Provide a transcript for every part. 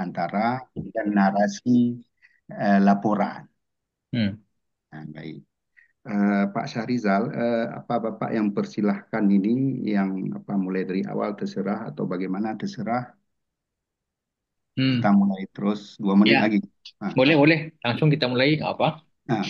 antara dan narasi eh, laporan. Hmm. Nah, baik. Uh, Pak Syahrizal, uh, eh, apa Bapak yang persilahkan ini yang apa mulai dari awal terserah atau bagaimana terserah. Hmm. Kita mulai terus dua menit ya. lagi. Nah. Boleh, boleh. Langsung kita mulai apa? Nah.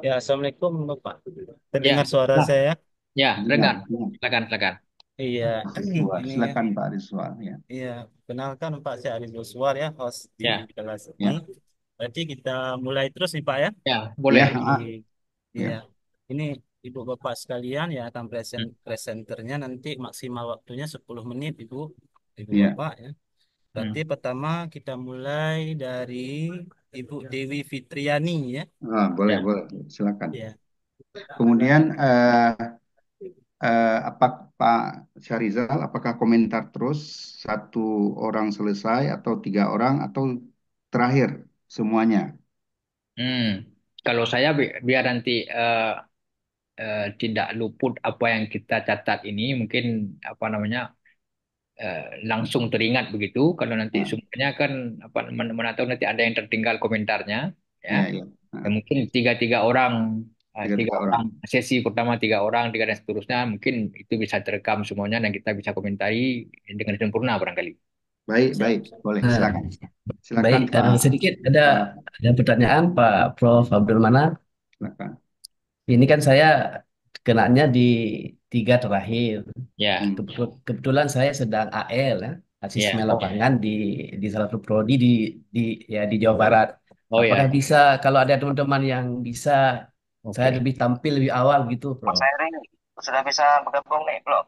Ya, Assalamualaikum Bapak. Ya. Terdengar ya. suara nah. saya ya? Ya, ya. silakan, silakan, silakan. Iya, Rizwan. ini ya. Silakan Pak Rizwan ya. Iya, kenalkan Pak saya Arif Yuswar ya, host di Ya, kelas ini. Ya, Berarti kita mulai terus nih Pak ya. ya, boleh. ya, ah. iya, ya. ini Ibu Bapak sekalian ya akan present presenternya nanti maksimal waktunya 10 menit Ibu, Ibu Ya, Bapak ya. Hmm. Berarti pertama kita mulai dari Ibu Dewi Fitriani ya. Ah, boleh, Ya, boleh. Silakan. ya. Kemudian Silakan. Eh, Uh, apa Pak Syarizal, apakah komentar terus satu orang selesai atau tiga orang atau terakhir semuanya? Hmm, kalau saya bi biar nanti uh, uh, tidak luput apa yang kita catat ini, mungkin apa namanya uh, langsung teringat begitu. Kalau nanti ya. semuanya kan apa mana tahu nanti ada yang tertinggal komentarnya, ya. Ya, ya. Mungkin tiga-tiga orang tiga, tiga orang. orang sesi pertama tiga orang tiga dan seterusnya mungkin itu bisa terekam semuanya dan kita bisa komentari dengan sempurna barangkali baik baik boleh nah. silakan silakan baik Pak. Uh, sedikit ada ada pertanyaan Pak Prof Abdul Mana silakan ini kan saya kenanya di tiga terakhir ya yeah. Hmm. kebetulan saya sedang AL ya asisten yeah. Ya. lapangan di di salah satu prodi di di ya di Jawa Barat oh, ya. apakah iya. bisa kalau ada teman-teman yang bisa saya lebih tampil lebih awal gitu, Bro. Mas oh, Hairi sudah bisa bergabung nih, Bro. uh,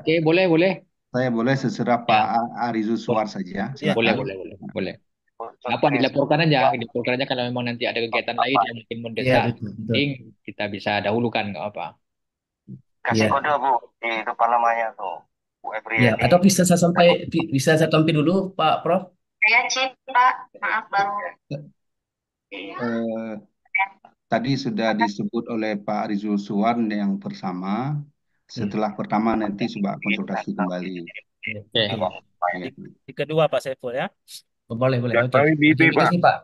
Oke, boleh, boleh. saya boleh seserah ya. Pak Ya, A- Suar saja. ya, boleh, boleh, boleh, boleh. Apa dilaporkan aja, dilaporkan aja kalau memang nanti ada kegiatan lain yang mungkin mendesak, iya, betul, betul. kita bisa dahulukan, nggak apa. kasih kasih iya. kode Bu di depan namanya tuh Bu Ya, atau bisa saya sampai bisa saya tampil dulu, Pak Prof? Saya Cip, Pak. Maaf, baru. Tadi sudah disebut oleh Pak Rizul Suwan yang bersama. Setelah hmm. pertama nanti coba konsultasi kembali. Oke. Okay. Di kedua Pak Saiful ya. Oh, boleh, boleh. Okay. Terima kasih Pak.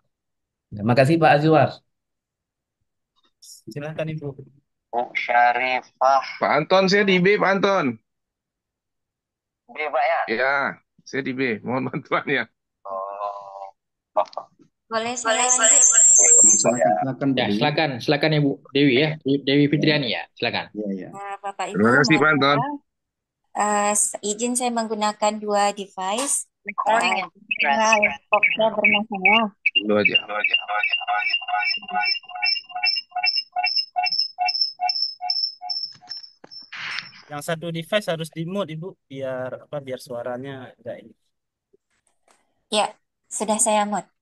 Terima kasih Pak Azwar. Silakan Ibu. Bu Syarifah. Pak Anton, saya di B, Pak Anton. B, Pak ya? Ya, saya di B. Mohon bantuannya. Oh. Boleh boleh boleh silakan. Ya, silakan, silakan Ibu Dewi ya, Dewi Fitriani ya, silakan. Ya, ya. Bapak Ibu, Terima kasih Pak Anton. Uh, izin saya menggunakan dua device. aja. Yang satu device harus di mute Ibu biar apa biar suaranya enggak ini. Ya, sudah saya mute.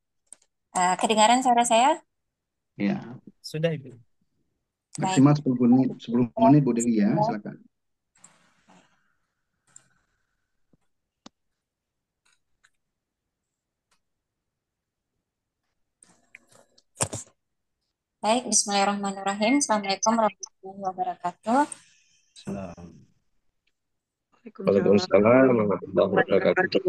Uh, kedengaran suara saya? Ya. Sudah, Ibu. Maksimal 10 menit, 10 menit Bu Dewi ya, silakan. Baik, bismillahirrahmanirrahim. Assalamualaikum warahmatullahi wabarakatuh. Waalaikumsalam warahmatullahi wabarakatuh.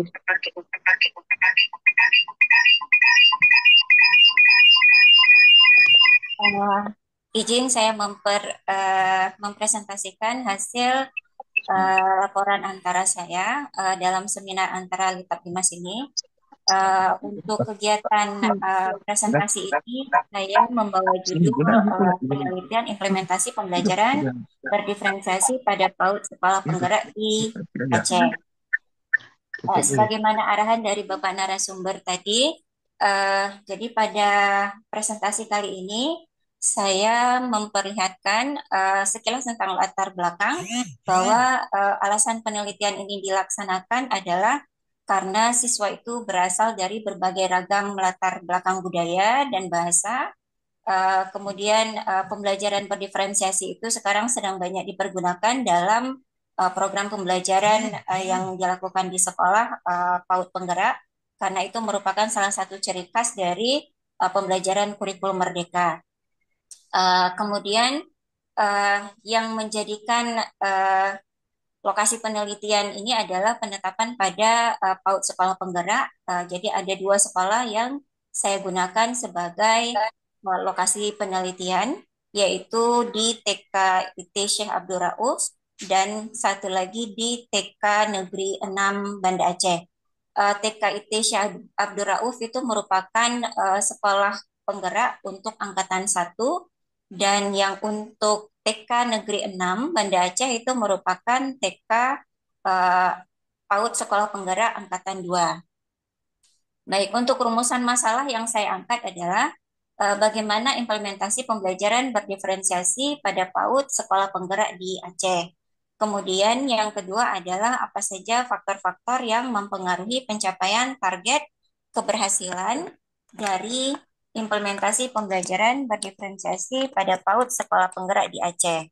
Uh, izin saya memper, uh, mempresentasikan hasil uh, laporan antara saya uh, dalam seminar antara Litap Dimas ini. Uh, untuk kegiatan uh, presentasi ini, saya membawa judul uh, penelitian implementasi pembelajaran berdiferensiasi pada PAUD Sekolah Penggerak di ya. Aceh. Uh, sebagaimana arahan dari Bapak Narasumber tadi, uh, jadi pada presentasi kali ini saya memperlihatkan uh, sekilas tentang latar belakang hmm, hmm. bahwa uh, alasan penelitian ini dilaksanakan adalah karena siswa itu berasal dari berbagai ragam latar belakang budaya dan bahasa. Uh, kemudian uh, pembelajaran berdiferensiasi itu sekarang sedang banyak dipergunakan dalam uh, program pembelajaran uh, yang dilakukan di sekolah uh, PAUD Penggerak karena itu merupakan salah satu ciri khas dari uh, pembelajaran kurikulum merdeka. Uh, kemudian uh, yang menjadikan uh, lokasi penelitian ini adalah penetapan pada uh, PAUD sekolah penggerak. Uh, jadi ada dua sekolah yang saya gunakan sebagai uh, lokasi penelitian, yaitu di TK IT Syekh Abdul Rauf dan satu lagi di TK Negeri 6 Banda Aceh. Uh, TK IT Syekh Abdul Rauf itu merupakan uh, sekolah penggerak untuk angkatan 1 dan yang untuk TK Negeri 6 Banda Aceh itu merupakan TK uh, eh, PAUD Sekolah Penggerak Angkatan 2. Baik, untuk rumusan masalah yang saya angkat adalah uh, bagaimana implementasi pembelajaran berdiferensiasi pada PAUD Sekolah Penggerak di Aceh. Kemudian yang kedua adalah apa saja faktor-faktor yang mempengaruhi pencapaian target keberhasilan dari implementasi pembelajaran berdiferensiasi pada PAUD Sekolah Penggerak di Aceh.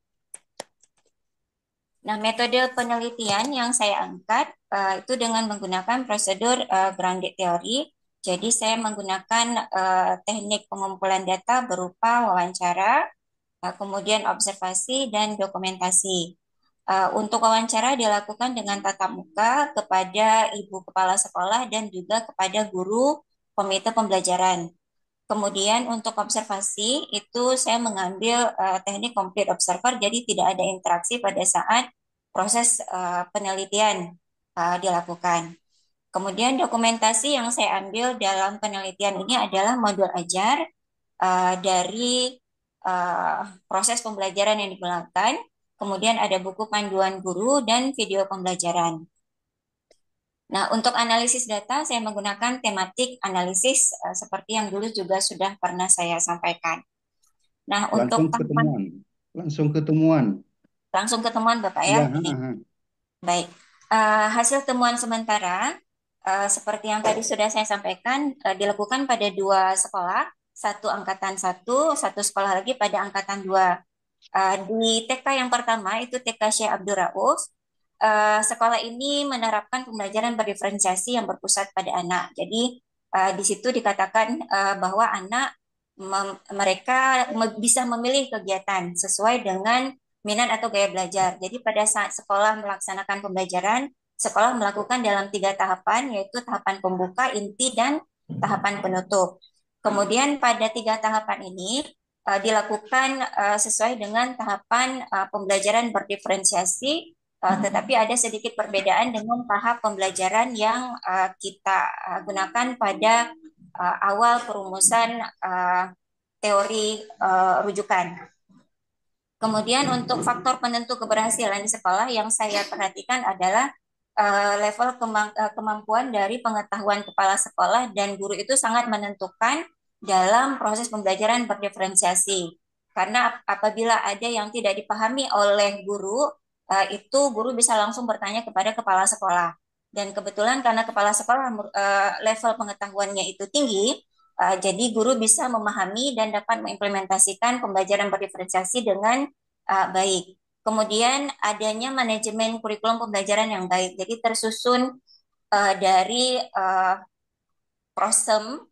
Nah, metode penelitian yang saya angkat uh, itu dengan menggunakan prosedur uh, grounded theory. Jadi, saya menggunakan uh, teknik pengumpulan data berupa wawancara, uh, kemudian observasi, dan dokumentasi. Uh, untuk wawancara dilakukan dengan tatap muka kepada ibu kepala sekolah dan juga kepada guru komite pembelajaran. Kemudian untuk observasi itu saya mengambil uh, teknik complete observer, jadi tidak ada interaksi pada saat proses uh, penelitian uh, dilakukan. Kemudian dokumentasi yang saya ambil dalam penelitian ini adalah modul ajar uh, dari uh, proses pembelajaran yang digunakan. Kemudian ada buku panduan guru dan video pembelajaran. Nah, untuk analisis data saya menggunakan tematik analisis uh, seperti yang dulu juga sudah pernah saya sampaikan. Nah, langsung untuk ketemuan. langsung ketemuan. Langsung ketemuan, Bapak ya. ya Baik. Uh, hasil temuan sementara uh, seperti yang tadi sudah saya sampaikan uh, dilakukan pada dua sekolah, satu angkatan satu, satu sekolah lagi pada angkatan dua. Uh, di TK yang pertama itu TK Syekh Abdul uh, sekolah ini menerapkan pembelajaran berdiferensiasi yang berpusat pada anak. Jadi uh, di situ dikatakan uh, bahwa anak mem mereka me bisa memilih kegiatan sesuai dengan minat atau gaya belajar. Jadi pada saat sekolah melaksanakan pembelajaran, sekolah melakukan dalam tiga tahapan yaitu tahapan pembuka, inti dan tahapan penutup. Kemudian pada tiga tahapan ini dilakukan sesuai dengan tahapan pembelajaran berdiferensiasi Uh, tetapi ada sedikit perbedaan dengan tahap pembelajaran yang uh, kita eh, gunakan pada uh, awal perumusan uh, teori uh, rujukan. Kemudian untuk faktor penentu keberhasilan di sekolah yang saya perhatikan adalah uh, level kemampuan dari pengetahuan kepala sekolah dan guru itu sangat menentukan dalam proses pembelajaran berdiferensiasi. Karena apabila ada yang tidak dipahami oleh guru, Eh, itu guru bisa langsung bertanya kepada kepala sekolah. Dan kebetulan karena kepala sekolah eh, level pengetahuannya itu tinggi, eh, jadi guru bisa memahami dan dapat mengimplementasikan pembelajaran berdiferensiasi dengan baik. Kemudian adanya manajemen kurikulum pembelajaran yang baik, jadi tersusun dari uh, prosem,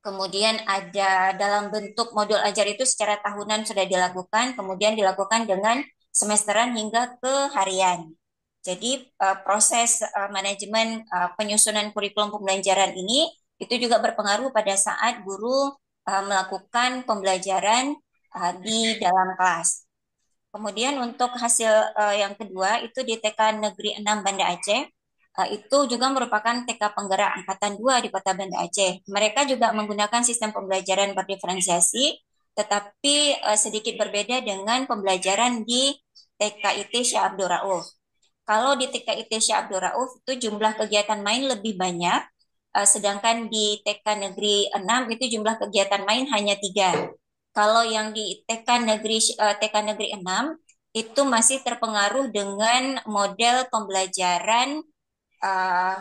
kemudian ada dalam bentuk modul ajar itu secara tahunan sudah dilakukan, kemudian dilakukan dengan semesteran hingga ke harian. Jadi eh, proses eh, manajemen eh, penyusunan kurikulum pembelajaran ini itu juga berpengaruh pada saat guru melakukan pembelajaran di dalam kelas. Kemudian untuk hasil yang kedua itu di TK Negeri 6 Banda Aceh itu juga merupakan TK penggerak angkatan 2 di Kota Banda Aceh. Mereka juga menggunakan sistem pembelajaran berdiferensiasi tetapi sedikit berbeda dengan pembelajaran di TKIT Syah Rauf. Kalau di TKIT Syah Rauf itu jumlah kegiatan main lebih banyak, uh, sedangkan di TK Negeri 6 itu jumlah kegiatan main hanya tiga. Kalau yang di TK Negeri uh, eh, TK Negeri 6 itu masih terpengaruh dengan model pembelajaran uh,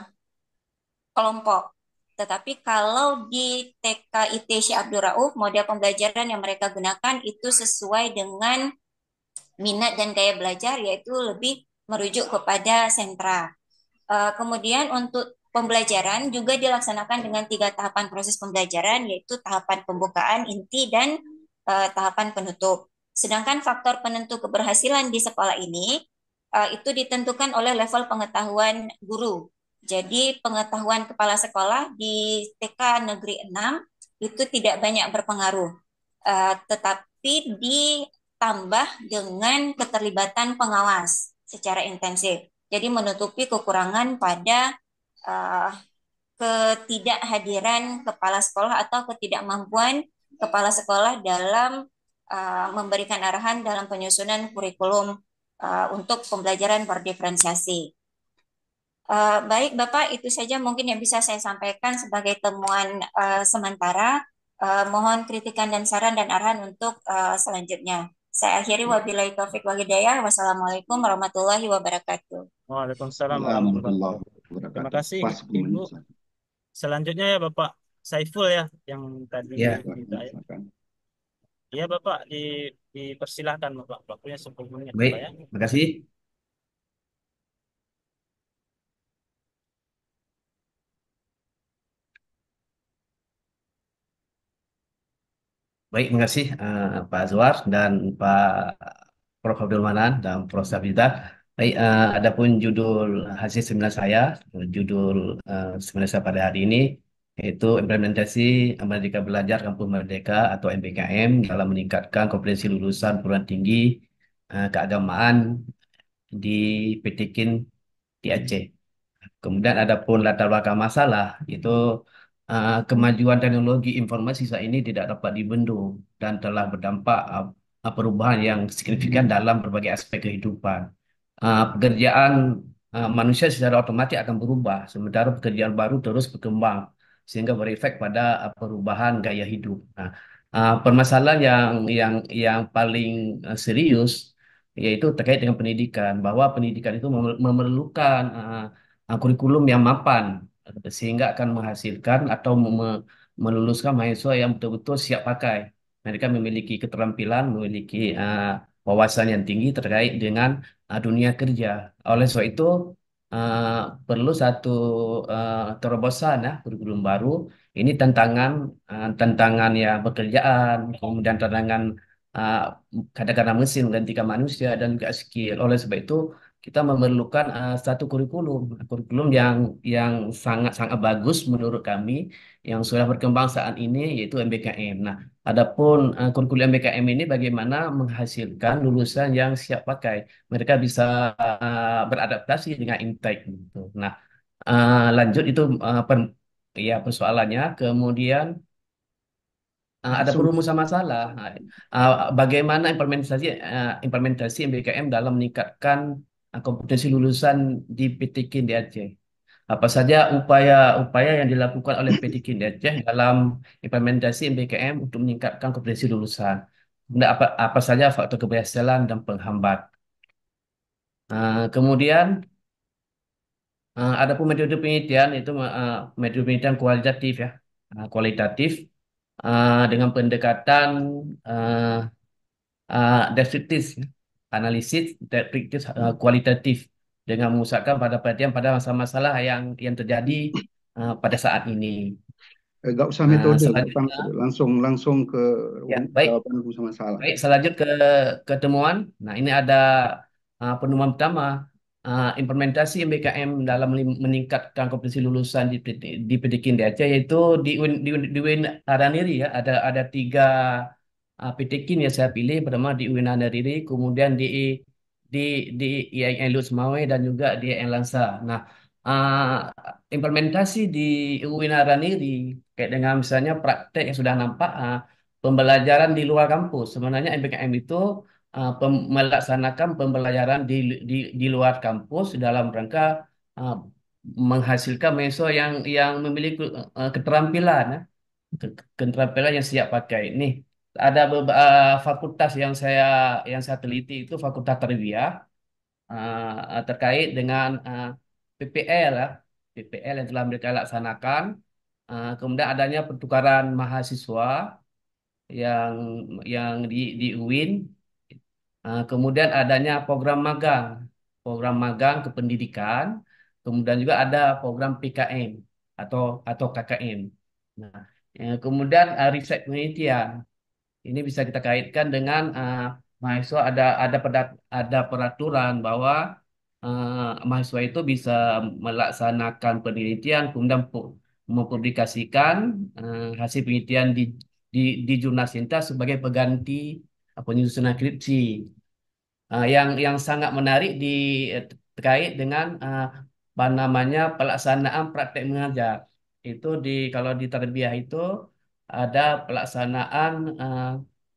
kelompok. Tetapi kalau di TK IT model pembelajaran yang mereka gunakan itu sesuai dengan minat dan gaya belajar yaitu lebih merujuk kepada sentra. Eh, kemudian untuk pembelajaran juga dilaksanakan dengan tiga tahapan proses pembelajaran yaitu tahapan pembukaan inti dan eh, tahapan penutup. Sedangkan faktor penentu keberhasilan di sekolah ini eh, itu ditentukan oleh level pengetahuan guru. Jadi pengetahuan kepala sekolah di TK Negeri 6 itu tidak banyak berpengaruh. Uh, tetapi di tambah dengan keterlibatan pengawas secara intensif. Jadi menutupi kekurangan pada uh, ketidakhadiran kepala sekolah atau ketidakmampuan kepala sekolah dalam uh, memberikan arahan dalam penyusunan kurikulum uh, untuk pembelajaran berdiferensiasi. Uh, baik Bapak, itu saja mungkin yang bisa saya sampaikan sebagai temuan uh, sementara. Uh, mohon kritikan dan saran dan arahan untuk uh, selanjutnya. Saya akhiri hmm. wabillahi taufik hidayah. Wassalamualaikum warahmatullahi wabarakatuh. Waalaikumsalam warahmatullahi wabarakatuh. Terima kasih Ibu. Selanjutnya ya Bapak Saiful ya yang tadi iya. ya, Iya Bapak di dipersilahkan Bapak pelakunya sempurna. Baik, ya. terima kasih. Baik, terima kasih uh, Pak Azwar dan Pak Prof. Abdul Manan dan Prof. Sabita. Baik, uh, eh, pun judul hasil seminar saya, judul uh, seminar saya pada hari ini yaitu implementasi Merdeka Belajar Kampung Merdeka atau MBKM dalam meningkatkan kompetensi lulusan perguruan tinggi uh, keagamaan di PTKIN di Aceh. Kemudian adapun latar belakang masalah itu uh, kemajuan teknologi informasi saat ini tidak dapat dibendung dan telah berdampak uh, perubahan yang signifikan hmm. dalam berbagai aspek kehidupan. Uh, pekerjaan uh, manusia secara otomatis akan berubah, sementara pekerjaan baru terus berkembang sehingga berefek pada uh, perubahan gaya hidup. Nah, uh, permasalahan yang yang yang paling uh, serius yaitu terkait dengan pendidikan bahwa pendidikan itu memerlukan uh, kurikulum yang mapan sehingga akan menghasilkan atau meluluskan mahasiswa yang betul-betul siap pakai. Mereka memiliki keterampilan, memiliki uh, wawasan yang tinggi terkait dengan uh, dunia kerja. Oleh sebab itu uh, perlu satu uh, terobosan ya kurikulum baru. Ini tantangan uh, tantangan ya pekerjaan, kemudian tantangan kadang kadang-kadang mesin menggantikan manusia dan juga skill. Oleh sebab itu kita memerlukan uh, satu kurikulum, kurikulum yang yang sangat sangat bagus menurut kami yang sudah berkembang saat ini yaitu MBKM. Nah, adapun uh, kurikulum MBKM ini bagaimana menghasilkan lulusan yang siap pakai. Mereka bisa uh, beradaptasi dengan intake gitu. Nah, uh, lanjut itu uh, per, ya persoalannya. Kemudian Uh, ada perumusan masalah. Uh, nah, bagaimana implementasi uh, implementasi MBKM dalam meningkatkan kompetensi lulusan di PT KIN di Aceh. Apa saja upaya-upaya yang dilakukan oleh PT KIN di Aceh dalam implementasi MBKM untuk meningkatkan kompetensi lulusan. Nah, apa, apa saja faktor keberhasilan dan penghambat. Uh, kemudian uh, ada pun metode penelitian itu uh, metode penelitian kualitatif ya, uh, kualitatif uh, dengan pendekatan uh, uh, deskriptif ya analisis deskriptif uh, eh, kualitatif dengan mengusahakan pada perhatian pada masalah-masalah yang yang terjadi uh, pada saat ini. Enggak eh, usah metode, uh, langsung langsung ke ya, baik. jawaban masalah. Baik, selanjut ke ketemuan. Nah, ini ada uh, penemuan pertama uh, implementasi MBKM dalam meningkatkan kompetensi lulusan di di, di pendidikan Aceh yaitu di di, di, di Win Araniri ya ada ada tiga Ah, Pitekin yang saya pilih pertama di UIN Nariri, kemudian di di di IAIN Lut Semawe dan juga di IAIN Lansa. Nah, uh, implementasi di UIN Nariri kayak dengan misalnya praktek yang sudah nampak uh, pembelajaran di luar kampus. Sebenarnya MPKM itu uh, pem melaksanakan pembelajaran di, di di luar kampus dalam rangka uh, menghasilkan mahasiswa yang yang memiliki uh, keterampilan, uh, keterampilan yang siap pakai. Nih, ada beberapa eh, fakultas yang saya yang saya teliti itu fakultas tarbiyah eh, uh, terkait dengan uh, eh, PPL ya, PPL yang telah mereka laksanakan. Uh, kemudian adanya pertukaran mahasiswa yang yang di di UIN. Uh, kemudian adanya program magang, program magang kependidikan. Kemudian juga ada program PKM atau atau KKM. Nah, kemudian riset penelitian ini bisa kita kaitkan dengan uh, mahasiswa ada ada pedat, ada peraturan bahwa uh, mahasiswa itu bisa melaksanakan penelitian kemudian mempublikasikan uh, hasil penelitian di di, di jurnal Sinta sebagai pengganti penyusunan skripsi. Uh, yang yang sangat menarik di terkait dengan uh, apa namanya pelaksanaan praktek mengajar itu di kalau di terbiah itu ada pelaksanaan uh,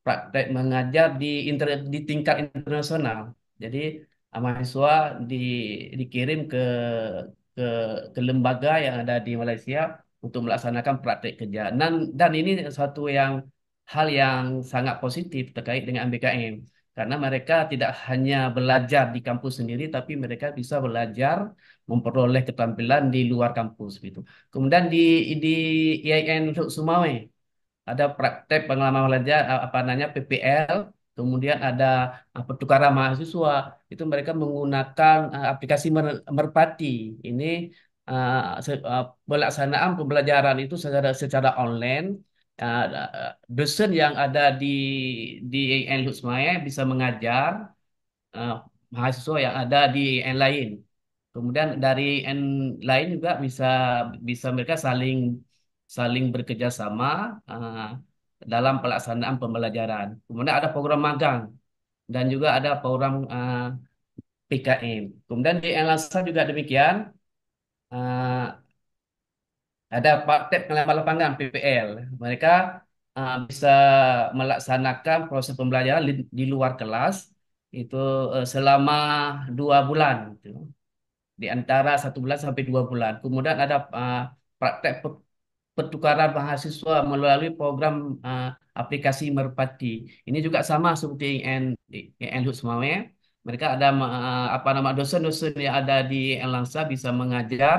praktek mengajar di inter, di tingkat internasional. Jadi ah, mahasiswa di, dikirim ke ke ke lembaga yang ada di Malaysia untuk melaksanakan praktek kerja. Dan dan ini satu yang hal yang sangat positif terkait dengan MBKM karena mereka tidak hanya belajar di kampus sendiri tapi mereka bisa belajar memperoleh keterampilan di luar kampus gitu. Kemudian di di IAIN Sumawe ada praktek pengalaman belajar apa namanya PPL kemudian ada pertukaran mahasiswa itu mereka menggunakan aplikasi merpati ini pelaksanaan pembelajaran itu secara secara online dosen yang ada di di IAIN bisa mengajar mahasiswa yang ada di N lain kemudian dari N lain juga bisa bisa mereka saling saling bekerjasama uh, dalam pelaksanaan pembelajaran. Kemudian ada program magang dan juga ada program uh, eh, PKM. Kemudian di Enlasa juga demikian. Uh, ada praktek pengalaman lapangan PPL. Mereka uh, bisa melaksanakan proses pembelajaran di, di luar kelas itu uh, selama dua bulan, gitu. di antara satu bulan sampai dua bulan. Kemudian ada uh, praktek pertukaran mahasiswa melalui program uh, aplikasi Merpati. Ini juga sama seperti IN IN Hud Mereka ada uh, apa nama dosen-dosen yang ada di IN Langsa bisa mengajar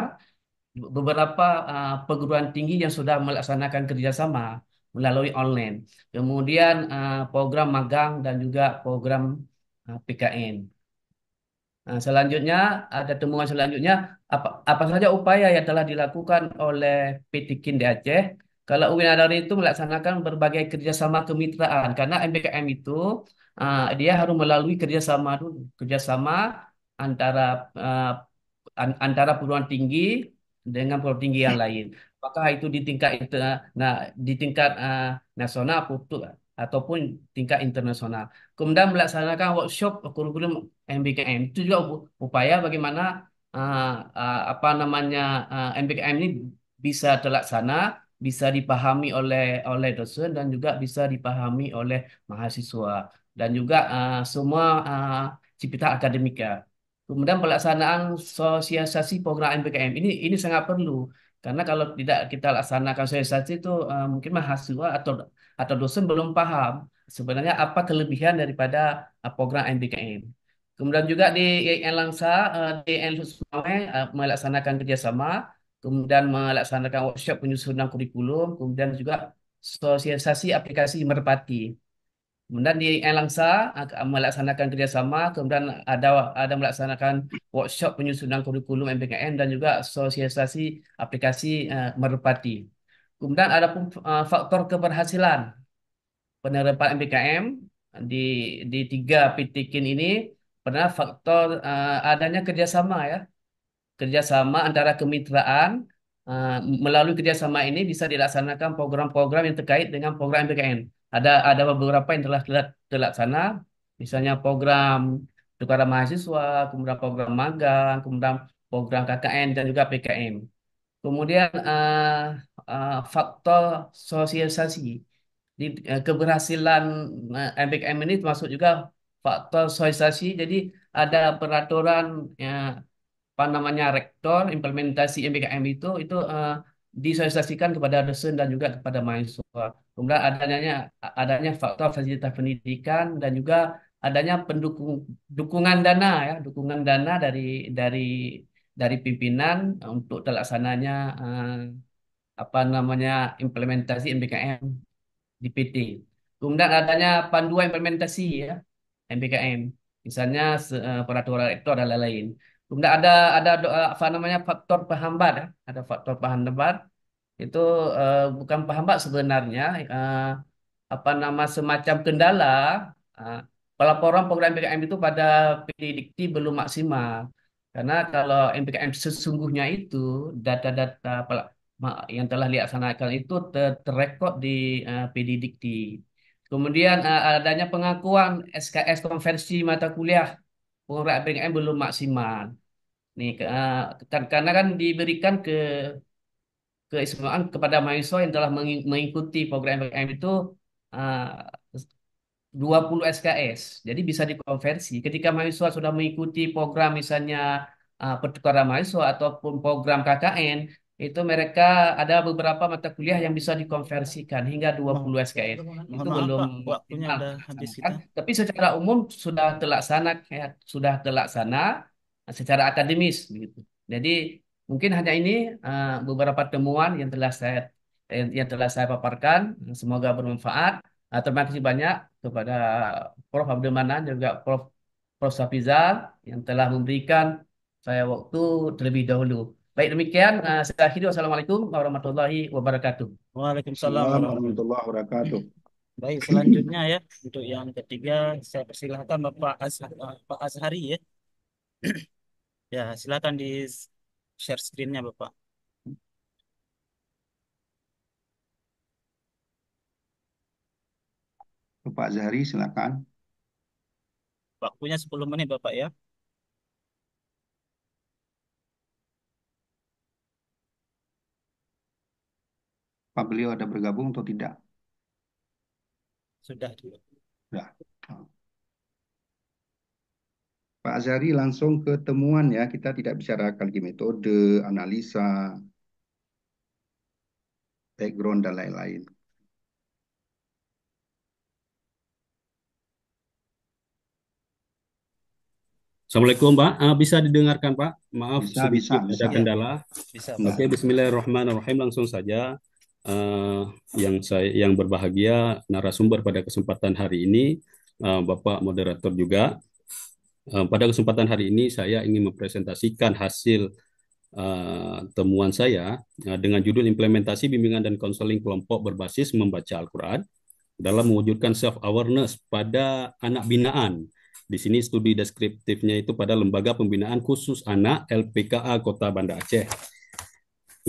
beberapa uh, perguruan tinggi yang sudah melaksanakan kerjasama melalui online. Kemudian uh, program magang dan juga program uh, PKN. Nah, selanjutnya ada temuan selanjutnya apa, apa saja upaya yang telah dilakukan oleh PT di Aceh kalau Uin Adar itu melaksanakan berbagai kerjasama kemitraan karena MBKM itu uh, dia harus melalui kerjasama dulu kerjasama antara uh, antara perguruan tinggi dengan perguruan tinggi yang hmm. lain apakah itu di tingkat nah di tingkat uh, nasional atau ataupun tingkat internasional. Kemudian melaksanakan workshop kurikulum MBKM. Itu juga upaya bagaimana uh, uh, apa namanya uh, eh, MBKM ini bisa terlaksana, bisa dipahami oleh oleh dosen dan juga bisa dipahami oleh mahasiswa dan juga uh, semua uh, cipta akademika. Kemudian pelaksanaan sosialisasi program MBKM ini ini sangat perlu karena kalau tidak kita laksanakan sosialisasi itu uh, mungkin mahasiswa atau atau dosen belum paham sebenarnya apa kelebihan daripada uh, program MBKM. Kemudian juga di IAIN Langsa, uh, di IAIN Sumawai uh, melaksanakan kerjasama, kemudian melaksanakan workshop penyusunan kurikulum, kemudian juga sosialisasi aplikasi merpati. Kemudian di IAIN Langsa melaksanakan kerjasama, kemudian ada ada melaksanakan workshop penyusunan kurikulum MBKM dan juga sosialisasi aplikasi merpati. Kemudian ada pun eh, faktor keberhasilan penerapan MPKM di di tiga pitikin ini pernah faktor uh, adanya kerjasama ya kerjasama antara kemitraan uh, melalui kerjasama ini bisa dilaksanakan program-program yang terkait dengan program MPKM ada ada beberapa yang telah terlaksana misalnya program tukar mahasiswa kemudian program magang kemudian program KKN dan juga PKM Kemudian eh, eh, faktor sosialisasi di eh, keberhasilan MBKM eh, ini termasuk juga faktor sosialisasi. Jadi ada peraturan ya, apa namanya rektor implementasi MBKM itu itu eh, disosialisasikan kepada dosen dan juga kepada mahasiswa. Kemudian adanya adanya faktor fasilitas pendidikan dan juga adanya pendukung dukungan dana ya dukungan dana dari dari dari pimpinan eh, untuk terlaksananya uh, apa namanya implementasi MBKM di PT. Kemudian adanya panduan implementasi ya MBKM. Misalnya uh, peraturan itu ada lain Kemudian ada ada apa namanya faktor penghambat ya. Ada faktor penghambat itu uh, bukan penghambat sebenarnya uh, apa nama semacam kendala uh, pelaporan program BKM itu pada PD Dikti belum maksimal karena kalau MPKM sesungguhnya itu data-data yang telah dilaksanakan itu ter terrekod di uh, eh, PDDikti. Kemudian uh, adanya pengakuan SKS konversi mata kuliah penguraian MPKM belum maksimal. Nih uh, karena kan diberikan ke keistimewaan kepada mahasiswa yang telah mengikuti program MPKM itu uh, 20 SKS. Jadi bisa dikonversi. Ketika mahasiswa sudah mengikuti program misalnya uh, pertukaran mahasiswa ataupun program KKN, itu mereka ada beberapa mata kuliah yang bisa dikonversikan hingga 20 SKS. Mohon itu maaf, belum Pak, waktunya final. habis kita. Ah, tapi secara umum sudah terlaksana ya, sudah terlaksana ah, secara akademis begitu. Jadi mungkin hanya ini uh, beberapa temuan yang telah saya yang telah saya paparkan. Semoga bermanfaat. Uh, terima kasih banyak kepada Prof. Abdul Manan juga Prof. Prof. Safiza yang telah memberikan saya waktu terlebih dahulu. Baik demikian, uh, saya akhiri. Wassalamualaikum warahmatullahi wabarakatuh. Waalaikumsalam warahmatullahi wabarakatuh. Baik, selanjutnya ya untuk yang ketiga saya persilahkan Bapak Azhar, eh, Pak Azhari ya. ya, silakan di share screen-nya Bapak. Bapak Zahri, silakan. Waktunya 10 menit, Bapak ya. Pak beliau ada bergabung atau tidak? Sudah. Sudah. Pak Azari langsung ke temuan ya. Kita tidak bicara lagi metode, analisa, background, dan lain-lain. Assalamualaikum Pak, uh, bisa didengarkan Pak? Maaf bisa, bisa, bisa. ada iya. kendala. Bisa, Oke, Oke, Bismillahirrahmanirrahim langsung saja. Uh, yang saya yang berbahagia narasumber pada kesempatan hari ini uh, Bapak moderator juga. Uh, pada kesempatan hari ini saya ingin mempresentasikan hasil uh, temuan saya uh, dengan judul implementasi bimbingan dan konseling kelompok berbasis membaca Al-Qur'an dalam mewujudkan self awareness pada anak binaan di sini studi deskriptifnya itu pada Lembaga Pembinaan Khusus Anak LPKA Kota Banda Aceh.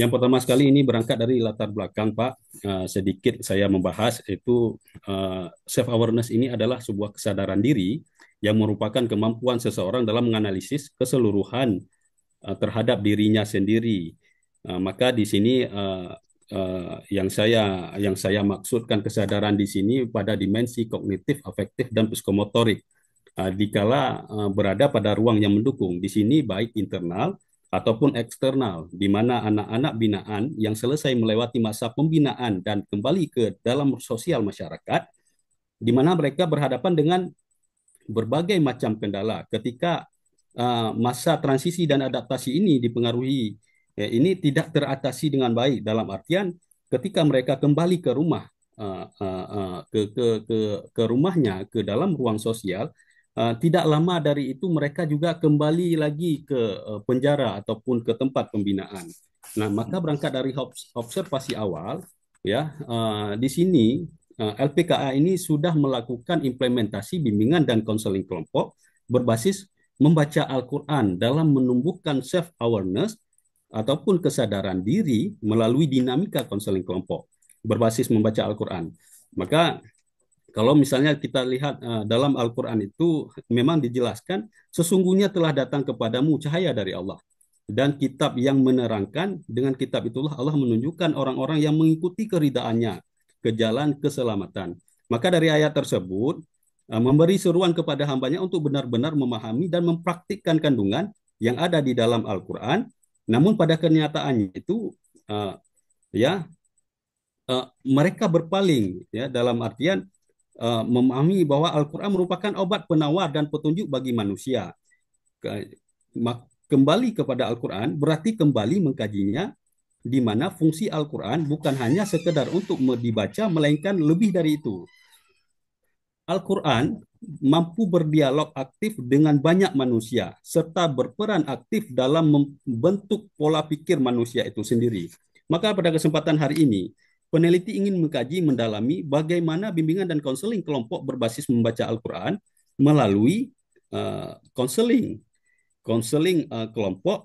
Yang pertama sekali ini berangkat dari latar belakang Pak, eh, sedikit saya membahas itu eh, self awareness ini adalah sebuah kesadaran diri yang merupakan kemampuan seseorang dalam menganalisis keseluruhan eh, terhadap dirinya sendiri. maka di sini yang saya yang saya maksudkan kesadaran di sini pada dimensi kognitif, afektif dan psikomotorik. Ah, dikala uh, berada pada ruang yang mendukung. Di sini baik internal ataupun eksternal, di mana anak-anak binaan yang selesai melewati masa pembinaan dan kembali ke dalam sosial masyarakat, di mana mereka berhadapan dengan berbagai macam kendala ketika ah, masa transisi dan adaptasi ini dipengaruhi ya, ini tidak teratasi dengan baik dalam artian ketika mereka kembali ke rumah ke, ke ke ke rumahnya ke dalam ruang sosial Eh, tidak lama dari itu mereka juga kembali lagi ke eh, penjara ataupun ke tempat pembinaan. Nah, maka berangkat dari observasi awal, ya eh, di sini LPKA ini sudah melakukan implementasi bimbingan dan konseling kelompok berbasis membaca Al-Quran dalam menumbuhkan self awareness ataupun kesadaran diri melalui dinamika konseling kelompok berbasis membaca Al-Quran. Maka kalau misalnya kita lihat uh, dalam Al-Quran itu memang dijelaskan sesungguhnya telah datang kepadamu cahaya dari Allah dan kitab yang menerangkan dengan kitab itulah Allah menunjukkan orang-orang yang mengikuti keridaannya ke jalan keselamatan. Maka dari ayat tersebut uh, memberi seruan kepada hambanya untuk benar-benar memahami dan mempraktikkan kandungan yang ada di dalam Al-Quran. Namun pada kenyataannya itu uh, ya uh, mereka berpaling ya dalam artian Eh, memahami bahwa Al-Quran merupakan obat penawar dan petunjuk bagi manusia. Kembali kepada Al-Quran berarti kembali mengkajinya di mana fungsi Al-Quran bukan hanya sekedar untuk dibaca, melainkan lebih dari itu. Al-Quran mampu berdialog aktif dengan banyak manusia, serta berperan aktif dalam membentuk pola pikir manusia itu sendiri. Maka pada kesempatan hari ini, Peneliti ingin mengkaji mendalami bagaimana bimbingan dan konseling kelompok berbasis membaca Al-Quran melalui eh, konseling. Uh, konseling uh, kelompok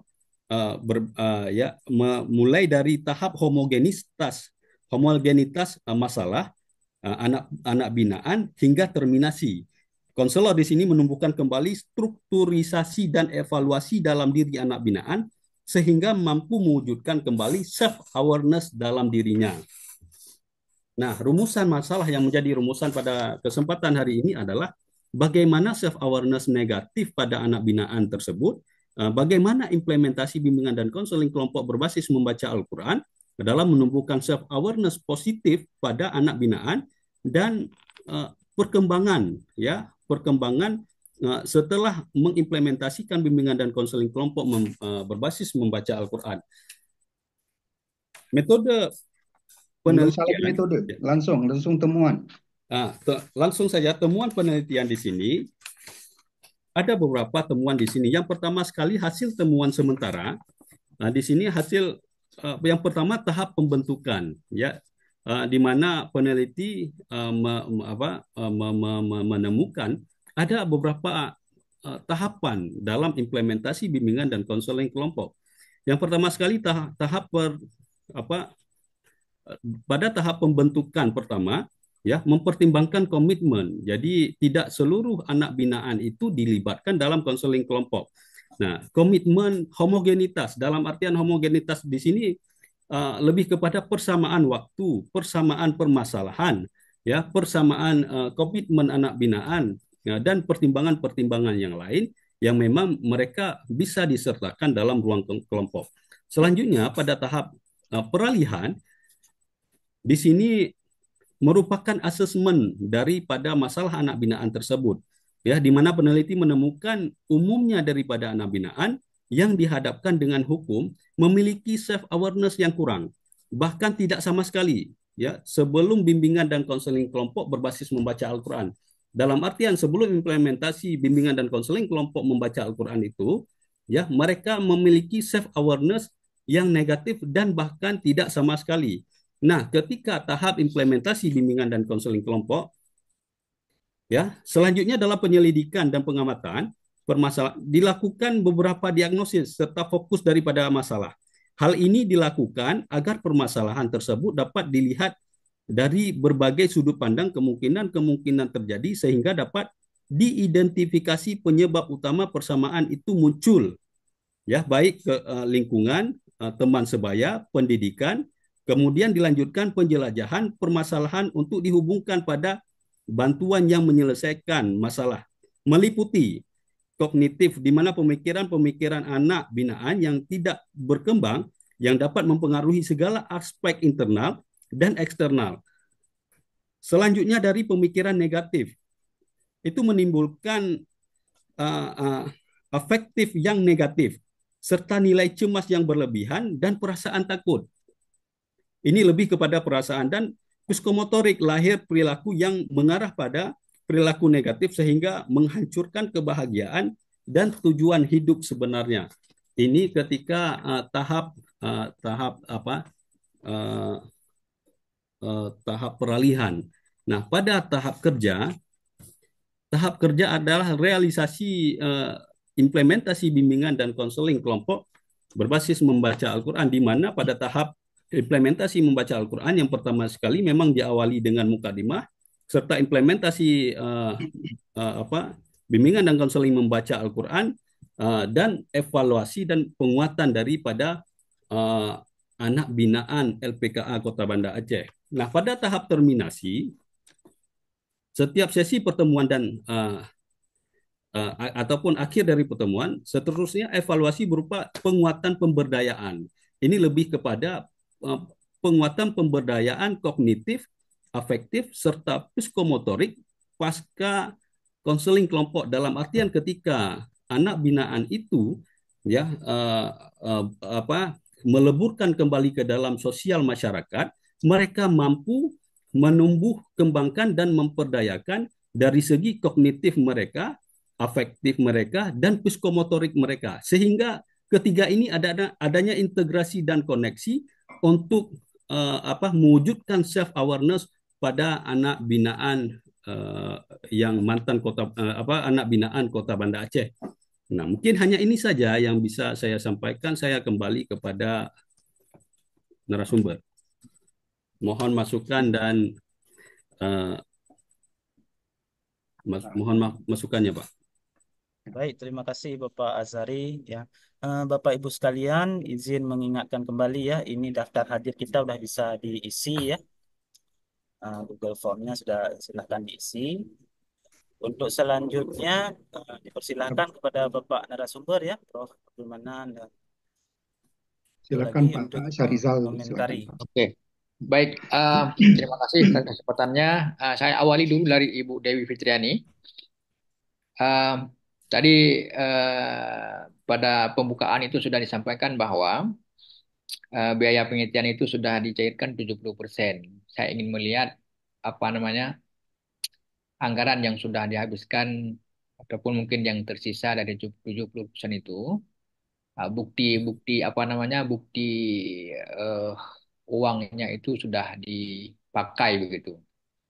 uh, ber, uh, ya mulai dari tahap homogenitas, homogenitas uh, masalah uh, anak anak binaan hingga terminasi. Konselor di sini menumbuhkan kembali strukturisasi dan evaluasi dalam diri anak binaan sehingga mampu mewujudkan kembali self awareness dalam dirinya. Nah, rumusan masalah yang menjadi rumusan pada kesempatan hari ini adalah bagaimana self awareness negatif pada anak binaan tersebut, eh, bagaimana implementasi bimbingan dan konseling kelompok berbasis membaca Al-Qur'an dalam menumbuhkan self awareness positif pada anak binaan dan eh, perkembangan ya, perkembangan eh, setelah mengimplementasikan bimbingan dan konseling kelompok berbasis membaca Al-Qur'an. Metode Penelitian Bukan metode, langsung langsung temuan. Nah, te langsung saja temuan penelitian di sini ada beberapa temuan di sini. Yang pertama sekali hasil temuan sementara. Nah, di sini hasil uh, yang pertama tahap pembentukan ya uh, di mana peneliti uh, me, me, apa, uh, me, me, me, menemukan ada beberapa uh, tahapan dalam implementasi bimbingan dan konseling kelompok. Yang pertama sekali tah tahap per, apa pada tahap pembentukan pertama ya mempertimbangkan komitmen. Jadi tidak seluruh anak binaan itu dilibatkan dalam konseling kelompok. Nah, komitmen homogenitas dalam artian homogenitas di sini uh, lebih kepada persamaan waktu, persamaan permasalahan, ya, persamaan uh, komitmen anak binaan ya, dan pertimbangan-pertimbangan yang lain yang memang mereka bisa disertakan dalam ruang kelompok. Selanjutnya pada tahap uh, peralihan di sini merupakan asesmen daripada masalah anak binaan tersebut. Ya, di mana peneliti menemukan umumnya daripada anak binaan yang dihadapkan dengan hukum memiliki self awareness yang kurang, bahkan tidak sama sekali ya sebelum bimbingan dan konseling kelompok berbasis membaca Al-Qur'an. Dalam artian sebelum implementasi bimbingan dan konseling kelompok membaca Al-Qur'an itu, ya mereka memiliki self awareness yang negatif dan bahkan tidak sama sekali Nah, ketika tahap implementasi bimbingan dan konseling kelompok, ya, selanjutnya adalah penyelidikan dan pengamatan permasalahan dilakukan beberapa diagnosis serta fokus daripada masalah. Hal ini dilakukan agar permasalahan tersebut dapat dilihat dari berbagai sudut pandang kemungkinan-kemungkinan terjadi sehingga dapat diidentifikasi penyebab utama persamaan itu muncul ya baik ke eh, lingkungan, eh, teman sebaya, pendidikan, Kemudian dilanjutkan penjelajahan permasalahan untuk dihubungkan pada bantuan yang menyelesaikan masalah. Meliputi kognitif di mana pemikiran-pemikiran anak binaan yang tidak berkembang yang dapat mempengaruhi segala aspek internal dan eksternal. Selanjutnya dari pemikiran negatif. Itu menimbulkan uh, uh, afektif yang negatif serta nilai cemas yang berlebihan dan perasaan takut ini lebih kepada perasaan dan psikomotorik lahir perilaku yang mengarah pada perilaku negatif sehingga menghancurkan kebahagiaan dan tujuan hidup sebenarnya. Ini ketika uh, tahap uh, tahap apa uh, uh, tahap peralihan. Nah, pada tahap kerja, tahap kerja adalah realisasi uh, implementasi bimbingan dan konseling kelompok berbasis membaca Al-Quran, di mana pada tahap implementasi membaca Al-Quran yang pertama sekali memang diawali dengan mukadimah serta implementasi uh, uh, apa bimbingan dan konseling membaca Al-Quran uh, dan evaluasi dan penguatan daripada uh, anak binaan LPKA Kota Banda Aceh. Nah pada tahap terminasi setiap sesi pertemuan dan uh, uh, ataupun akhir dari pertemuan seterusnya evaluasi berupa penguatan pemberdayaan ini lebih kepada Eh, penguatan pemberdayaan kognitif, afektif, serta psikomotorik pasca konseling kelompok dalam artian ketika anak binaan itu ya uh, uh, apa meleburkan kembali ke dalam sosial masyarakat, mereka mampu menumbuh, kembangkan dan memperdayakan dari segi kognitif mereka, afektif mereka dan psikomotorik mereka sehingga ketiga ini ada adanya integrasi dan koneksi untuk uh, apa mewujudkan self awareness pada anak binaan uh, yang mantan kota uh, apa anak binaan kota Banda Aceh. Nah, mungkin hanya ini saja yang bisa saya sampaikan. Saya kembali kepada narasumber. Mohon masukan dan uh, mas mohon ma masukannya, Pak. Baik, terima kasih Bapak Azari ya. Eh, Bapak Ibu sekalian, izin mengingatkan kembali ya, ini daftar hadir kita sudah bisa diisi ya. Eh, Google formnya sudah silahkan diisi. Untuk selanjutnya eh, dipersilahkan kepada Bapak narasumber ya, Prof. bagaimana Anda? silakan Pak untuk Syarizal. Oke. Baik, uh, terima kasih atas kesempatannya. Uh, saya awali dulu dari Ibu Dewi Fitriani. Uh, Tadi eh, pada pembukaan itu sudah disampaikan bahwa eh, biaya penelitian itu sudah dicairkan 70%. Saya ingin melihat apa namanya anggaran yang sudah dihabiskan ataupun mungkin yang tersisa dari 70% itu bukti-bukti ah, apa namanya bukti eh, uangnya itu sudah dipakai begitu.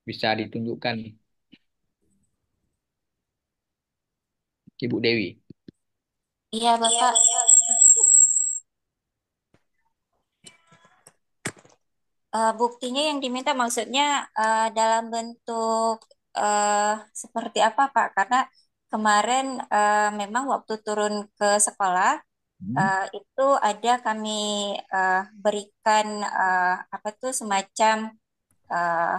Bisa ditunjukkan Ibu Dewi. Iya, Bapak. Uh, buktinya yang diminta maksudnya uh, dalam bentuk uh, seperti apa, Pak? Karena kemarin uh, memang waktu turun ke sekolah uh, itu ada kami uh, berikan uh, apa tuh semacam uh,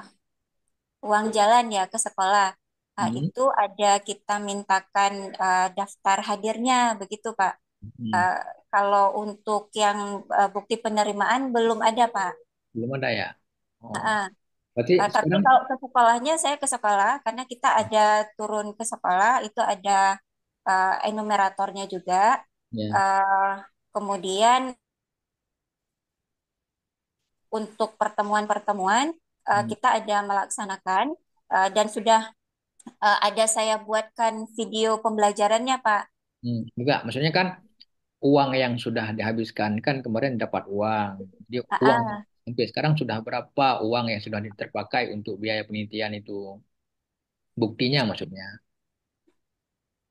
uang jalan ya ke sekolah uh, hmm. itu ada kita mintakan uh, daftar hadirnya begitu Pak. Hmm. Uh, kalau untuk yang uh, bukti penerimaan belum ada Pak. Belum ada ya. Oh. Uh, Berarti uh, tapi kalau ke sekolahnya saya ke sekolah karena kita ya. ada turun ke sekolah itu ada uh, enumeratornya juga. Yeah. Ya. Uh, kemudian untuk pertemuan-pertemuan uh, kita ada melaksanakan uh, dan sudah uh, ada saya buatkan video pembelajarannya, Pak. Hmm, enggak, maksudnya kan uang yang sudah dihabiskan kan kemarin dapat uang. Jadi -uh. Ah, uang ah. sampai sekarang sudah berapa uang yang sudah terpakai untuk biaya penelitian itu? Buktinya maksudnya.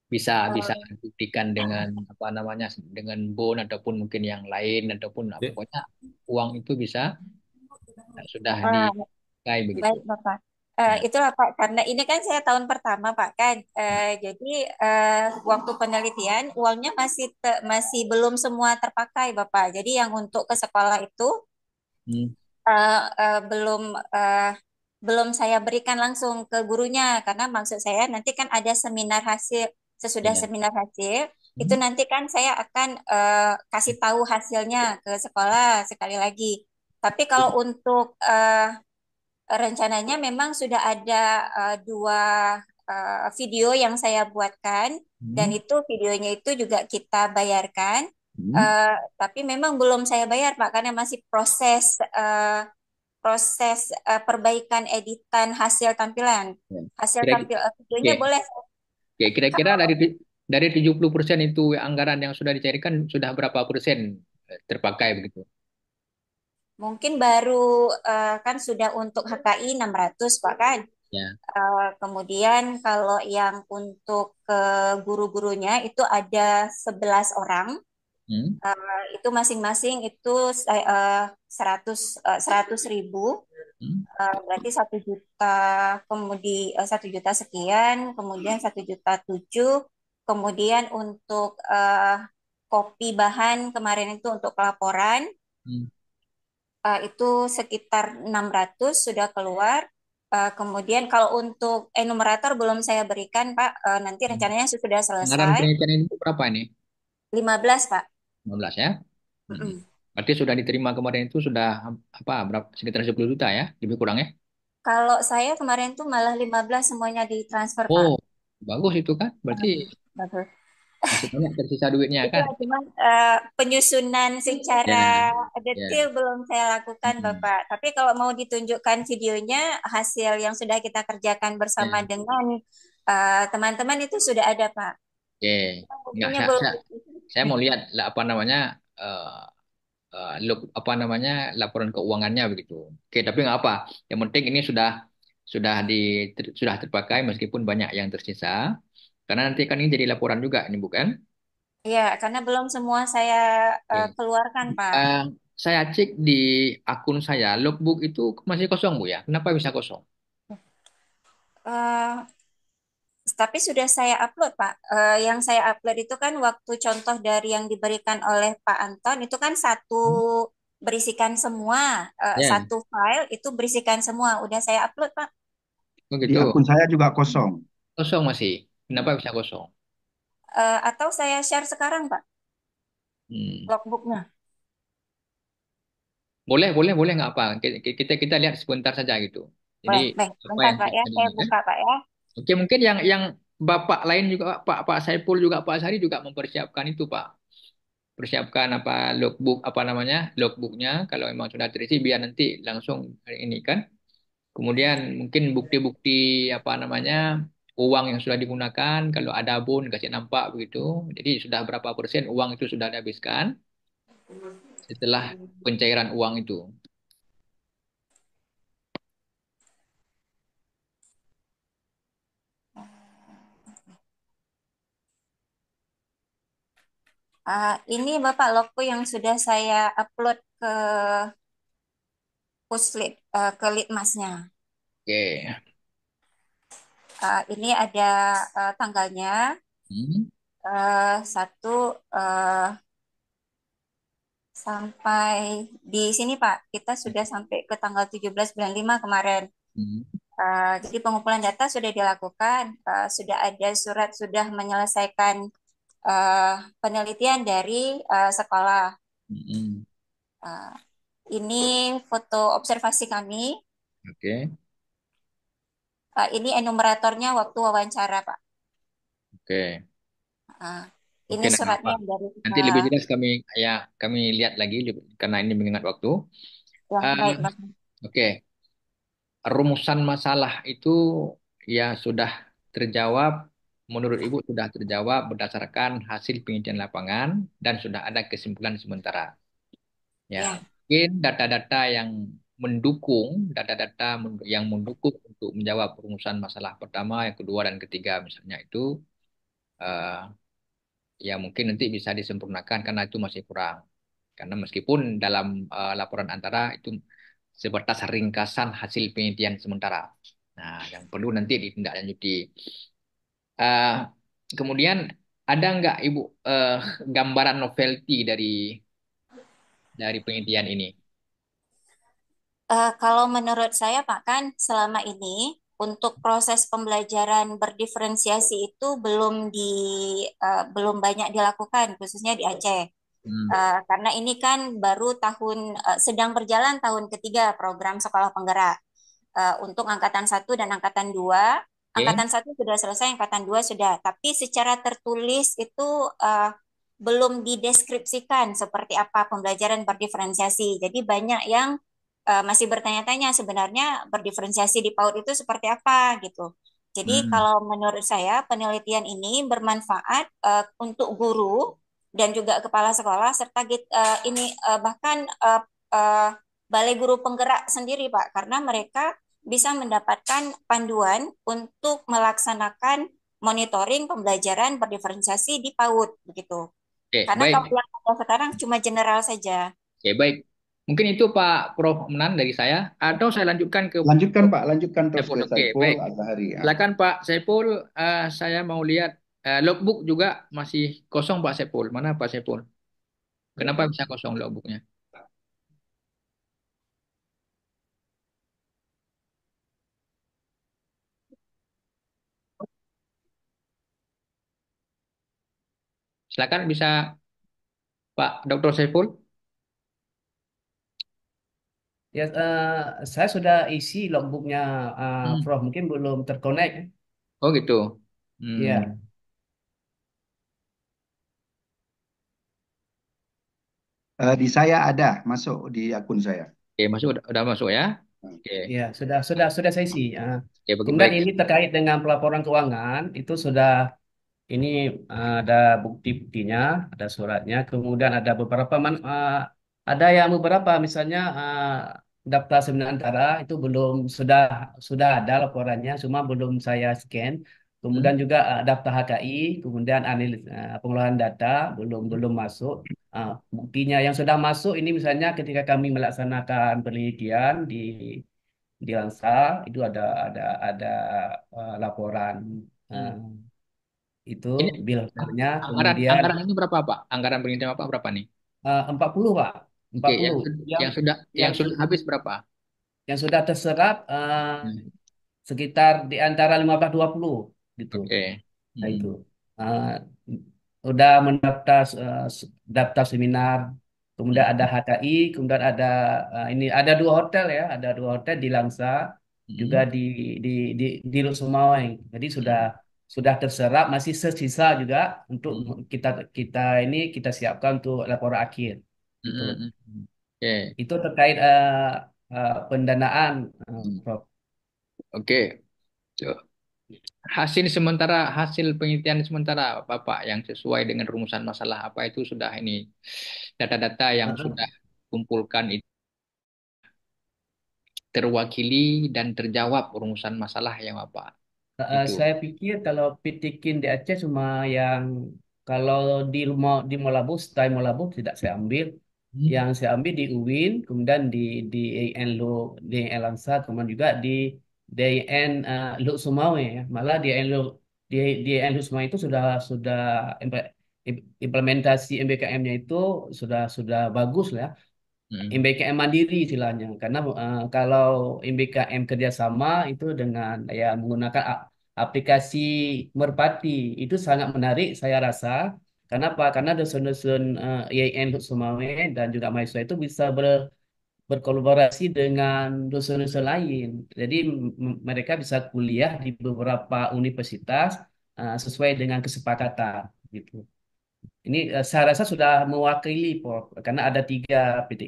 Bisa oh. bisa buktikan dengan apa namanya dengan bon ataupun mungkin yang lain ataupun apa iya. pokoknya uang itu bisa sudah ah. dipakai begitu. Baik, Bapak. Uh, itulah Pak, karena ini kan saya tahun pertama Pak kan, uh, jadi uh, waktu penelitian uangnya masih te masih belum semua terpakai Bapak. Jadi yang untuk ke sekolah itu uh, uh, belum uh, belum saya berikan langsung ke gurunya karena maksud saya nanti kan ada seminar hasil sesudah yeah. seminar hasil hmm. itu nanti kan saya akan uh, kasih tahu hasilnya ke sekolah sekali lagi. Tapi kalau iya. untuk uh, rencananya memang sudah ada uh, dua uh, video yang saya buatkan hmm. dan itu videonya itu juga kita bayarkan. Hmm. Uh, tapi memang belum saya bayar Pak karena masih proses uh, proses uh, perbaikan editan hasil tampilan. Ya. Hasil kira, tampil uh, videonya okay. boleh. Oke, kira-kira dari dari 70% itu anggaran yang sudah dicairkan sudah berapa persen terpakai begitu? mungkin baru uh, kan sudah untuk HKI 600 Pak kan? Ya. Uh, kemudian kalau yang untuk ke uh, guru-gurunya itu ada 11 orang. Hmm. Uh, itu masing-masing itu uh, 100 uh, 100 ribu. Hmm. Uh, berarti satu juta kemudian satu juta sekian, kemudian satu juta tujuh, kemudian untuk uh, kopi bahan kemarin itu untuk pelaporan, hmm uh, itu sekitar 600 sudah keluar. Uh, kemudian kalau untuk enumerator belum saya berikan Pak, uh, nanti hmm. rencananya sudah selesai. Anggaran ini itu berapa nih? 15 Pak. 15 ya? Mm Berarti sudah diterima kemarin itu sudah apa berapa sekitar 10 juta ya, lebih kurang ya? Kalau saya kemarin itu malah 15 semuanya ditransfer, Pak. Oh, bagus itu kan. Berarti bagus masih banyak tersisa duitnya iya, kan? itu cuman uh, penyusunan secara yeah. detail yeah. belum saya lakukan hmm. Bapak. Tapi kalau mau ditunjukkan videonya hasil yang sudah kita kerjakan bersama yeah. dengan eh, teman-teman uh, itu sudah ada Pak. Oke. Ya okay. saya, saya, mau lihat lah, apa namanya uh, eh, look, apa namanya laporan keuangannya begitu. Oke, tapi nggak apa. Yang penting ini sudah sudah di sudah terpakai meskipun banyak yang tersisa karena nanti kan ini jadi laporan juga ini bukan? Iya, karena belum semua saya uh, keluarkan, Pak. Eh, saya cek di akun saya, logbook itu masih kosong Bu ya. Kenapa bisa kosong? Eh, tapi sudah saya upload, Pak. Eh, yang saya upload itu kan waktu contoh dari yang diberikan oleh Pak Anton itu kan satu berisikan semua, Eh, Ya, satu file itu berisikan semua. Udah saya upload, Pak. Oh, di gitu. akun saya juga kosong. Kosong masih. Kenapa bisa kosong? Eh, atau saya share sekarang, Pak, Hmm. logbooknya. Boleh, boleh, boleh nggak apa. Kita kita lihat sebentar saja gitu. Jadi Baik, baik. apa Bentar, yang Pak, ya. Saya ya. buka, Pak, ya. Oke, mungkin yang yang Bapak lain juga Pak Pak Pak Saiful juga Pak Sari juga mempersiapkan itu Pak. Persiapkan apa logbook apa namanya? Logbooknya kalau memang sudah terisi biar nanti langsung hari ini kan. Kemudian mungkin bukti-bukti apa namanya? uang yang sudah digunakan, kalau ada bon kasih nampak begitu. Jadi sudah berapa persen uang itu sudah dihabiskan setelah pencairan uang itu. Uh, ini Bapak loku yang sudah saya upload ke puslit uh, ke litmasnya. Oke. Okay uh, ini ada uh, tanggalnya hmm. uh, satu uh, sampai di sini Pak kita sudah hmm. sampai ke tanggal 17 bulan 5 kemarin hmm. uh, jadi pengumpulan data sudah dilakukan uh, sudah ada surat sudah menyelesaikan uh, penelitian dari uh, sekolah hmm. uh, ini foto observasi kami oke okay. Uh, ini enumeratornya waktu wawancara, Pak. Oke. Uh, ini Mungkin nah, suratnya nah, dari nanti lebih jelas kami ya kami lihat lagi karena ini mengingat waktu. Ya, uh, baik, Oke. Rumusan masalah itu ya sudah terjawab menurut Ibu sudah terjawab berdasarkan hasil penelitian lapangan dan sudah ada kesimpulan sementara. Ya. Ya. Mungkin data-data yang mendukung data-data yang mendukung untuk menjawab perumusan masalah pertama, yang kedua dan ketiga misalnya itu uh, ya mungkin nanti bisa disempurnakan karena itu masih kurang. Karena meskipun dalam uh, laporan antara itu sebatas ringkasan hasil penelitian sementara. Nah, yang perlu nanti ditindaklanjuti. Uh, kemudian ada nggak ibu uh, gambaran novelty dari dari penelitian ini? Uh, kalau menurut saya Pak kan selama ini untuk proses pembelajaran berdiferensiasi itu belum di uh, belum banyak dilakukan khususnya di Aceh. Uh, karena ini kan baru tahun uh, sedang berjalan tahun ketiga program sekolah penggerak uh, untuk angkatan satu dan angkatan dua. Okay. Angkatan satu sudah selesai, angkatan dua sudah. Tapi secara tertulis itu uh, belum dideskripsikan seperti apa pembelajaran berdiferensiasi. Jadi banyak yang Eh, masih bertanya-tanya sebenarnya berdiferensiasi di PAUD itu seperti apa gitu. Jadi hmm. kalau menurut saya penelitian ini bermanfaat uh, untuk guru dan juga kepala sekolah serta uh, ini uh, bahkan uh, uh, balai guru penggerak sendiri Pak karena mereka bisa mendapatkan panduan untuk melaksanakan monitoring pembelajaran berdiferensiasi di PAUD begitu. Okay, Karena baik. kalau yang sekarang cuma general saja. Oke, okay, baik. Mungkin itu Pak Prof Menan dari saya atau saya lanjutkan ke Lanjutkan Pak, lanjutkan terus Saiful. Oke, baik. Azhari. Ya. Silakan Pak Saiful, uh, saya mau lihat uh, logbook juga masih kosong Pak Saiful. Mana Pak Saiful? Kenapa bisa kosong logbooknya? Silakan bisa Pak Dr. Saiful. Ya, uh, saya sudah isi logbooknya, uh, Hmm. Prof. Mungkin belum terkonek. Oh gitu. Ya. Hmm. Ya, Uh, di saya ada masuk di akun saya. Oke, masuk udah, udah masuk ya. Hmm. Oke. ya sudah sudah sudah saya isi. ya. Oke, baik Kemudian ini terkait dengan pelaporan keuangan itu sudah ini ada bukti-buktinya, ada suratnya. Kemudian ada beberapa man, ada yang beberapa misalnya daftar seminar antara itu belum sudah sudah ada laporannya, cuma belum saya scan. Kemudian hmm. juga uh, daftar HKI, kemudian analis uh, eh, pengelolaan data belum belum masuk. Uh, buktinya yang sudah masuk ini misalnya ketika kami melaksanakan penelitian di di Lansa itu ada ada ada uh, laporan uh, itu bilangnya. Anggaran, kemudian anggaran ini berapa Pak? Anggaran penelitian apa berapa nih? Empat puluh Pak. Oke, yang, 40 yang, yang sudah yang, yang sudah habis berapa? Yang sudah terserap uh, hmm. sekitar di antara 15-20 gitu. Oke. Nah, hmm. itu. Uh, udah mendaftar uh, daftar seminar, kemudian ada HKI, hmm. kemudian ada uh, ini ada dua hotel ya, ada dua hotel di Langsa hmm. juga di di di di Lusumawang Jadi sudah sudah terserap masih sisa juga untuk hmm. kita kita ini kita siapkan untuk laporan akhir gitu. mm Itu terkait uh, uh, pendanaan, eh, hmm. Prof. Oke. Okay. Hasil sementara, hasil penelitian sementara, Bapak, yang sesuai dengan rumusan masalah apa itu sudah ini data-data yang sudah kumpulkan itu terwakili dan terjawab rumusan masalah yang Bapak Uh, saya pikir kalau pitikin di Aceh cuma yang kalau di rumah di Malabo stay Molabu tidak saya ambil. Hmm. yang saya ambil di UIN, kemudian di di Lo, di Elangsa, Lansa, kemudian juga di di uh, Sumawe ya. Malah di IN Lo, di di Sumawe itu sudah sudah implementasi MBKM-nya itu sudah sudah bagus lah ya. Hmm. MBKM mandiri istilahnya karena uh, kalau MBKM kerjasama itu dengan ya menggunakan aplikasi Merpati itu sangat menarik saya rasa karena apa? Karena dosen-dosen uh, IAIN Sumawe dan juga mahasiswa itu bisa ber, berkolaborasi dengan dosen-dosen lain. Jadi mereka bisa kuliah di beberapa universitas uh, sesuai dengan kesepakatan gitu. Ini uh, saya rasa sudah mewakili Prof. karena ada tiga PT,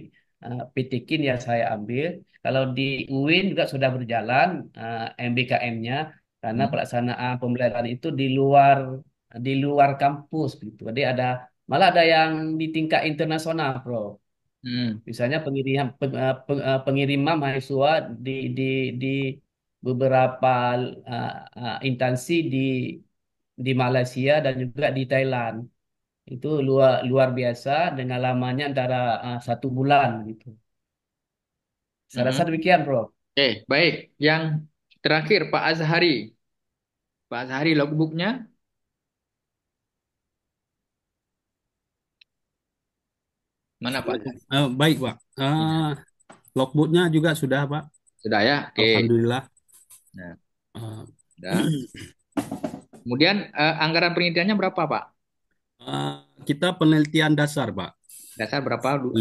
uh, eh, PTKIN yang saya ambil. Kalau di UIN juga sudah berjalan uh, MBKM-nya karena hmm. pelaksanaan pembelajaran itu di luar di luar kampus gitu. Jadi ada malah ada yang di tingkat internasional, Bro. Hmm. Misalnya pengiriman eh, eh, pengiriman mahasiswa di di di beberapa uh, instansi di di Malaysia dan juga di Thailand. Itu luar luar biasa dengan lamanya antara uh, satu bulan gitu. Saya rasa hmm. demikian, Bro. Oke, baik. Yang terakhir Pak Azhari. Pak Azhari logbooknya Mana Pak? Uh, baik Pak. Uh, logbooknya juga sudah Pak. Sudah ya. Okay. Alhamdulillah. Nah. Uh, Kemudian uh, anggaran penelitiannya berapa Pak? Uh, kita penelitian dasar Pak. Dasar berapa? 15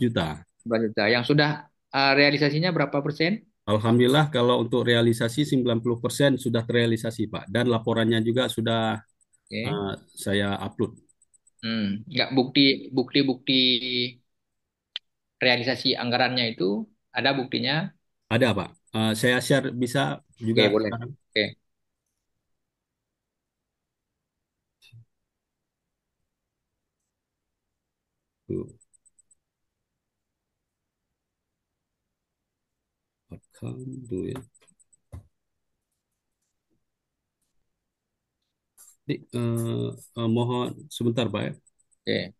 juta. 15 juta. Yang sudah uh, realisasinya berapa persen? Alhamdulillah kalau untuk realisasi 90% sudah terrealisasi Pak dan laporannya juga sudah okay. uh, saya upload. Hmm, nggak bukti bukti-bukti realisasi anggarannya itu ada buktinya. Ada, Pak. Uh, saya share bisa juga Oke, boleh. Oke. Tuh, tuh ya. Di, uh, eh, mohon sebentar, Pak. Ya. Oke.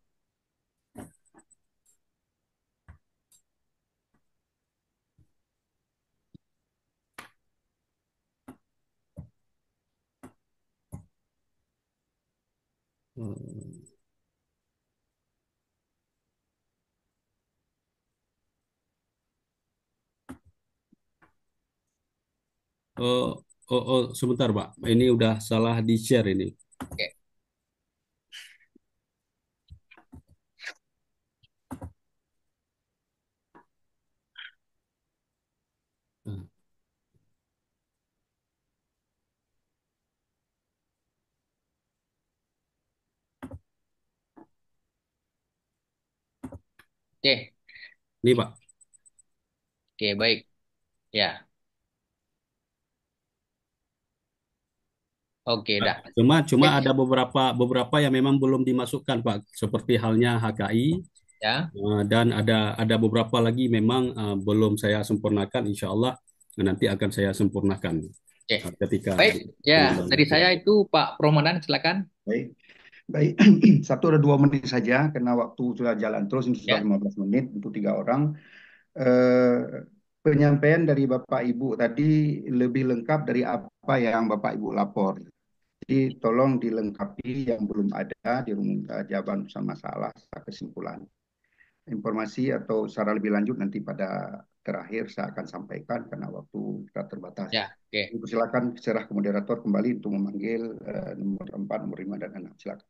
Hmm. Oh, Oh, oh, sebentar, Pak. Ini udah salah di-share ini. Oke. Okay. Oke. Ini, Pak. Oke, baik. Ya, Oke, nah, dah. Cuma cuma ada beberapa beberapa yang memang belum dimasukkan, Pak. Seperti halnya HKI. Ya. Eh, dan ada ada beberapa lagi memang eh, belum saya sempurnakan, insya Allah eh, nanti akan saya sempurnakan. Oke. Nah, ketika Baik, ya iya. dari saya itu Pak Promonan, silakan. Baik. Baik, satu atau dua menit saja karena waktu sudah jalan terus ini sudah yeah. Ya. 15 menit untuk tiga orang. Uh, penyampaian dari Bapak Ibu tadi lebih lengkap dari apa yang Bapak Ibu lapor. Jadi tolong dilengkapi yang belum ada di rumah jawaban sama salah kesimpulan. Informasi atau secara lebih lanjut nanti pada terakhir saya akan sampaikan karena waktu kita terbatas. Ya, oke. Okay. Silakan serah ke moderator kembali untuk memanggil uh, nomor 4, nomor 5 dan 6. Silakan.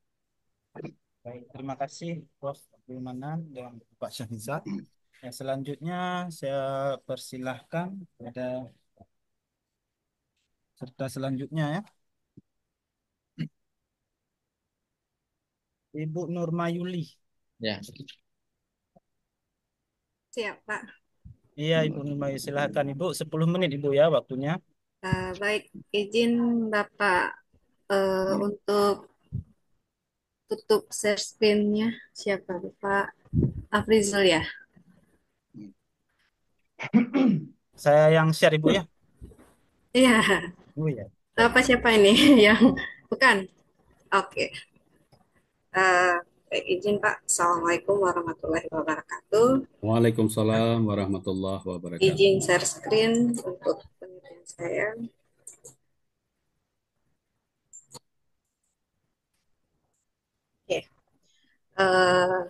Baik, terima kasih Prof. Abdul Manan dan Pak Syahrizat. Hmm. Ya, selanjutnya saya persilahkan pada serta selanjutnya ya. Ibu Yuli. Ya. Siap, Pak. Iya, Ibu Yuli. Silahkan, Ibu. 10 menit, Ibu, ya waktunya. Uh, baik, izin Bapak uh, hmm. untuk tutup share screen-nya. Siapa, Bapak? Afrizul, ya? Saya yang share, Ibu, ya? Iya. Oh, ya. Apa siapa ini yang bukan? Oke, Uh, izin Pak. Assalamualaikum warahmatullahi wabarakatuh. Waalaikumsalam warahmatullahi wabarakatuh. Izin share screen untuk penelitian saya. Oke. Uh,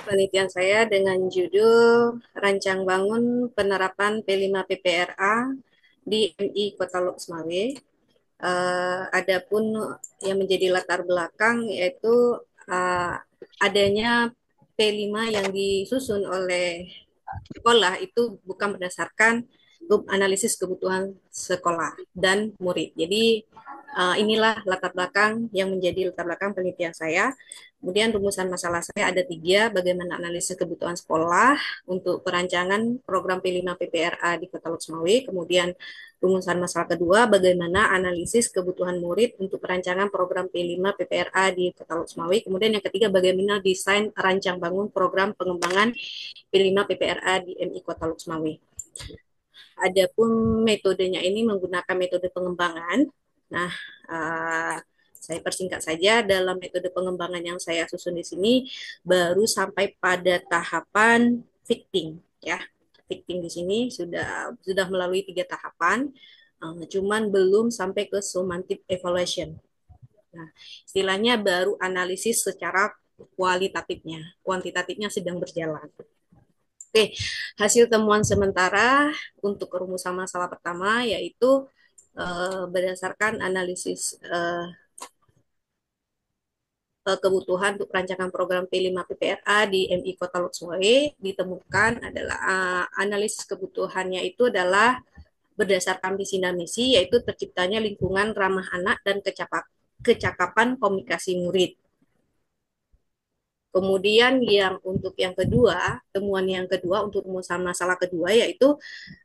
penelitian saya dengan judul Rancang Bangun Penerapan P5 PPRA di MI Kota Lok Sumawe. Uh, adapun yang menjadi latar belakang yaitu uh, adanya P5 yang disusun oleh sekolah itu bukan berdasarkan analisis kebutuhan sekolah dan murid. Jadi uh, inilah latar belakang yang menjadi latar belakang penelitian saya. Kemudian rumusan masalah saya ada tiga, bagaimana analisis kebutuhan sekolah untuk perancangan program P5 PPRA di Kota Loksmawe. Kemudian rumusan masalah kedua, bagaimana analisis kebutuhan murid untuk perancangan program P5 PPRA di Kota Loksmawe. Kemudian yang ketiga, bagaimana desain rancang bangun program pengembangan P5 PPRA di MI Kota Loksmawe. Adapun metodenya ini menggunakan metode pengembangan. Nah, eh, saya persingkat saja dalam metode pengembangan yang saya susun di sini baru sampai pada tahapan fitting ya. Fitting di sini sudah sudah melalui tiga tahapan, eh, cuman belum sampai ke semantic evaluation. Nah, istilahnya baru analisis secara kualitatifnya, kuantitatifnya sedang berjalan. Oke, hasil temuan sementara untuk rumusan masalah pertama yaitu uh, berdasarkan analisis uh, Eh, kebutuhan untuk rancangan program P5 PPRA di MI Kota Lutsuwe ditemukan adalah uh, analisis kebutuhannya itu adalah berdasarkan visi dan misi yaitu terciptanya lingkungan ramah anak dan kecapak, kecakapan komunikasi murid. Kemudian yang untuk yang kedua, temuan yang kedua untuk rumusan masalah kedua yaitu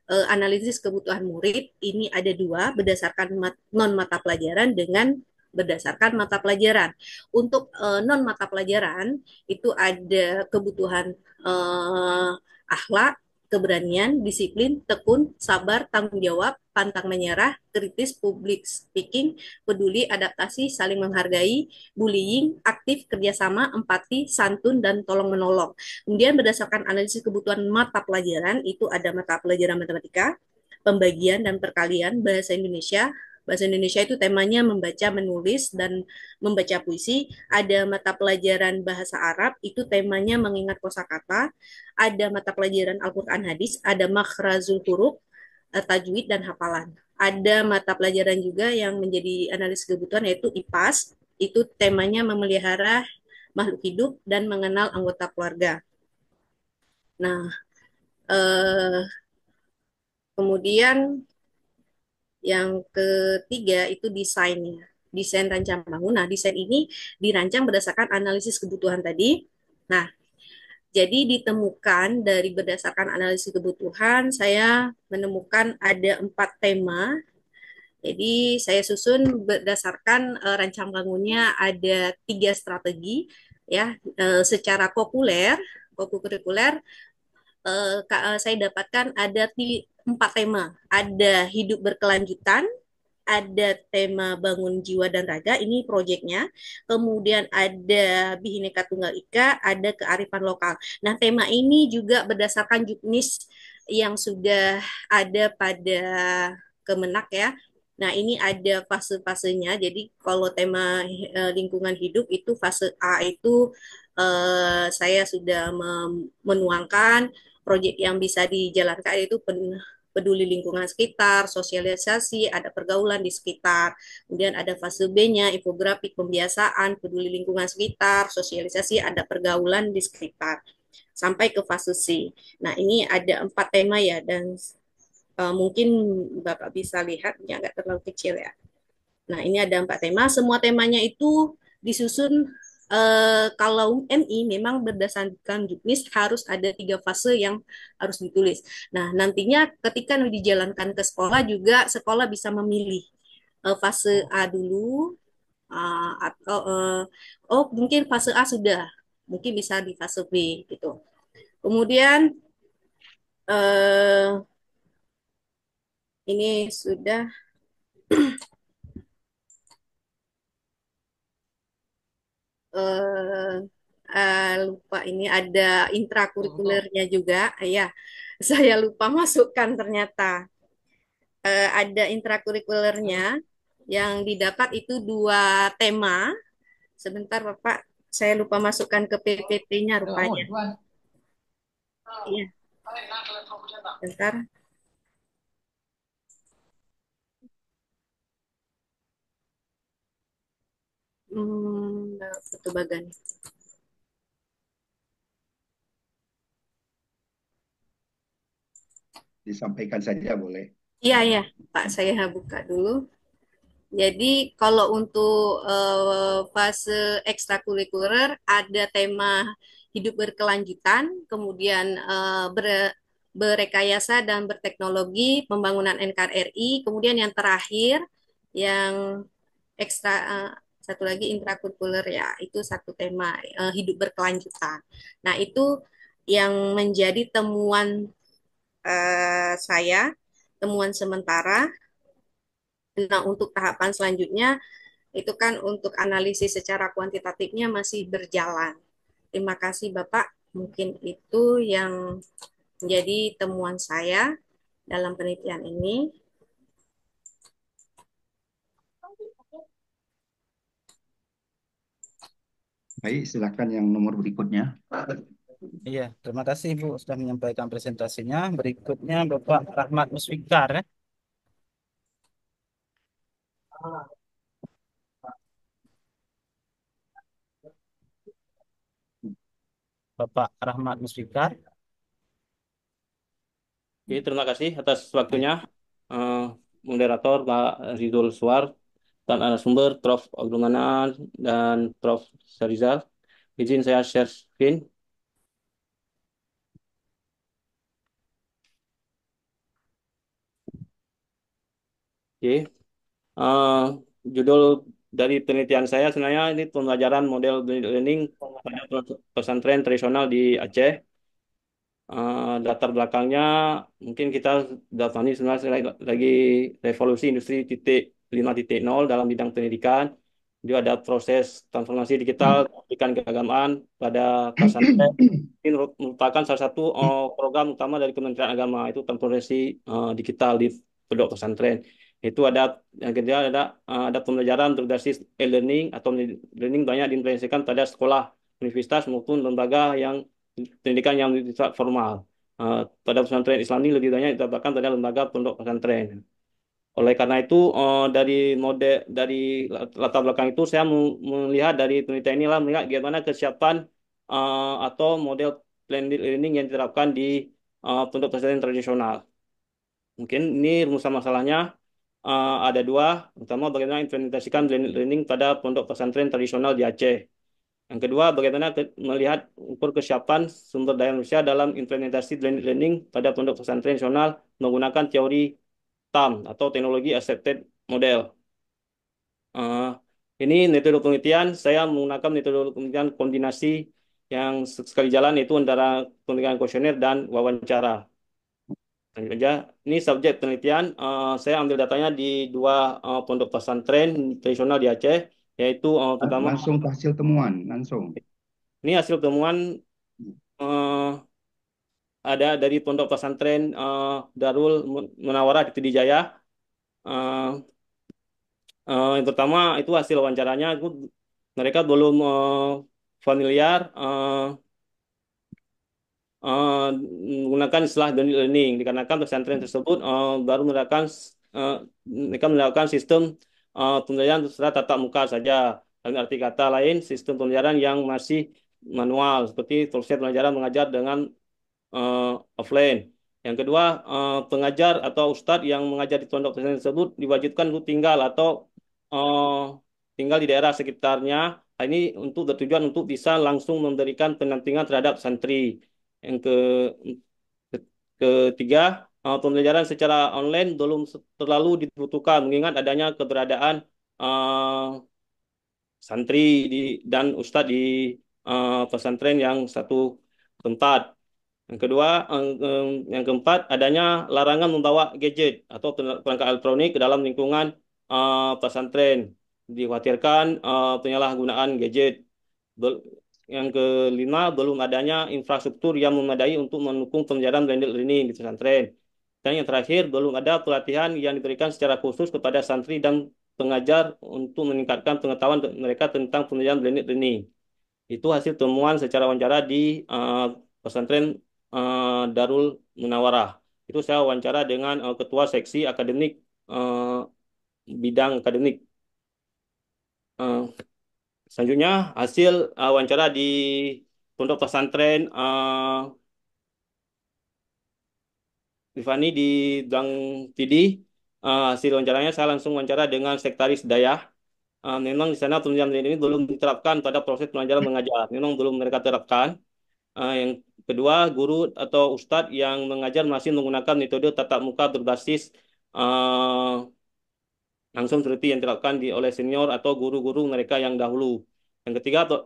e, analisis kebutuhan murid. Ini ada dua berdasarkan mat, non mata pelajaran dengan berdasarkan mata pelajaran. Untuk uh, non mata pelajaran itu ada kebutuhan uh, akhlak, keberanian, disiplin, tekun, sabar, tanggung jawab, pantang menyerah, kritis, public speaking, peduli, adaptasi, saling menghargai, bullying, aktif, kerjasama, empati, santun, dan tolong-menolong. Kemudian berdasarkan analisis kebutuhan mata pelajaran, itu ada mata pelajaran matematika, pembagian dan perkalian, bahasa Indonesia, bahasa Indonesia itu temanya membaca, menulis dan membaca puisi. Ada mata pelajaran bahasa Arab itu temanya mengingat kosakata. Ada mata pelajaran Al-Qur'an hadis, ada makhrazul huruf, eh, tajwid dan hafalan. Ada mata pelajaran juga yang menjadi analis kebutuhan yaitu IPAS. Itu temanya memelihara makhluk hidup dan mengenal anggota keluarga. Nah, eh, kemudian yang ketiga itu desainnya, desain rancang bangun. Nah, desain ini dirancang berdasarkan analisis kebutuhan tadi. Nah, jadi ditemukan dari berdasarkan analisis kebutuhan, saya menemukan ada empat tema. Jadi saya susun berdasarkan uh, rancang bangunnya ada tiga strategi ya uh, secara populer, populer uh, eh, saya dapatkan ada empat tema. Ada hidup berkelanjutan, ada tema bangun jiwa dan raga, ini proyeknya. Kemudian ada Bihineka Tunggal Ika, ada kearifan lokal. Nah, tema ini juga berdasarkan juknis yang sudah ada pada Kemenak ya. Nah, ini ada fase-fasenya. Jadi, kalau tema eh, lingkungan hidup itu fase A itu Uh, saya sudah menuangkan proyek yang bisa dijalankan itu pen peduli lingkungan sekitar, sosialisasi, ada pergaulan di sekitar. Kemudian ada fase B-nya, infografik pembiasaan, peduli lingkungan sekitar, sosialisasi, ada pergaulan di sekitar. Sampai ke fase C. Nah, ini ada empat tema ya, dan uh, mungkin Bapak bisa lihat, ya nggak terlalu kecil ya. Nah, ini ada empat tema. Semua temanya itu disusun Uh, kalau MI memang berdasarkan juknis harus ada tiga fase yang harus ditulis. Nah, nantinya ketika dijalankan ke sekolah juga sekolah bisa memilih uh, fase A dulu uh, atau uh, oh mungkin fase A sudah, mungkin bisa di fase B gitu. Kemudian uh, ini sudah uh, uh, lupa ini ada intrakurikulernya oh. juga. ya, saya lupa masukkan ternyata. Uh, ada intrakurikulernya yang didapat itu dua tema. Sebentar Bapak, saya lupa masukkan ke PPT-nya rupanya. Oh, iya. Oh, Bentar. Hmm, Bagan. Disampaikan saja boleh. Iya, ya, Pak. Saya buka dulu. Jadi kalau untuk uh, fase ekstrakurikuler ada tema hidup berkelanjutan, kemudian uh, ber, berekayasa dan berteknologi, pembangunan NKRI, kemudian yang terakhir yang ekstra eh, satu lagi intrakurikuler ya itu satu tema uh, hidup berkelanjutan nah itu yang menjadi temuan uh, saya temuan sementara nah untuk tahapan selanjutnya itu kan untuk analisis secara kuantitatifnya masih berjalan. Terima kasih Bapak, mungkin itu yang menjadi temuan saya dalam penelitian ini. Baik, silakan yang nomor berikutnya. Iya, terima kasih Bu sudah menyampaikan presentasinya. Berikutnya Bapak Rahmat muswikar Ya. Bapak Rahmat muswikar Oke, terima kasih atas waktunya. Uh, moderator Pak Ridul Suar dan Sumber, Prof. Abdul dan Prof. Sarizal. Izin saya share screen. Oke. Okay. Uh, eh, judul dari penelitian saya sebenarnya ini pembelajaran model learning pada pesantren tradisional di Aceh. Uh, latar belakangnya mungkin kita datangi sebenarnya lagi revolusi industri titik 5.0 dalam bidang pendidikan. Juga ada proses transformasi digital pendidikan keagamaan pada pesantren. Ini merupakan salah satu uh, program utama dari Kementerian Agama itu transformasi uh, digital di pondok pesantren. Itu ada yang kedua ada uh, ada pembelajaran berbasis e-learning atau learning banyak diimplementasikan pada sekolah, universitas maupun lembaga yang pendidikan yang tidak formal. Uh, pada pesantren Islam ini lebih banyak ditambahkan pada lembaga pondok pesantren. Oleh karena itu uh, dari mode dari latar belakang itu saya melihat dari penelitian inilah melihat bagaimana kesiapan uh, atau model blended learning yang diterapkan di uh, bentuk kesehatan tradisional. Mungkin ini rumusan masalahnya uh, ada dua, pertama bagaimana implementasikan blended learning pada pondok pesantren tradisional di Aceh. Yang kedua, bagaimana ke melihat ukur kesiapan sumber daya manusia dalam implementasi blended learning pada pondok pesantren tradisional menggunakan teori TAM atau Teknologi Accepted Model. Uh, ini metode penelitian, saya menggunakan metode penelitian kombinasi yang sekali jalan itu antara penelitian kuesioner dan wawancara. Lanjut aja. Ini subjek penelitian, uh, saya ambil datanya di dua uh, pondok pesantren tradisional di Aceh, yaitu uh, pertama langsung hasil temuan langsung. Ini hasil temuan uh, ada dari Pondok Pesantren uh, Darul Munawarah di Pidijaya. Uh, uh, yang pertama itu hasil wawancaranya itu mereka belum uh, familiar uh, uh, menggunakan istilah learning dikarenakan pesantren tersebut uh, baru menerapkan uh, mereka melakukan sistem uh, pembelajaran secara tatap muka saja. dan arti kata lain, sistem pembelajaran yang masih manual seperti proses pelajaran mengajar dengan uh, offline. Yang kedua, uh, pengajar atau ustadz yang mengajar di pondok pesantren tersebut diwajibkan untuk tinggal atau uh, tinggal di daerah sekitarnya. ini untuk bertujuan untuk bisa langsung memberikan pendampingan terhadap santri. Yang ke ketiga, uh, pembelajaran secara online belum terlalu dibutuhkan mengingat adanya keberadaan uh, santri di dan ustadz di uh, pesantren yang satu tempat. Yang kedua, eh, yang keempat adanya larangan membawa gadget atau perangkat elektronik ke dalam lingkungan uh, pesantren. Dikhawatirkan uh, penyalahgunaan gadget. Bel yang kelima, belum adanya infrastruktur yang memadai untuk mendukung pembelajaran blended learning di pesantren. Dan yang terakhir, belum ada pelatihan yang diberikan secara khusus kepada santri dan pengajar untuk meningkatkan pengetahuan mereka tentang pembelajaran blended learning. Itu hasil temuan secara wawancara di uh, pesantren uh, Darul Munawarah. Itu saya wawancara dengan uh, ketua seksi akademik uh, bidang akademik. Uh, selanjutnya hasil uh, wawancara di pondok pesantren uh, Rifani di Dang Tidi. Uh, hasil wawancaranya saya langsung wawancara dengan sekretaris Dayah. Uh, memang di sana tunjangan ini belum diterapkan pada proses pelajaran mengajar. Memang belum mereka terapkan. Uh, yang kedua, guru atau ustadz yang mengajar masih menggunakan metode tatap muka berbasis uh, langsung seperti yang dilakukan di, oleh senior atau guru-guru mereka yang dahulu. Yang ketiga, atau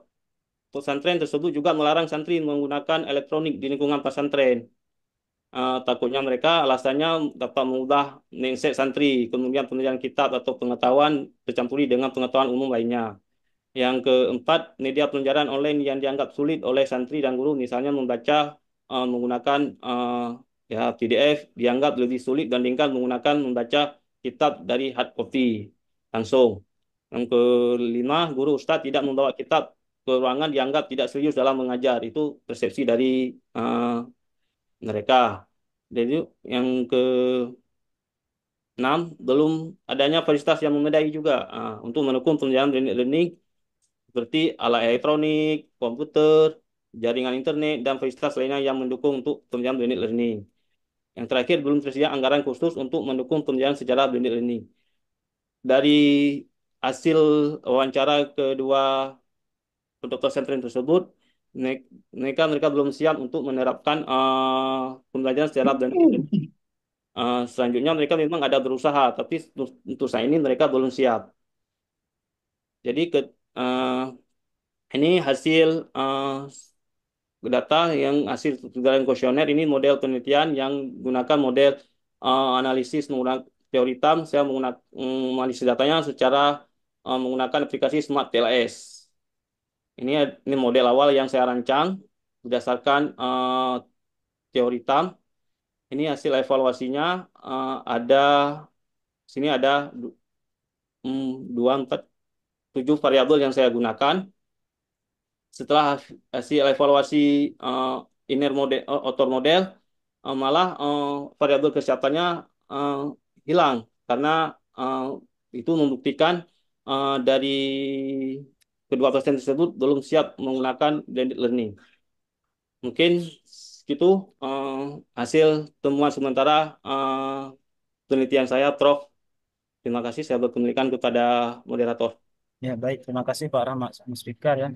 pesantren tersebut juga melarang santri menggunakan elektronik di lingkungan pesantren. Uh, takutnya mereka alasannya dapat mengubah mindset santri, kemudian penelitian kitab atau pengetahuan tercampuri dengan pengetahuan umum lainnya. Yang keempat, media pelajaran online yang dianggap sulit oleh santri dan guru, misalnya membaca uh, menggunakan uh, ya PDF dianggap lebih sulit dan dibandingkan menggunakan membaca kitab dari hard copy langsung. Yang kelima, guru ustadz tidak membawa kitab ke ruangan dianggap tidak serius dalam mengajar. Itu persepsi dari uh, mereka. Jadi yang ke enam belum adanya fasilitas yang memadai juga uh, untuk mendukung pelajaran learning seperti alat elektronik, komputer, jaringan internet, dan fasilitas lainnya yang mendukung untuk pembelajaran blended learning. Yang terakhir, belum tersedia anggaran khusus untuk mendukung pembelajaran secara blended learning. Dari hasil wawancara kedua dokter sentrin tersebut, mereka mereka belum siap untuk menerapkan uh, pembelajaran secara blended learning. Uh, selanjutnya mereka memang ada berusaha, tapi untuk saat ini mereka belum siap. Jadi ke, uh, ini hasil uh, data yang hasil dalam kuesioner ini model penelitian yang gunakan model uh, analisis menggunakan teori TAM saya menggunakan mm, analisis datanya secara uh, menggunakan aplikasi Smart TLS ini ini model awal yang saya rancang berdasarkan uh, teori TAM ini hasil evaluasinya uh, ada sini ada mm, dua empat tujuh variabel yang saya gunakan. Setelah hasil evaluasi uh, inner model, eh, outer model, uh, malah uh, variabel kesehatannya uh, hilang karena uh, itu membuktikan uh, dari kedua pasien tersebut belum siap menggunakan blended learning. Mungkin itu uh, hasil temuan sementara uh, penelitian saya, Prof. Terima kasih saya berkembalikan kepada moderator. Ya, baik. Terima kasih Pak Rahmat Mas ya.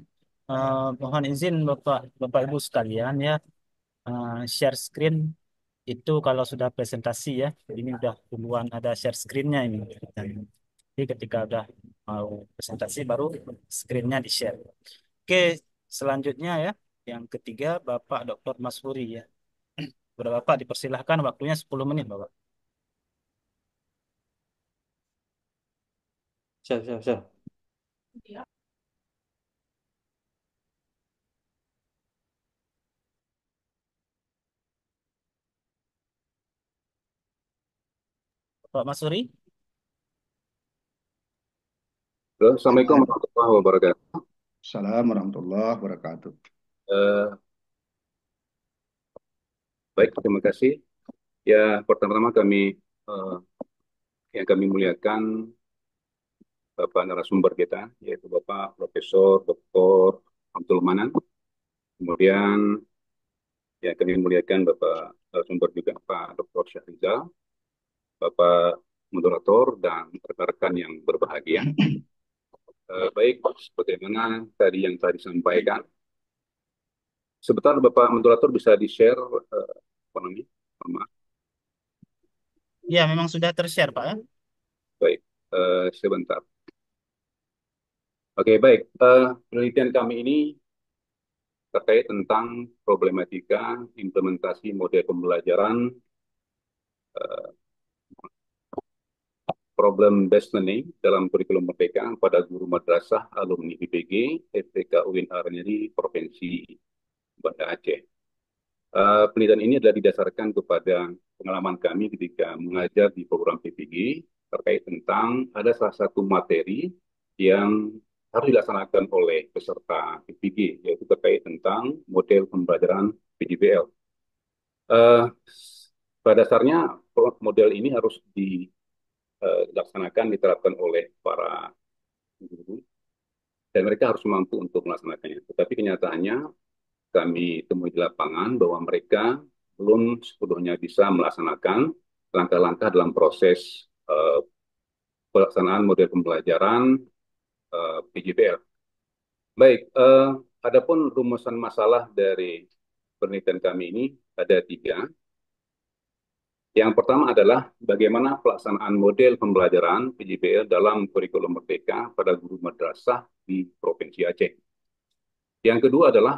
Uh, mohon izin Bapak Bapak Ibu sekalian ya, Uh, share screen itu kalau sudah presentasi ya. Ini sudah duluan ada share screen-nya ini. Jadi ketika sudah mau presentasi baru screen-nya di-share. Oke, selanjutnya ya, yang ketiga Bapak Dr. Mas Furi ya. Bapak dipersilahkan waktunya 10 menit Bapak. Siap, siap, siap. Iya. Pak Masuri. Suri? Assalamualaikum warahmatullahi wabarakatuh. Assalamualaikum warahmatullahi wabarakatuh. Uh, baik, terima kasih. Ya, pertama-tama kami uh, yang kami muliakan Bapak narasumber kita, yaitu Bapak Profesor Dr. Abdul Manan. Kemudian ya kami muliakan Bapak narasumber juga Pak Dr. Syahrizal, Bapak moderator dan rekan-rekan yang berbahagia. Eh, baik, mana tadi yang tadi sampaikan, sebentar Bapak moderator bisa di-share eh, ekonomi, maaf. Ya, memang sudah tershare, Pak. Baik, eh, sebentar. Oke, baik. Uh, penelitian kami ini terkait tentang problematika implementasi model pembelajaran uh, problem destiny learning dalam kurikulum merdeka pada guru madrasah alumni IPG FTK UIN Arnyeri Provinsi Banda Aceh. Uh, penelitian ini adalah didasarkan kepada pengalaman kami ketika mengajar di program PPG terkait tentang ada salah satu materi yang harus dilaksanakan oleh peserta PPG yaitu terkait tentang model pembelajaran PGBL. Uh, eh, pada dasarnya model ini harus eh, dilaksanakan diterapkan oleh para guru dan mereka harus mampu untuk melaksanakannya. Tetapi kenyataannya kami temui di lapangan bahwa mereka belum sepenuhnya bisa melaksanakan langkah-langkah dalam proses uh, pelaksanaan model pembelajaran Eh, PJBL. Baik, uh, adapun rumusan masalah dari penelitian kami ini ada tiga. Yang pertama adalah bagaimana pelaksanaan model pembelajaran PJBL dalam kurikulum merdeka pada guru madrasah di Provinsi Aceh. Yang kedua adalah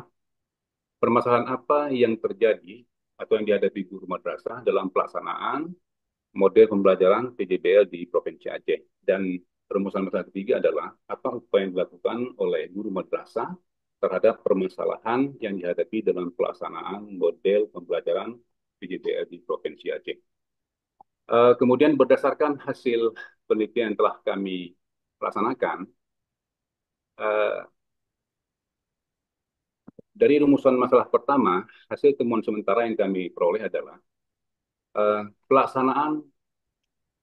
permasalahan apa yang terjadi atau yang dihadapi guru madrasah dalam pelaksanaan model pembelajaran PJBL di Provinsi Aceh. Dan Permasalahan masalah ketiga adalah apa upaya yang dilakukan oleh guru madrasah terhadap permasalahan yang dihadapi dalam pelaksanaan model pembelajaran PJBL di Provinsi Aceh. Eh, kemudian berdasarkan hasil penelitian yang telah kami laksanakan, eh, dari rumusan masalah pertama, hasil temuan sementara yang kami peroleh adalah eh, pelaksanaan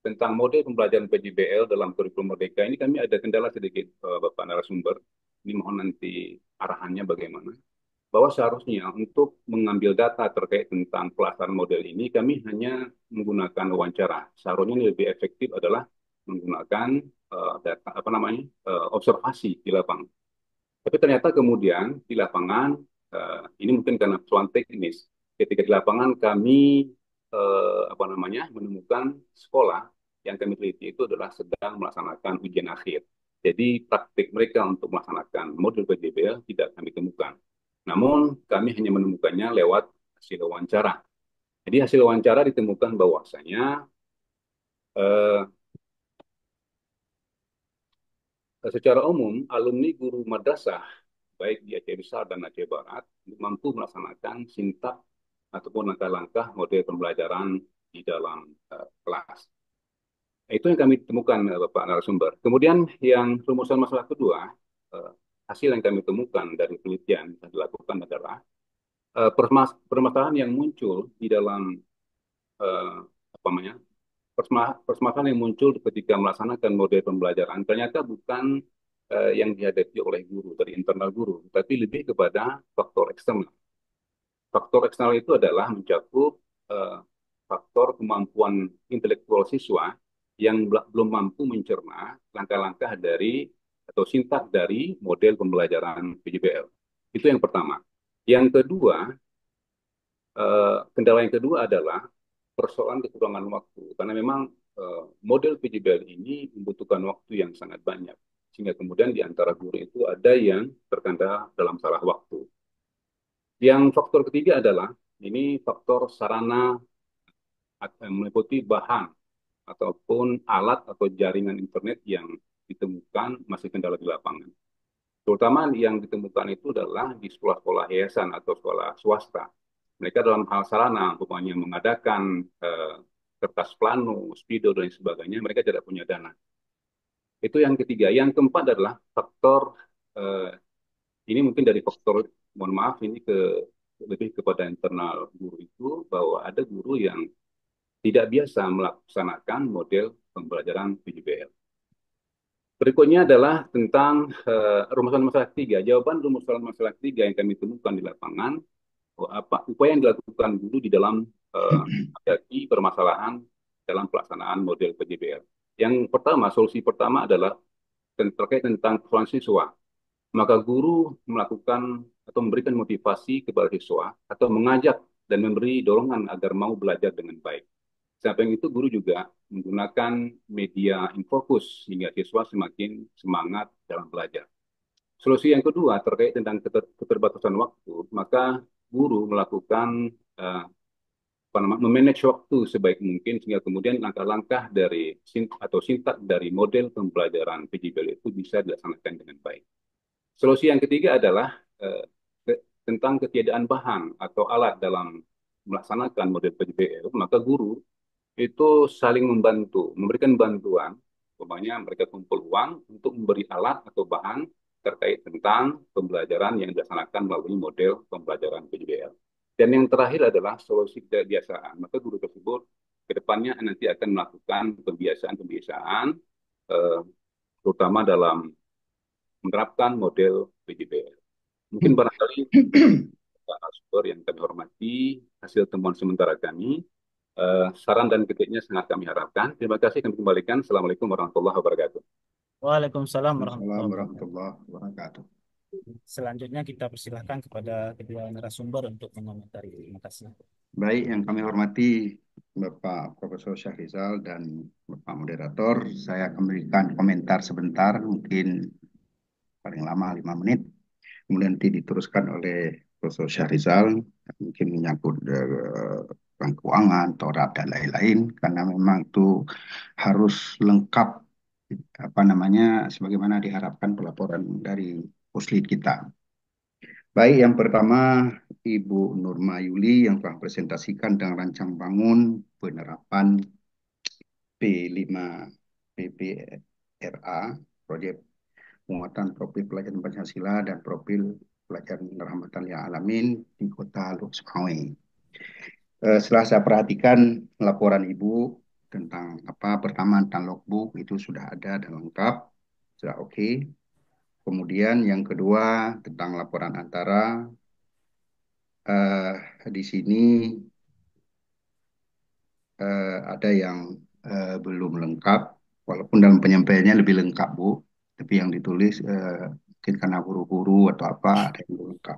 tentang model pembelajaran PJBL dalam kurikulum merdeka ini kami ada kendala sedikit eh, Bapak narasumber. Ini mohon nanti arahannya bagaimana. Bahwa seharusnya untuk mengambil data terkait tentang pelaksanaan model ini kami hanya menggunakan wawancara. Seharusnya ini lebih efektif adalah menggunakan uh, data apa namanya uh, observasi di lapangan. Tapi ternyata kemudian di lapangan uh, ini mungkin karena persoalan teknis. Ketika di lapangan kami apa namanya menemukan sekolah yang kami teliti itu adalah sedang melaksanakan ujian akhir. Jadi praktik mereka untuk melaksanakan modul PJBL tidak kami temukan. Namun kami hanya menemukannya lewat hasil wawancara. Jadi hasil wawancara ditemukan bahwasanya eh, secara umum alumni guru madrasah baik di Aceh Besar dan Aceh Barat mampu melaksanakan sintak ataupun langkah-langkah model pembelajaran di dalam eh, kelas. Eh, itu yang kami temukan, eh, Bapak narasumber. Kemudian yang rumusan masalah kedua, eh, hasil yang kami temukan dari penelitian yang dilakukan adalah permasalahan yang muncul di dalam apa namanya permasalahan yang muncul ketika melaksanakan model pembelajaran ternyata bukan yang dihadapi oleh guru dari internal guru, tapi lebih kepada faktor eksternal. Faktor eksternal itu adalah mencakup faktor kemampuan intelektual siswa yang belum mampu mencerna langkah-langkah dari atau sintak dari model pembelajaran PJBL. Itu yang pertama. Yang kedua, eh, kendala yang kedua adalah persoalan kekurangan waktu. Karena memang eh, model PJBL ini membutuhkan waktu yang sangat banyak. Sehingga kemudian di antara guru itu ada yang terkendala dalam salah waktu. Yang faktor ketiga adalah ini faktor sarana eh, meliputi bahan ataupun alat atau jaringan internet yang ditemukan masih kendala di lapangan. Terutama yang ditemukan itu adalah di sekolah-sekolah yayasan atau sekolah swasta. Mereka dalam hal sarana, umpamanya mengadakan eh, kertas plano, speedo, dan sebagainya, mereka tidak punya dana. Itu yang ketiga. Yang keempat adalah faktor, eh, ini mungkin dari faktor, mohon maaf, ini ke lebih kepada internal guru itu, bahwa ada guru yang tidak biasa melaksanakan model pembelajaran PJBL. Berikutnya adalah tentang uh, rumusan masalah tiga. Jawaban rumusan masalah tiga yang kami temukan di lapangan, oh, apa upaya yang dilakukan dulu di dalam menghadapi eh, uh, permasalahan dalam pelaksanaan model PJBL. Yang pertama, solusi pertama adalah terkait tentang persoalan siswa. Maka guru melakukan atau memberikan motivasi kepada siswa atau mengajak dan memberi dorongan agar mau belajar dengan baik. Samping itu guru juga menggunakan media infokus sehingga siswa semakin semangat dalam belajar. Solusi yang kedua terkait tentang keterbatasan waktu, maka guru melakukan uh, memanage waktu sebaik mungkin sehingga kemudian langkah-langkah dari atau sintak dari model pembelajaran PGBL itu bisa dilaksanakan dengan baik. Solusi yang ketiga adalah uh, tentang ketiadaan bahan atau alat dalam melaksanakan model PGBL, maka guru itu saling membantu, memberikan bantuan. Umpamanya mereka kumpul uang untuk memberi alat atau bahan terkait tentang pembelajaran yang dilaksanakan melalui model pembelajaran PJBL. Dan yang terakhir adalah solusi kebiasaan. Maka guru tersebut ke depannya nanti akan melakukan kebiasaan-kebiasaan eh, terutama dalam menerapkan model PJBL. Mungkin barangkali Pak Asper yang kami hormati, hasil temuan sementara kami, uh, saran dan kritiknya sangat kami harapkan. Terima kasih kami kembalikan. Assalamualaikum warahmatullahi wabarakatuh. Waalaikumsalam warahmatullahi wabarakatuh. Selanjutnya kita persilahkan kepada kedua narasumber untuk mengomentari. Terima kasih. Baik, yang kami hormati Bapak Profesor Syahrizal dan Bapak Moderator, saya akan memberikan komentar sebentar, mungkin paling lama lima menit. Kemudian nanti diteruskan oleh Profesor Syahrizal mungkin menyangkut eh, bank keuangan, torab dan lain-lain karena memang itu harus lengkap apa namanya sebagaimana diharapkan pelaporan dari puslit kita. Baik, yang pertama Ibu Nurma Yuli yang telah presentasikan dengan rancang bangun penerapan P5 PPRA, proyek penguatan profil pelajaran Pancasila dan profil pelajaran rahmatan ya alamin di kota Luksemburg. Uh, eh, setelah saya perhatikan laporan Ibu tentang apa pertama tentang logbook itu sudah ada dan lengkap sudah oke okay. kemudian yang kedua tentang laporan antara uh, di sini uh, ada yang uh, belum lengkap walaupun dalam penyampaiannya lebih lengkap bu tapi yang ditulis uh, mungkin karena buru-buru atau apa ada yang belum lengkap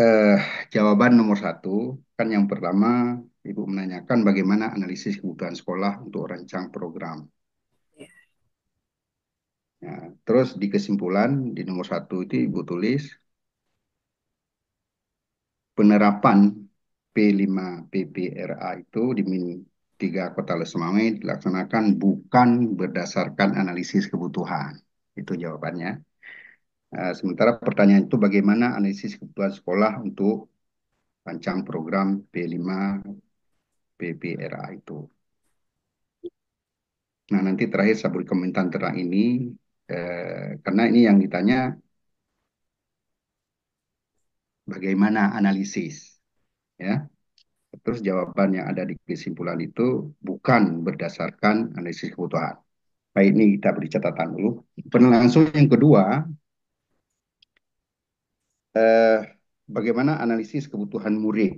eh, jawaban nomor satu kan yang pertama ibu menanyakan bagaimana analisis kebutuhan sekolah untuk rancang program ya, terus di kesimpulan di nomor satu itu ibu tulis penerapan P5 PPRA itu dimin tiga kota Lesmame dilaksanakan bukan berdasarkan analisis kebutuhan. Itu jawabannya. Eh, sementara pertanyaan itu bagaimana analisis kebutuhan sekolah untuk rancang program P5 PPRA itu. Nah, nanti terakhir saya beri komentar tentang ini, eh, karena ini yang ditanya bagaimana analisis. ya Terus jawaban yang ada di kesimpulan itu bukan berdasarkan analisis kebutuhan. Baik, nah, ini kita beri catatan dulu. Penelangsung yang kedua, eh, bagaimana analisis kebutuhan murid.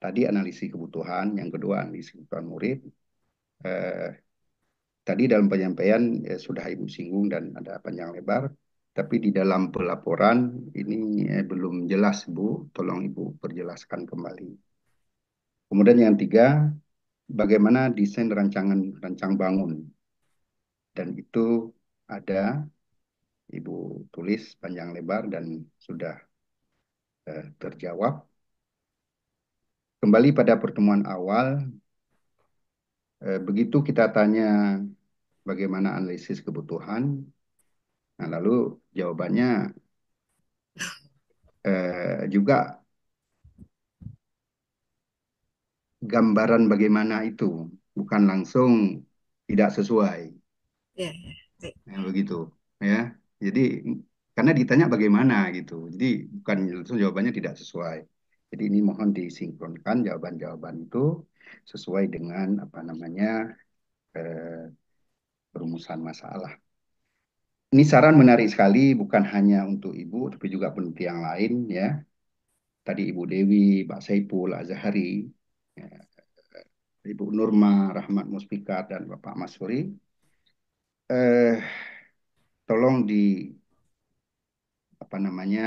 Tadi analisis kebutuhan, yang kedua analisis kebutuhan murid. Eh, tadi dalam penyampaian eh, sudah Ibu singgung dan ada panjang lebar tapi di dalam pelaporan ini eh, belum jelas Bu, tolong Ibu perjelaskan kembali. Kemudian yang tiga, bagaimana desain rancangan rancang bangun. Dan itu ada Ibu tulis panjang lebar dan sudah eh, terjawab. Kembali pada pertemuan awal, eh, begitu kita tanya bagaimana analisis kebutuhan, Nah, lalu jawabannya eh, juga gambaran bagaimana itu, bukan langsung tidak sesuai. Ya, ya. Nah, begitu, ya. Jadi karena ditanya bagaimana gitu, jadi bukan langsung jawabannya tidak sesuai. Jadi ini mohon disinkronkan jawaban-jawaban itu sesuai dengan apa namanya eh, perumusan masalah. Ini saran menarik sekali, bukan hanya untuk ibu, tapi juga peneliti yang lain ya. Tadi Ibu Dewi, Pak Saiful, Azhari, ya, Ibu Nurma, Rahmat Muspika, dan Bapak Masuri. Eh, tolong di apa namanya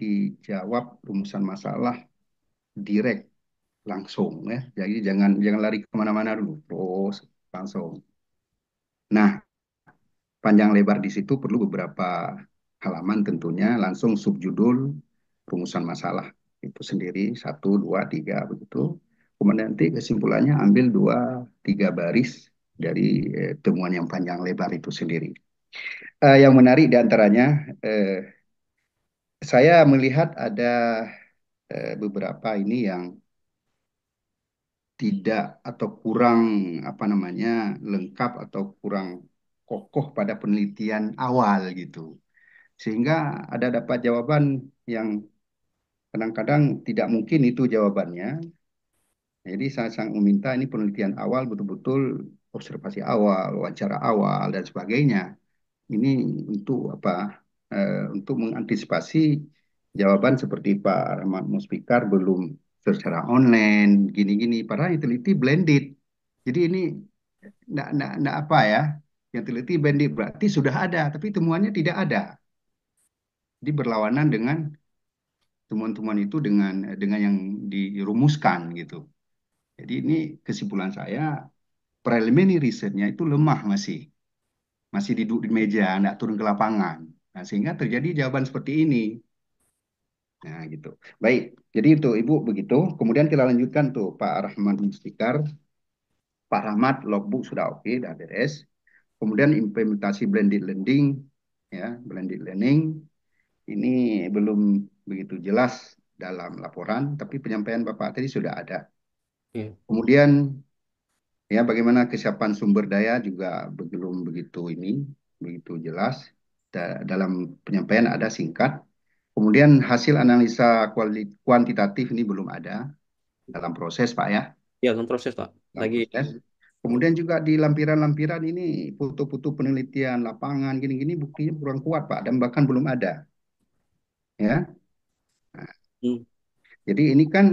dijawab rumusan masalah direct langsung ya. Jadi jangan jangan lari kemana-mana dulu, terus langsung. Nah, panjang lebar di situ perlu beberapa halaman tentunya langsung subjudul rumusan masalah itu sendiri satu dua tiga begitu kemudian nanti kesimpulannya ambil dua tiga baris dari eh, temuan yang panjang lebar itu sendiri eh, yang menarik diantaranya eh, saya melihat ada eh, beberapa ini yang tidak atau kurang apa namanya lengkap atau kurang kokoh pada penelitian awal gitu. Sehingga ada dapat jawaban yang kadang-kadang tidak mungkin itu jawabannya. Jadi saya sangat meminta ini penelitian awal betul-betul observasi awal, wawancara awal dan sebagainya. Ini untuk apa? E, untuk mengantisipasi jawaban seperti Pak Rahmat Muspikar belum secara online, gini-gini. Padahal yang teliti blended. Jadi ini enggak, enggak apa ya, yang teliti bandit berarti sudah ada, tapi temuannya tidak ada. Jadi berlawanan dengan temuan-temuan itu dengan dengan yang dirumuskan gitu. Jadi ini kesimpulan saya preliminary risetnya itu lemah masih. Masih duduk di meja, tidak turun ke lapangan. Nah, sehingga terjadi jawaban seperti ini. Nah, gitu. Baik, jadi itu Ibu begitu. Kemudian kita lanjutkan tuh Pak Rahman Mustikar. Pak Rahmat, logbook sudah oke, okay, sudah beres. Kemudian implementasi blended lending, ya blended lending ini belum begitu jelas dalam laporan, tapi penyampaian Bapak tadi sudah ada. yeah. Kemudian ya bagaimana kesiapan sumber daya juga belum begitu ini begitu jelas da dalam penyampaian ada singkat. Kemudian hasil analisa kuantitatif ini belum ada dalam proses Pak ya. Ya dalam proses Pak. Lagi proses. Kemudian juga di lampiran-lampiran ini foto-foto penelitian lapangan gini-gini buktinya kurang kuat Pak dan bahkan belum ada. Ya. Nah, hmm. Jadi ini kan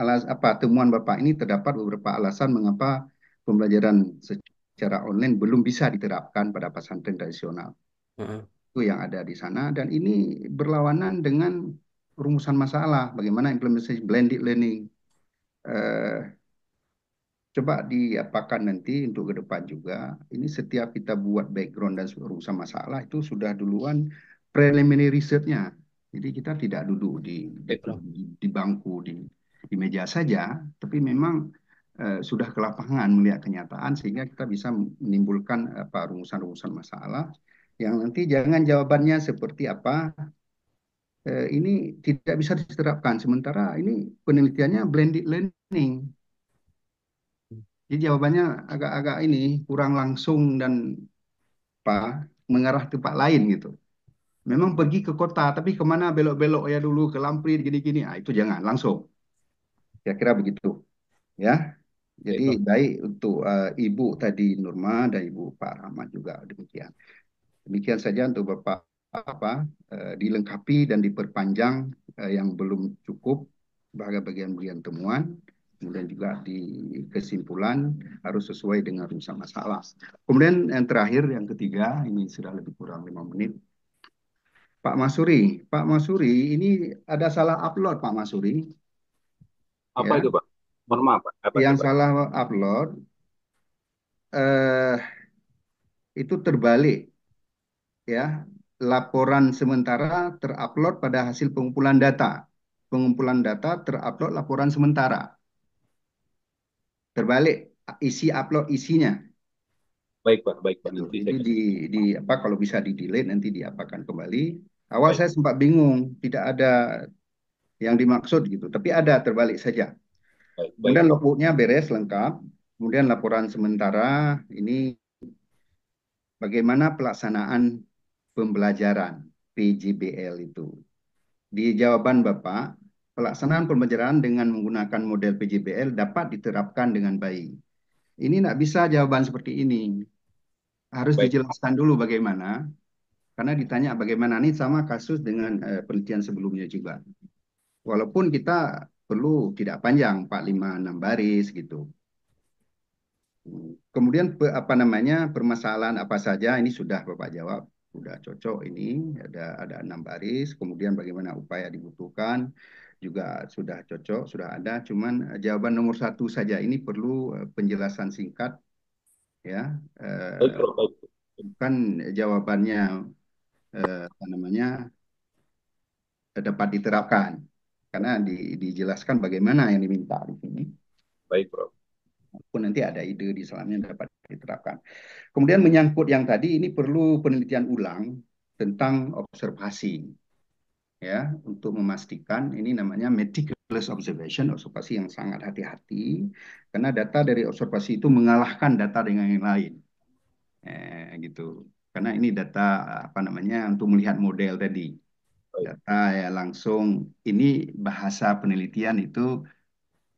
alas apa temuan Bapak ini terdapat beberapa alasan mengapa pembelajaran secara online belum bisa diterapkan pada pesantren tradisional. Hmm. Itu yang ada di sana dan ini berlawanan dengan rumusan masalah bagaimana implementasi blended learning. Uh, coba diapakan nanti untuk ke depan juga. Ini setiap kita buat background dan urusan masalah itu sudah duluan preliminary researchnya Jadi kita tidak duduk di di, di bangku di di meja saja, tapi memang eh, sudah ke lapangan melihat kenyataan sehingga kita bisa menimbulkan apa rumusan-rumusan masalah yang nanti jangan jawabannya seperti apa eh, ini tidak bisa diterapkan sementara ini penelitiannya blended learning jadi jawabannya agak-agak ini kurang langsung dan apa mengarah tempat lain gitu. Memang pergi ke kota, tapi kemana belok-belok ya dulu ke Lampir gini-gini. Ah itu jangan langsung. Kira-kira begitu, ya. Jadi baik untuk uh, Ibu tadi Nurma dan Ibu Pak Rahmat juga demikian. Demikian saja untuk Bapak apa uh, dilengkapi dan diperpanjang uh, yang belum cukup bagian-bagian temuan kemudian juga di kesimpulan harus sesuai dengan rumusan masalah. Kemudian yang terakhir, yang ketiga, ini sudah lebih kurang lima menit. Pak Masuri, Pak Masuri, ini ada salah upload Pak Masuri. Apa ya. itu Pak? Mohon Pak. Apa yang itu, Pak? salah upload eh, itu terbalik, ya laporan sementara terupload pada hasil pengumpulan data. Pengumpulan data terupload laporan sementara terbalik isi upload isinya. Baik pak, baik pak. Nanti Jadi di, di apa kalau bisa di delete nanti diapakan kembali. Awal baik. saya sempat bingung, tidak ada yang dimaksud gitu, tapi ada terbalik saja. Baik, baik. Kemudian logbooknya beres lengkap, kemudian laporan sementara ini bagaimana pelaksanaan pembelajaran PJBL itu. Di jawaban Bapak, pelaksanaan pembelajaran dengan menggunakan model PJBL dapat diterapkan dengan baik. Ini tidak bisa jawaban seperti ini. Harus baik. dijelaskan dulu bagaimana, karena ditanya bagaimana ini sama kasus dengan eh, penelitian sebelumnya juga. Walaupun kita perlu tidak panjang, 4, 5, 6 baris gitu. Kemudian apa namanya permasalahan apa saja ini sudah Bapak jawab sudah cocok ini ada ada enam baris kemudian bagaimana upaya dibutuhkan juga sudah cocok, sudah ada. Cuman eh, jawaban nomor satu saja ini perlu eh, penjelasan singkat, ya. Eh, Baik, Bukan jawabannya apa namanya dapat diterapkan, karena di, dijelaskan bagaimana yang diminta di sini. Baik, bro. Pun nanti ada ide di yang dapat diterapkan. Kemudian menyangkut yang tadi ini perlu penelitian ulang tentang observasi ya untuk memastikan ini namanya meticulous observation observasi yang sangat hati-hati karena data dari observasi itu mengalahkan data dengan yang lain eh, gitu karena ini data apa namanya untuk melihat model tadi data ya langsung ini bahasa penelitian itu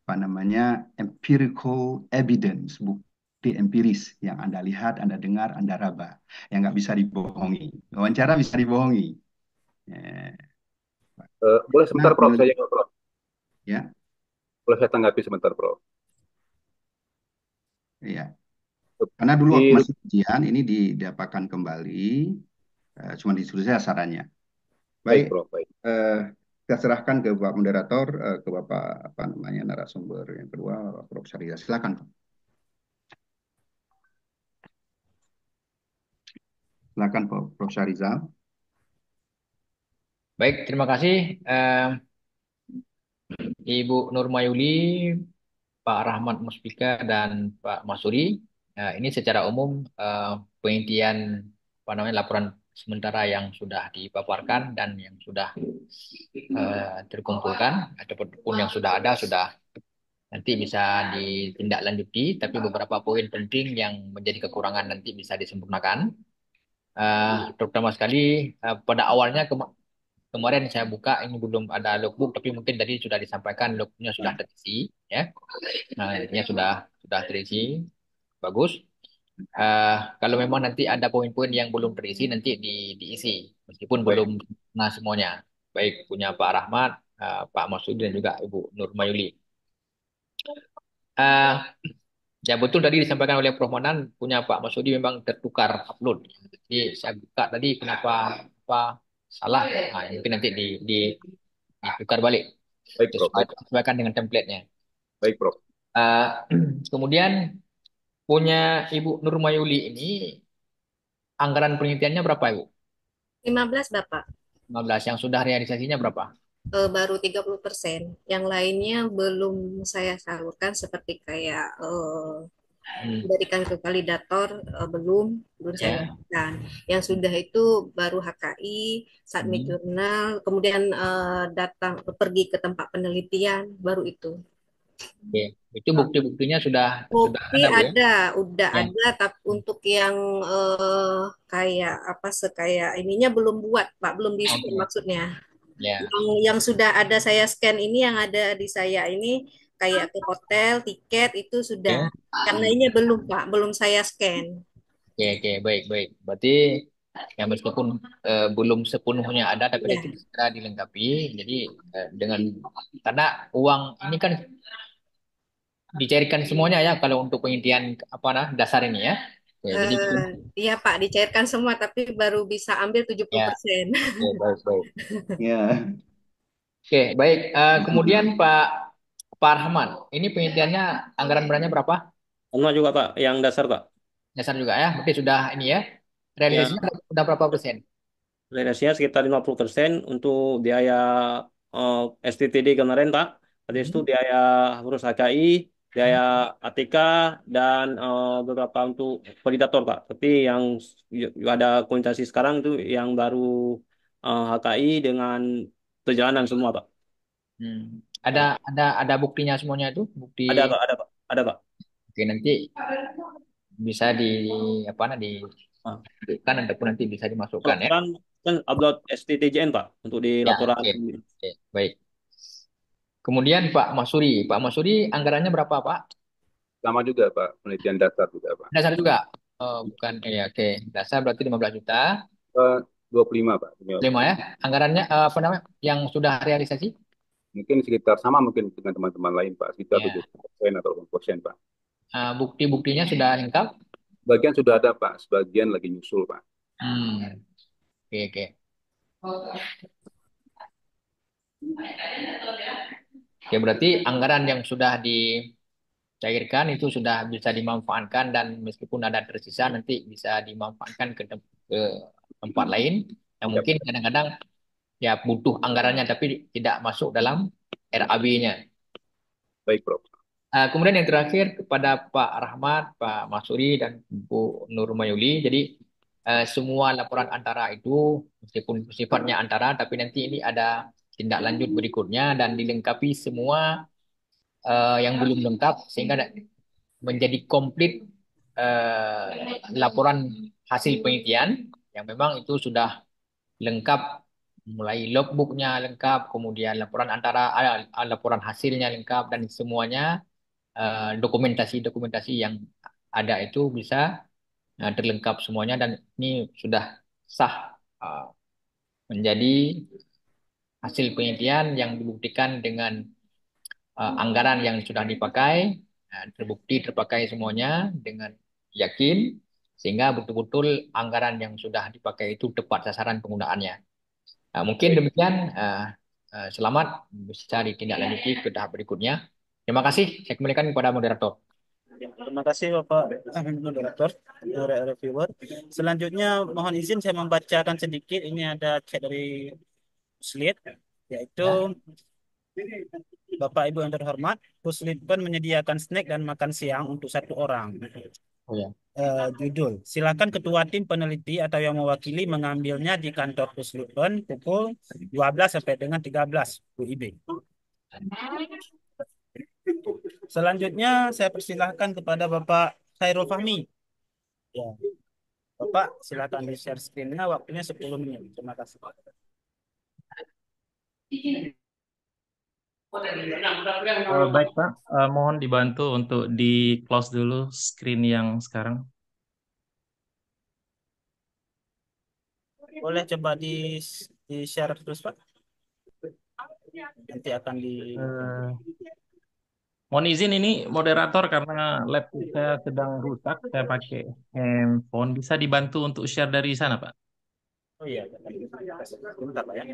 apa namanya empirical evidence bukti empiris yang anda lihat anda dengar anda raba yang nggak bisa dibohongi wawancara bisa dibohongi eh, Eh, boleh sebentar Prof, saya nggak Prof. Ya. Boleh saya tanggapi sebentar Prof. Iya. Karena dulu waktu masih ujian ini didapatkan kembali, uh, cuma disuruh saya sarannya. Baik, baik Prof. Baik. Uh, kita serahkan ke Bapak moderator, ke Bapak apa namanya narasumber yang kedua, Prof. Syariah. Silakan. Silakan Prof. Syarizal. Baik, terima kasih eh, Ibu Nurmayuli, Pak Rahmat Muspika dan Pak Masuri. Eh, ini secara umum eh, penghentian apa namanya laporan sementara yang sudah dipaparkan dan yang sudah eh, terkumpulkan ataupun yang sudah ada sudah nanti bisa ditindaklanjuti. Tapi beberapa poin penting yang menjadi kekurangan nanti bisa disempurnakan. Uh, terutama sekali uh, pada awalnya Kemarin saya buka ini belum ada logbook tapi mungkin tadi sudah disampaikan logbooknya sudah hmm. terisi ya. Nah, ini sudah sudah terisi. Bagus. Uh, kalau memang nanti ada poin-poin yang belum terisi nanti di, diisi meskipun Baik. belum nah semuanya. Baik punya Pak Rahmat, uh, Pak Masudi dan juga Ibu Nur Mayuli. Uh, Ya betul tadi disampaikan oleh Prof Manan punya Pak Masudi memang tertukar upload. Jadi saya buka tadi kenapa Pak salah nah, mungkin nanti di di tukar balik baik bro sesuaikan dengan templatenya baik bro uh, ah, kemudian punya Ibu Nurmayuli ini anggaran penelitiannya berapa Ibu? 15 Bapak 15 yang sudah realisasinya berapa? Uh, baru 30 persen yang lainnya belum saya salurkan seperti kayak uh, Hmm. dari ke validator uh, belum belum saya lakukan. Ya. Yang sudah itu baru HKI, saat hmm. jurnal, kemudian uh, datang pergi ke tempat penelitian baru itu. Oke, ya, okay. itu bukti-buktinya sudah bukti sudah ada, ya? ada ya? udah yeah. ada tapi untuk yang uh, kayak apa sekaya ininya belum buat Pak, belum di okay. Oh, iya. maksudnya. Yeah. Yang yang sudah ada saya scan ini yang ada di saya ini kayak ke hotel, tiket itu sudah. Ya. Karena ini belum Pak, belum saya scan. Oke, okay, oke, okay. baik, baik. Berarti yang meskipun uh, eh, belum sepenuhnya ada tapi yeah. Ya. itu dilengkapi. Jadi uh, dengan karena uang ini kan dicairkan semuanya ya kalau untuk pengintian apa nah dasar ini ya. uh, iya Pak, dicairkan semua tapi baru bisa ambil 70%. Ya, baik, baik. Oke, baik. Uh, kemudian Pak Pak Rahman, ini penelitiannya anggaran berannya berapa? Sama juga Pak, yang dasar Pak. Dasar juga ya, berarti sudah ini ya. Realisasinya ya. sudah berapa persen? Realisasinya sekitar 50 persen untuk biaya uh, eh, STTD kemarin Pak. Habis hmm. itu biaya urus HKI, biaya hmm. ATK, dan uh, beberapa untuk validator Pak. Tapi yang ada kontestasi sekarang itu yang baru uh, eh, HKI dengan perjalanan semua Pak. Hmm. Ada ada ada buktinya semuanya itu bukti. Ada pak, ada pak, ada pak. Oke nanti bisa di apa nah di kan ada pun nanti bisa dimasukkan ya. kan kan upload STTJN Pak untuk di Ya, laporan. oke. Oke, baik. Kemudian Pak Masuri, Pak Masuri anggarannya berapa Pak? Sama juga Pak, penelitian dasar juga Pak. Dasar juga. Oh, bukan ya, oke. Dasar berarti 15 juta. Eh, uh, 25 Pak. 25 ya. Anggarannya uh, apa namanya? Yang sudah realisasi? mungkin sekitar sama mungkin dengan teman-teman lain Pak, sekitar Ya. 70% atau persen Pak. bukti eh, bukti-buktinya sudah lengkap? Bagian sudah ada Pak, sebagian lagi nyusul Pak. Hmm. Oke, oke. Oke, berarti anggaran yang sudah dicairkan itu sudah bisa dimanfaatkan dan meskipun ada tersisa nanti bisa dimanfaatkan ke, ke tempat lain yang iya. mungkin kadang-kadang ya butuh anggarannya tapi tidak masuk dalam RAB-nya. Baik, Prof. Uh, kemudian yang terakhir kepada Pak Rahmat, Pak Masuri dan Bu Nur Mayuli. Jadi uh, semua laporan antara itu meskipun sifatnya antara tapi nanti ini ada tindak lanjut berikutnya dan dilengkapi semua uh, yang belum lengkap sehingga menjadi komplit uh, laporan hasil penelitian yang memang itu sudah lengkap mulai logbooknya lengkap, kemudian laporan antara eh, laporan hasilnya lengkap dan semuanya dokumentasi-dokumentasi eh, uh, yang ada itu bisa uh, terlengkap semuanya dan ini sudah sah uh, menjadi hasil penelitian yang dibuktikan dengan anggaran yang sudah dipakai terbukti terpakai semuanya dengan yakin sehingga betul-betul anggaran yang sudah dipakai itu tepat sasaran penggunaannya. Ah, mungkin demikian. Uh, uh, selamat bisa ditindaklanjuti ke tahap berikutnya. Terima kasih. Saya kembalikan kepada moderator. Ya, terima kasih Bapak moderator, reviewer. Selanjutnya mohon izin saya membacakan sedikit. Ini ada chat dari Slid, yaitu ya. Bapak Ibu yang terhormat, pun menyediakan snack dan makan siang untuk satu orang. Oh, ya uh, judul. Silakan ketua tim peneliti atau yang mewakili mengambilnya di kantor Puslubon pukul 12 sampai dengan 13 UIB. Selanjutnya saya persilahkan kepada Bapak Khairul Fahmi. Ya. Bapak silakan di share screen-nya waktunya 10 menit. Terima kasih. Uh, baik Pak, uh, mohon dibantu untuk di close dulu screen yang sekarang. Boleh coba di di share terus Pak. Nanti akan di. Uh, mohon izin ini moderator karena laptop saya sedang rusak, saya pakai handphone. Bisa dibantu untuk share dari sana Pak? Oh iya, bentar Pak ya.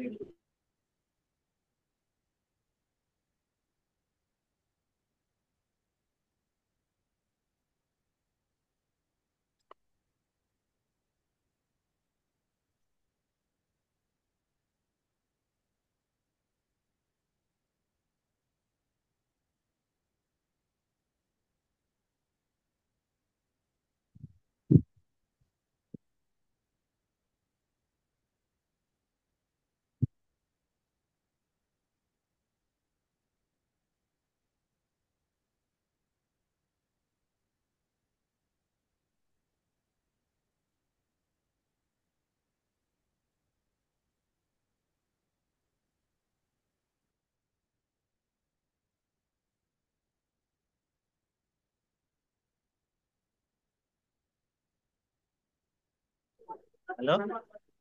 Halo?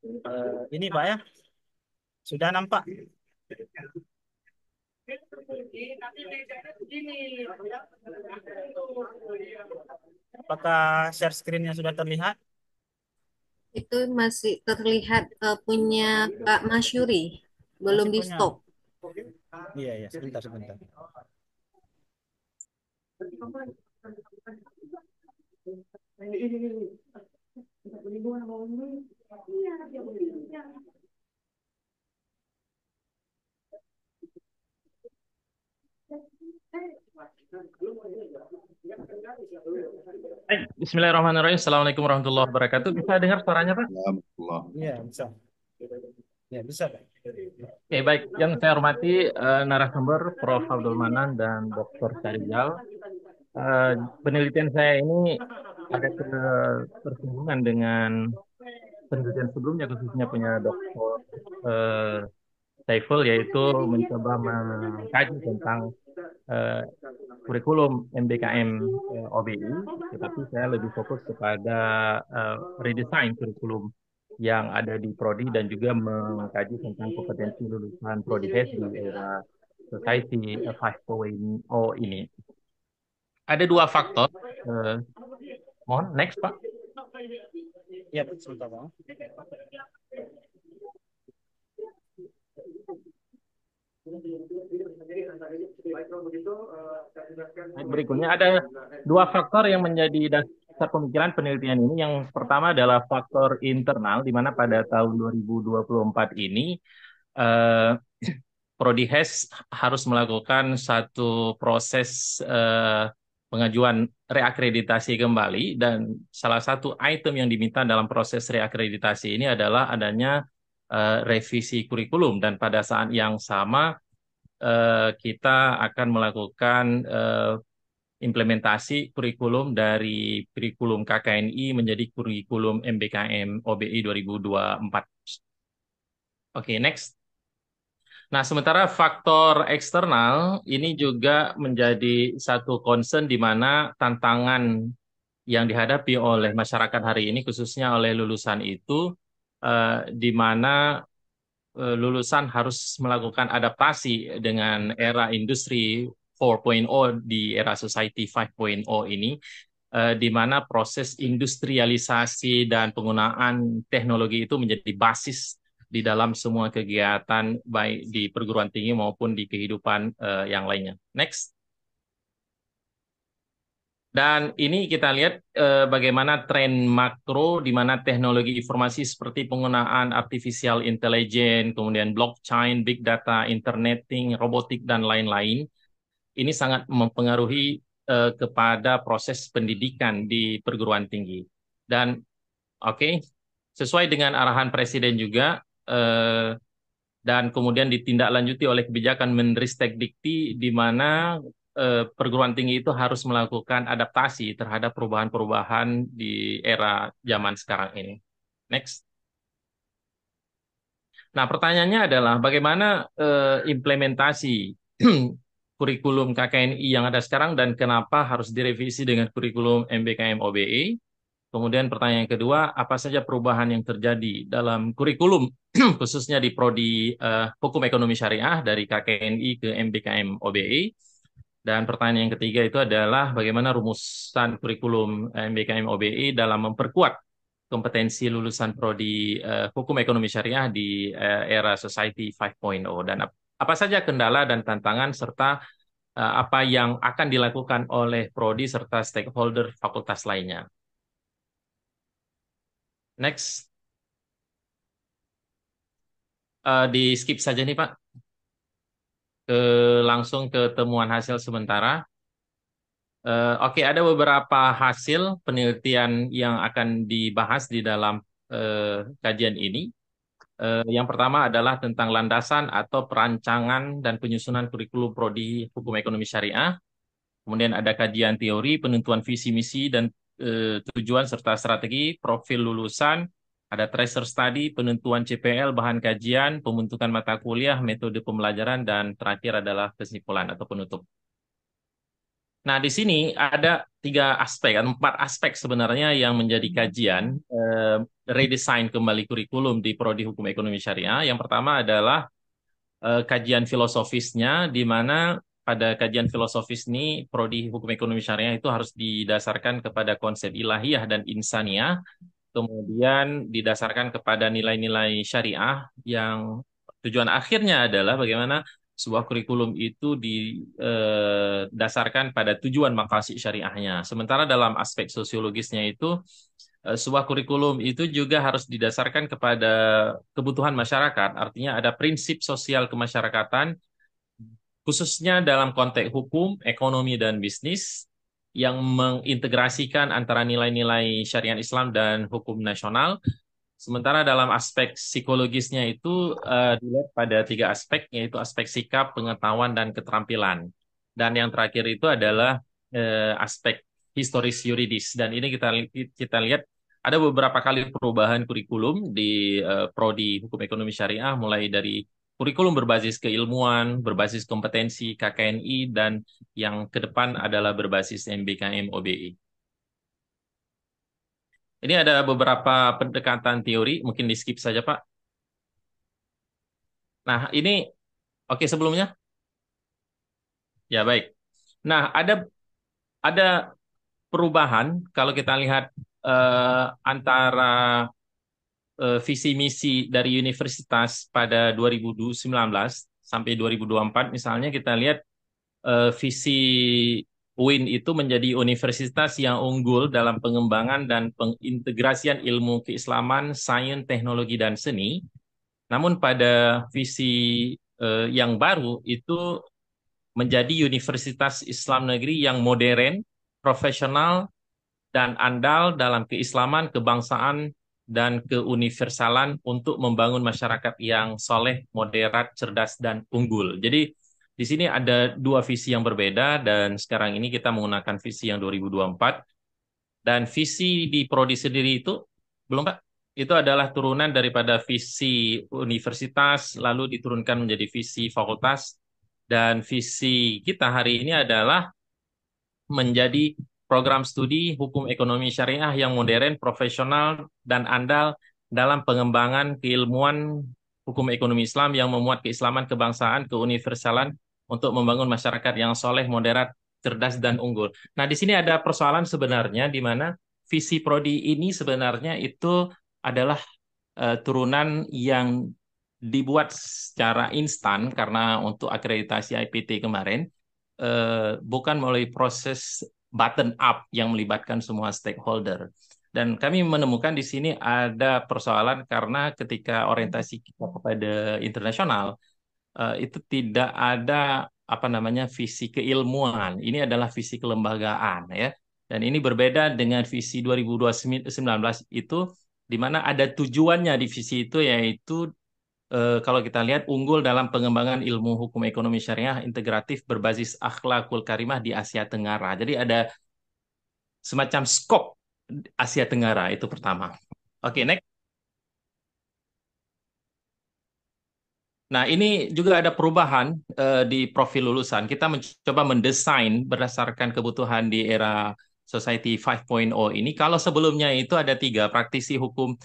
Uh, ini Pak ya? Sudah nampak? Apakah share screen-nya sudah terlihat? Itu masih terlihat uh, punya Pak Masyuri, belum masih di punya. stop. Iya, iya, sebentar, sebentar. Ini, ini, ini. Baik, iya, eh, Bismillahirrahmanirrahim. Assalamualaikum warahmatullahi wabarakatuh. Bisa dengar suaranya, Pak? Ya, bisa. Ya, bisa, Pak. Oke, baik. Yang saya hormati uh, narasumber Prof. Abdul Manan dan Dr. Sarizal. Uh, eh, penelitian saya ini ada ketersinggungan dengan penelitian sebelumnya khususnya punya dokter eh, Saiful yaitu mencoba mengkaji tentang eh, kurikulum MBKM eh, OBI, tetapi saya lebih fokus kepada eh, redesign kurikulum yang ada di prodi dan juga mengkaji tentang kompetensi lulusan prodi HES di era society 5.0 ini. Ada dua faktor eh, Mohon next Pak. Ya, sebentar Pak. Berikutnya ada dua faktor yang menjadi dasar pemikiran penelitian ini. Yang pertama adalah faktor internal, di mana pada tahun 2024 ini eh, Prodihes harus melakukan satu proses eh, pengajuan reakreditasi kembali dan salah satu item yang diminta dalam proses reakreditasi ini adalah adanya uh, revisi kurikulum dan pada saat yang sama uh, kita akan melakukan uh, implementasi kurikulum dari kurikulum KKNI menjadi kurikulum MBKM OBI 2024. Oke, okay, next. Nah, sementara faktor eksternal ini juga menjadi satu concern di mana tantangan yang dihadapi oleh masyarakat hari ini, khususnya oleh lulusan itu, eh, di mana eh, lulusan harus melakukan adaptasi dengan era industri 4.0 di era society 5.0 ini, eh, di mana proses industrialisasi dan penggunaan teknologi itu menjadi basis di dalam semua kegiatan baik di perguruan tinggi maupun di kehidupan uh, yang lainnya. Next. Dan ini kita lihat uh, bagaimana tren makro di mana teknologi informasi seperti penggunaan artificial intelligence, kemudian blockchain, big data, interneting, robotik dan lain-lain ini sangat mempengaruhi uh, kepada proses pendidikan di perguruan tinggi. Dan oke, okay, sesuai dengan arahan presiden juga eh, dan kemudian ditindaklanjuti oleh kebijakan Menristek Dikti di mana eh, perguruan tinggi itu harus melakukan adaptasi terhadap perubahan-perubahan di era zaman sekarang ini. Next. Nah, pertanyaannya adalah bagaimana eh, implementasi kurikulum KKNI yang ada sekarang dan kenapa harus direvisi dengan kurikulum MBKM OBE? Kemudian pertanyaan kedua, apa saja perubahan yang terjadi dalam kurikulum khususnya di prodi uh, Hukum Ekonomi Syariah dari KKNI ke MBKM OBE? Dan pertanyaan yang ketiga itu adalah bagaimana rumusan kurikulum eh, MBKM OBE dalam memperkuat kompetensi lulusan prodi uh, Hukum Ekonomi Syariah di uh, era Society 5.0 dan ap apa saja kendala dan tantangan serta uh, apa yang akan dilakukan oleh prodi serta stakeholder fakultas lainnya. Next. Uh, di skip saja nih Pak. Ke, langsung ke temuan hasil sementara. Uh, Oke, okay, ada beberapa hasil penelitian yang akan dibahas di dalam uh, kajian ini. Uh, yang pertama adalah tentang landasan atau perancangan dan penyusunan kurikulum prodi hukum ekonomi syariah. Kemudian ada kajian teori, penentuan visi misi dan Eh, tujuan serta strategi, profil lulusan, ada tracer study, penentuan CPL, bahan kajian, pembentukan mata kuliah, metode pembelajaran, dan terakhir adalah kesimpulan atau penutup. Nah, di sini ada tiga aspek, ada empat aspek sebenarnya yang menjadi hmm. kajian eh, redesign kembali kurikulum di Prodi Hukum Ekonomi Syariah. Yang pertama adalah eh, kajian filosofisnya, di mana pada kajian filosofis ini prodi hukum ekonomi syariah itu harus didasarkan kepada konsep ilahiyah dan insaniah kemudian didasarkan kepada nilai-nilai syariah yang tujuan akhirnya adalah bagaimana sebuah kurikulum itu didasarkan eh, pada tujuan makasih syariahnya sementara dalam aspek sosiologisnya itu eh, sebuah kurikulum itu juga harus didasarkan kepada kebutuhan masyarakat. Artinya ada prinsip sosial kemasyarakatan khususnya dalam konteks hukum, ekonomi, dan bisnis yang mengintegrasikan antara nilai-nilai syariat Islam dan hukum nasional. Sementara dalam aspek psikologisnya itu uh, dilihat pada tiga aspek, yaitu aspek sikap, pengetahuan, dan keterampilan. Dan yang terakhir itu adalah uh, aspek historis yuridis. Dan ini kita kita lihat ada beberapa kali perubahan kurikulum di uh, prodi hukum ekonomi syariah mulai dari kurikulum berbasis keilmuan, berbasis kompetensi KKNI, dan yang ke depan adalah berbasis MBKM OBE. Ini ada beberapa pendekatan teori, mungkin di skip saja Pak. Nah ini, oke okay, sebelumnya. Ya baik. Nah ada ada perubahan kalau kita lihat eh, antara uh, visi misi dari universitas pada 2019 sampai 2024 misalnya kita lihat uh, visi UIN itu menjadi universitas yang unggul dalam pengembangan dan pengintegrasian ilmu keislaman, sains, teknologi dan seni. Namun pada visi uh, yang baru itu menjadi universitas Islam negeri yang modern, profesional dan andal dalam keislaman, kebangsaan, dan keuniversalan untuk membangun masyarakat yang soleh, moderat, cerdas, dan unggul. Jadi di sini ada dua visi yang berbeda dan sekarang ini kita menggunakan visi yang 2024 dan visi di prodi sendiri itu belum Pak itu adalah turunan daripada visi universitas lalu diturunkan menjadi visi fakultas dan visi kita hari ini adalah menjadi program studi hukum ekonomi syariah yang modern, profesional, dan andal dalam pengembangan keilmuan hukum ekonomi Islam yang memuat keislaman, kebangsaan, keuniversalan untuk membangun masyarakat yang soleh, moderat, cerdas, dan unggul. Nah, di sini ada persoalan sebenarnya di mana visi prodi ini sebenarnya itu adalah uh, turunan yang dibuat secara instan karena untuk akreditasi IPT kemarin, uh, bukan melalui proses button up yang melibatkan semua stakeholder. Dan kami menemukan di sini ada persoalan karena ketika orientasi kita kepada internasional eh, itu tidak ada apa namanya visi keilmuan. Ini adalah visi kelembagaan ya. Dan ini berbeda dengan visi 2019 itu di mana ada tujuannya di visi itu yaitu Eh, kalau kita lihat unggul dalam pengembangan ilmu hukum ekonomi syariah integratif berbasis akhlakul karimah di Asia Tenggara. Jadi ada semacam skop Asia Tenggara itu pertama. Oke, okay, next. Nah, ini juga ada perubahan uh, di profil lulusan. Kita mencoba mendesain berdasarkan kebutuhan di era Society 5.0 ini. Kalau sebelumnya itu ada tiga praktisi hukum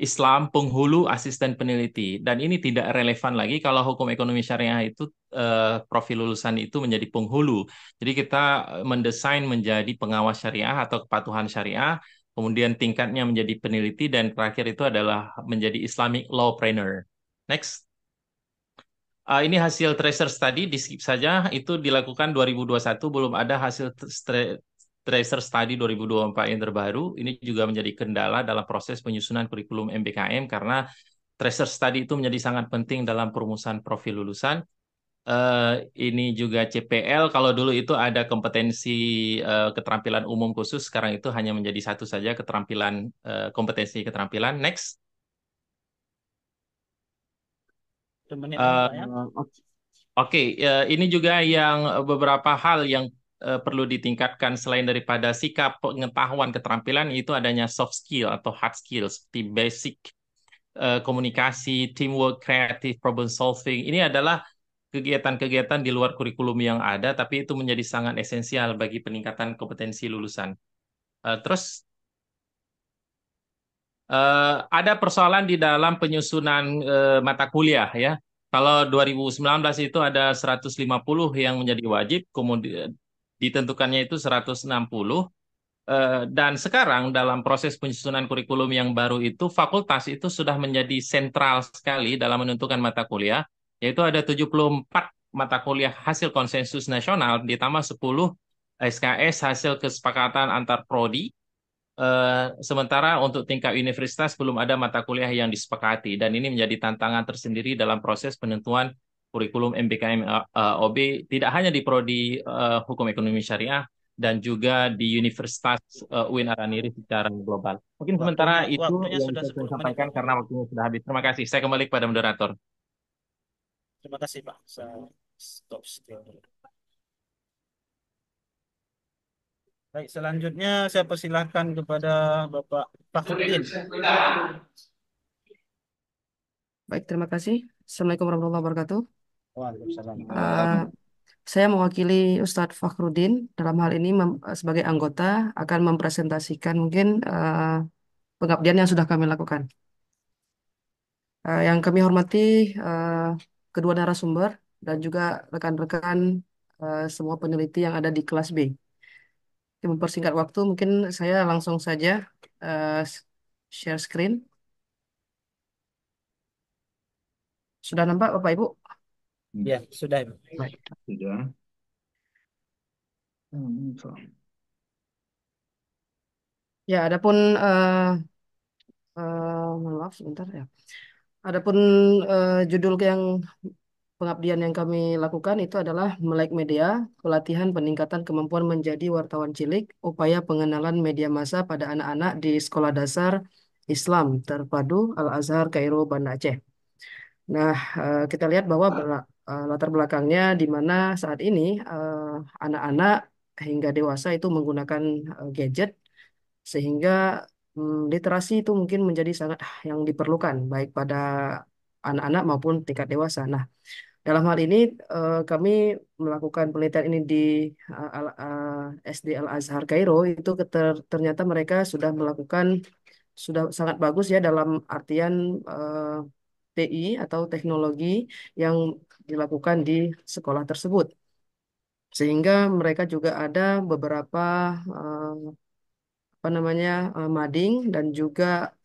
Islam penghulu asisten peneliti dan ini tidak relevan lagi kalau hukum ekonomi syariah itu eh, profil lulusan itu menjadi penghulu. Jadi kita eh, mendesain menjadi pengawas syariah atau kepatuhan syariah, kemudian tingkatnya menjadi peneliti dan terakhir itu adalah menjadi Islamic lawpreneur. Next. Uh, ini hasil tracer study di skip saja itu dilakukan 2021 belum ada hasil Tracer Study 2024 yang terbaru ini juga menjadi kendala dalam proses penyusunan kurikulum MBKM karena Tracer Study itu menjadi sangat penting dalam perumusan profil lulusan. Uh, ini juga CPL kalau dulu itu ada kompetensi uh, keterampilan umum khusus sekarang itu hanya menjadi satu saja keterampilan uh, kompetensi keterampilan next uh, Oke, okay. uh, ini juga yang beberapa hal yang uh, perlu ditingkatkan selain daripada sikap pengetahuan keterampilan itu adanya soft skill atau hard skill seperti basic uh, komunikasi, teamwork, creative problem solving. Ini adalah kegiatan-kegiatan di luar kurikulum yang ada tapi itu menjadi sangat esensial bagi peningkatan kompetensi lulusan. Uh, terus Uh, ada persoalan di dalam penyusunan uh, mata kuliah ya. Kalau 2019 itu ada 150 yang menjadi wajib, kemudian ditentukannya itu 160 eh, dan sekarang dalam proses penyusunan kurikulum yang baru itu fakultas itu sudah menjadi sentral sekali dalam menentukan mata kuliah yaitu ada 74 mata kuliah hasil konsensus nasional ditambah 10 SKS hasil kesepakatan antar prodi eh, sementara untuk tingkat universitas belum ada mata kuliah yang disepakati dan ini menjadi tantangan tersendiri dalam proses penentuan kurikulum MBKM uh, uh OB tidak hanya di prodi uh, hukum ekonomi syariah dan juga di Universitas uh, UIN Araniri secara global. Mungkin waktu, sementara waktu, itu waktunya yang sudah saya sampaikan menit. karena waktunya sudah habis. Terima kasih. Saya kembali kepada moderator. Terima kasih, Pak. Saya stop screen Baik, selanjutnya saya persilahkan kepada Bapak pak Fakhruddin. Baik, terima kasih. Assalamualaikum warahmatullahi wabarakatuh. Waalaikumsalam. Eh, saya mewakili Ustadz Fakhrudin dalam hal ini sebagai anggota akan mempresentasikan mungkin uh, pengabdian yang sudah kami lakukan. Uh, yang kami hormati uh, kedua narasumber dan juga rekan-rekan uh, semua peneliti yang ada di kelas B. Untuk mempersingkat waktu, mungkin saya langsung saja uh, share screen. Sudah nampak Bapak Ibu? Hmm. Ya, sudah. Sudah. Ya, adapun uh, uh, maaf sebentar ya. Adapun uh, judul yang pengabdian yang kami lakukan itu adalah Melek Media, pelatihan peningkatan kemampuan menjadi wartawan cilik, upaya pengenalan media massa pada anak-anak di Sekolah Dasar Islam Terpadu Al Azhar Kairo Banda Aceh. Nah, kita lihat bahwa ah uh, latar belakangnya di mana saat ini eh, anak-anak uh, hingga dewasa itu menggunakan uh, gadget sehingga um, literasi itu mungkin menjadi sangat ah, yang diperlukan baik pada anak-anak maupun tingkat dewasa. Nah, dalam hal ini uh, kami melakukan penelitian ini di uh, uh, SD Al Azhar Kairo itu keter, ternyata mereka sudah melakukan sudah sangat bagus ya dalam artian uh, TI atau teknologi yang dilakukan di sekolah tersebut. Sehingga mereka juga ada beberapa eh, apa namanya eh, mading dan juga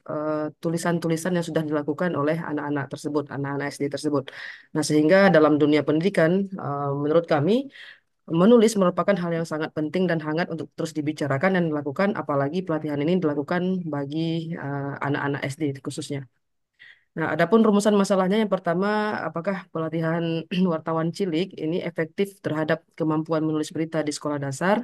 eh, tulisan-tulisan yang sudah dilakukan oleh anak-anak tersebut, anak-anak SD tersebut. Nah, sehingga dalam dunia pendidikan, menurut kami, menulis merupakan hal yang sangat penting dan hangat untuk terus dibicarakan dan dilakukan, apalagi pelatihan ini dilakukan bagi anak-anak SD khususnya. Nah, adapun rumusan masalahnya yang pertama, apakah pelatihan wartawan cilik ini efektif terhadap kemampuan menulis berita di sekolah dasar?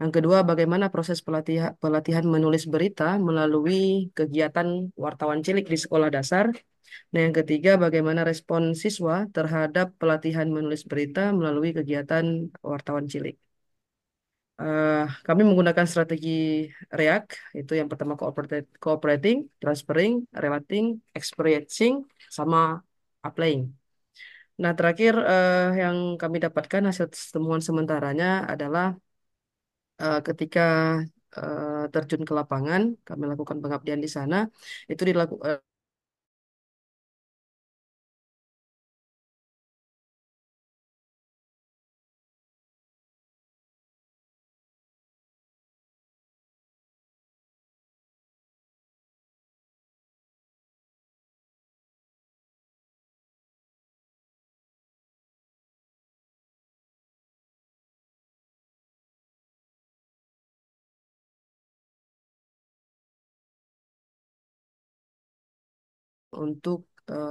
Yang kedua, bagaimana proses pelatihan, pelatihan menulis berita melalui kegiatan wartawan cilik di sekolah dasar? Nah, yang ketiga, bagaimana respon siswa terhadap pelatihan menulis berita melalui kegiatan wartawan cilik? Uh, kami menggunakan strategi React, itu yang pertama cooperating, transferring, relating, experiencing, sama applying. Nah, terakhir uh, yang kami dapatkan hasil temuan sementaranya adalah uh, ketika uh, terjun ke lapangan, kami lakukan pengabdian di sana, itu dilakukan untuk eh,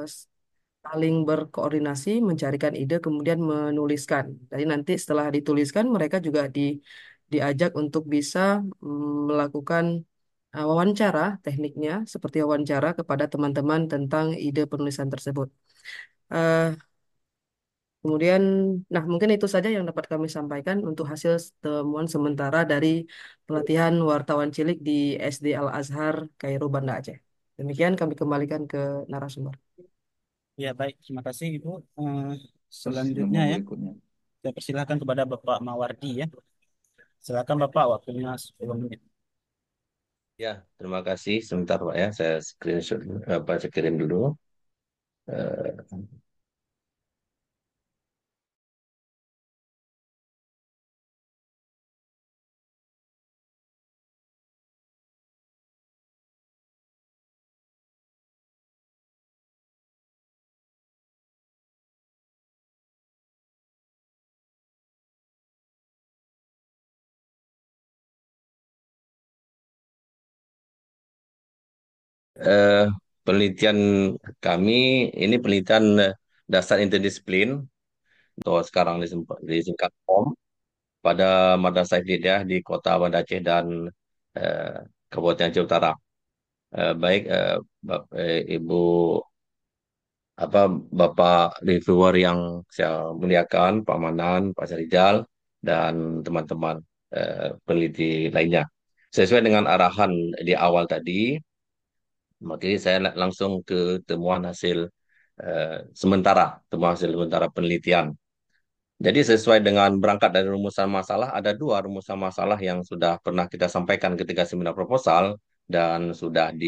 saling berkoordinasi, mencarikan ide, kemudian menuliskan. Jadi nanti setelah dituliskan, mereka juga di, diajak untuk bisa mm, melakukan eh, wawancara tekniknya, seperti wawancara kepada teman-teman tentang ide penulisan tersebut. Uh, Kemudian, nah mungkin itu saja yang dapat kami sampaikan untuk hasil temuan sementara dari pelatihan wartawan cilik di SD Al Azhar Kairo Banda Aceh. Demikian kami kembalikan ke narasumber. Ya baik, terima kasih Ibu. Eh, selanjutnya ya, saya persilahkan kepada Bapak Mawardi ya. Silakan Bapak, waktunya 10 menit. Ya, terima kasih. Sebentar Pak ya, saya screenshot, Bapak saya kirim dulu. Eh, eh, penelitian kami ini penelitian eh, dasar interdisiplin atau sekarang disingkat POM pada Madrasah Ibtidaiyah di Kota Banda Aceh dan eh, Kabupaten Aceh Utara. Eh, baik eh, Bapak, eh, Ibu apa Bapak reviewer yang saya muliakan, Pak Manan, Pak Sarijal dan teman-teman eh, peneliti lainnya. Sesuai dengan arahan di awal tadi, Makanya saya langsung ke temuan hasil uh, sementara, temuan hasil sementara penelitian. Jadi sesuai dengan berangkat dari rumusan masalah, ada dua rumusan masalah yang sudah pernah kita sampaikan ketika seminar proposal dan sudah di,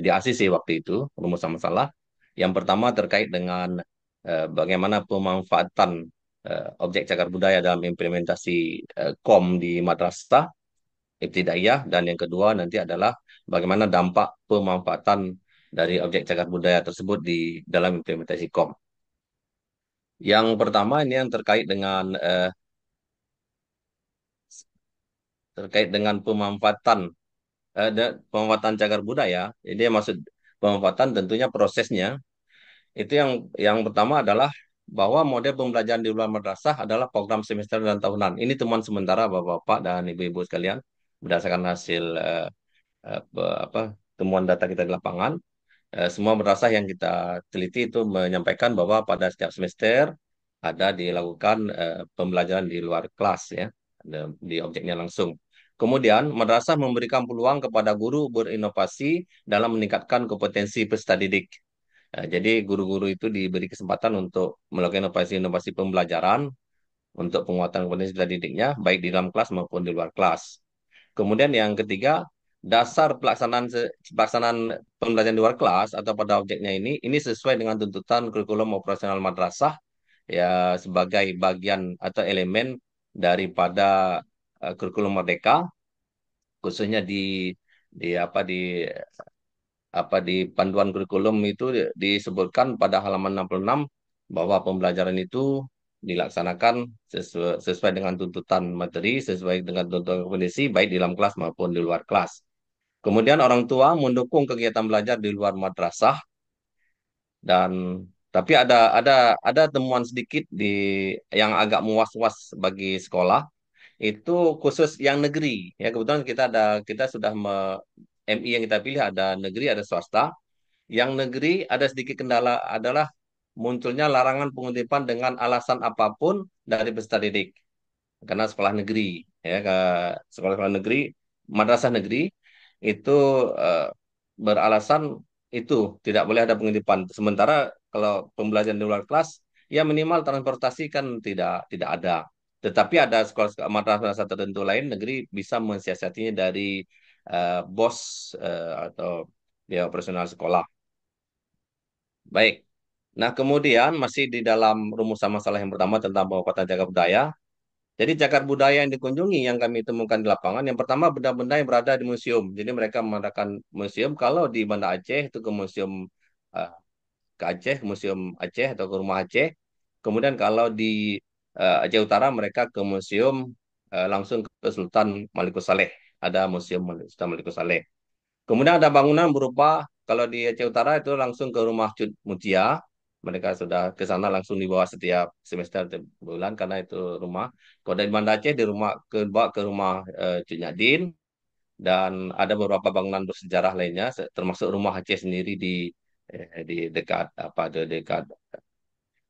di ACC waktu itu, rumusan masalah. Yang pertama terkait dengan uh, bagaimana pemanfaatan uh, objek cagar budaya dalam implementasi uh, KOM di madrasah, ibtidaiyah, dan yang kedua nanti adalah bagaimana dampak pemanfaatan dari objek cagar budaya tersebut di dalam implementasi KOM. Yang pertama ini yang terkait dengan eh, terkait dengan pemanfaatan eh, pemanfaatan cagar budaya. Jadi maksud pemanfaatan tentunya prosesnya itu yang yang pertama adalah bahwa model pembelajaran di luar madrasah adalah program semester dan tahunan. Ini teman sementara Bapak-bapak dan Ibu-ibu sekalian berdasarkan hasil eh, Eh, apa temuan data kita di lapangan eh, semua madrasah yang kita teliti itu menyampaikan bahwa pada setiap semester ada dilakukan eh, pembelajaran di luar kelas ya di objeknya langsung. Kemudian, madrasah memberikan peluang kepada guru berinovasi dalam meningkatkan kompetensi peserta didik. Jadi, guru-guru itu diberi kesempatan untuk melakukan inovasi-inovasi pembelajaran untuk penguatan kompetensi peserta didiknya, baik di dalam kelas maupun di luar kelas. Kemudian yang ketiga, dasar pelaksanaan pelaksanaan pembelajaran di luar kelas atau pada objeknya ini ini sesuai dengan tuntutan kurikulum operasional madrasah ya sebagai bagian atau elemen daripada uh, kurikulum merdeka khususnya di di apa di apa di panduan kurikulum itu disebutkan pada halaman 66 bahwa pembelajaran itu dilaksanakan sesuai, sesuai dengan tuntutan materi, sesuai dengan tuntutan kondisi, baik di dalam kelas maupun di luar kelas. Kemudian orang tua mendukung kegiatan belajar di luar madrasah dan tapi ada ada ada temuan sedikit di yang agak muas-was bagi sekolah itu khusus yang negeri ya kebetulan kita ada kita sudah me, MI yang kita pilih ada negeri ada swasta yang negeri ada sedikit kendala adalah munculnya larangan pengutipan dengan alasan apapun dari peserta didik karena sekolah negeri ya ke sekolah-sekolah negeri madrasah negeri itu uh, beralasan itu tidak boleh ada pengintipan. Sementara kalau pembelajaran di luar kelas ya minimal transportasi kan tidak tidak ada. Tetapi ada sekolah madrasah tertentu lain negeri bisa mensiasatinya dari uh, bos uh, atau ya personal sekolah. Baik. Nah, kemudian masih di dalam rumusan masalah yang pertama tentang penguatan jaga budaya, jadi cagar budaya yang dikunjungi yang kami temukan di lapangan, yang pertama benda-benda yang berada di museum. Jadi mereka mengadakan museum. Kalau di Banda Aceh itu ke museum uh, ke Aceh, museum Aceh atau ke rumah Aceh. Kemudian kalau di uh, Aceh Utara mereka ke museum uh, langsung ke Sultan Malikus Saleh. Ada museum Sultan Malikus Saleh. Kemudian ada bangunan berupa kalau di Aceh Utara itu langsung ke rumah Mutia mereka sudah ke sana langsung dibawa setiap semester setiap bulan karena itu rumah. Kalau dari Banda Aceh di rumah ke ke rumah uh, Cik Nyadin dan ada beberapa bangunan bersejarah lainnya termasuk rumah Aceh sendiri di eh, di dekat apa di dekat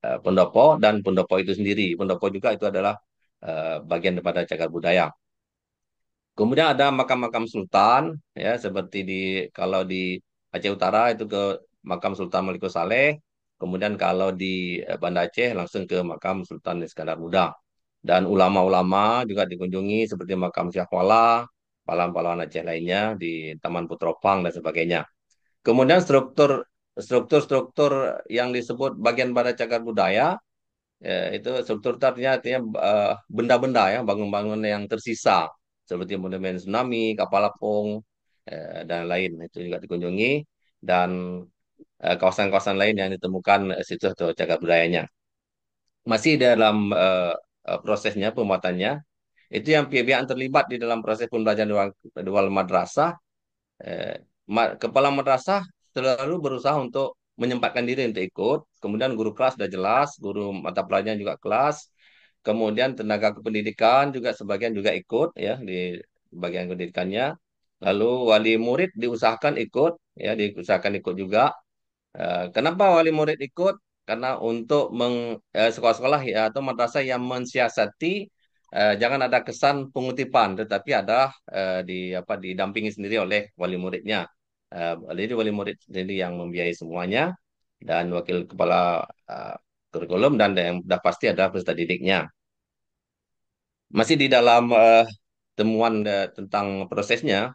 uh, pendopo dan pendopo itu sendiri. Pendopo juga itu adalah uh, bagian daripada cagar budaya. Kemudian ada makam-makam sultan ya seperti di kalau di Aceh Utara itu ke makam Sultan Malikus Saleh, Kemudian kalau di eh, Banda Aceh langsung ke makam Sultan Iskandar Muda. Dan ulama-ulama juga dikunjungi seperti makam Syekh Wala, pahlawan-pahlawan Aceh lainnya di Taman Putropang dan sebagainya. Kemudian struktur struktur-struktur yang disebut bagian pada cagar budaya ya, itu struktur artinya artinya eh, benda-benda ya bangun-bangun yang tersisa seperti monumen tsunami, kapal apung eh, dan lain itu juga dikunjungi dan Eh, kawasan-kawasan lain yang ditemukan eh, situs atau cagar budayanya. Masih dalam uh, prosesnya pembuatannya, itu yang pihak-pihak terlibat di dalam proses pembelajaran dual madrasah, eh, kepala madrasah selalu berusaha untuk menyempatkan diri untuk ikut, kemudian guru kelas sudah jelas, guru mata pelajaran juga kelas, kemudian tenaga kependidikan juga sebagian juga ikut ya di bagian pendidikannya, lalu wali murid diusahakan ikut ya diusahakan ikut juga Eh, kenapa wali murid ikut? Karena untuk eh, sekolah-sekolah ya, atau madrasah yang mensiasati uh, jangan ada kesan pengutipan, tetapi ada uh, di apa didampingi sendiri oleh wali muridnya. Uh, jadi wali murid sendiri yang membiayai semuanya dan wakil kepala uh, kurikulum dan yang sudah pasti ada peserta didiknya. Masih di dalam uh, temuan uh, tentang prosesnya,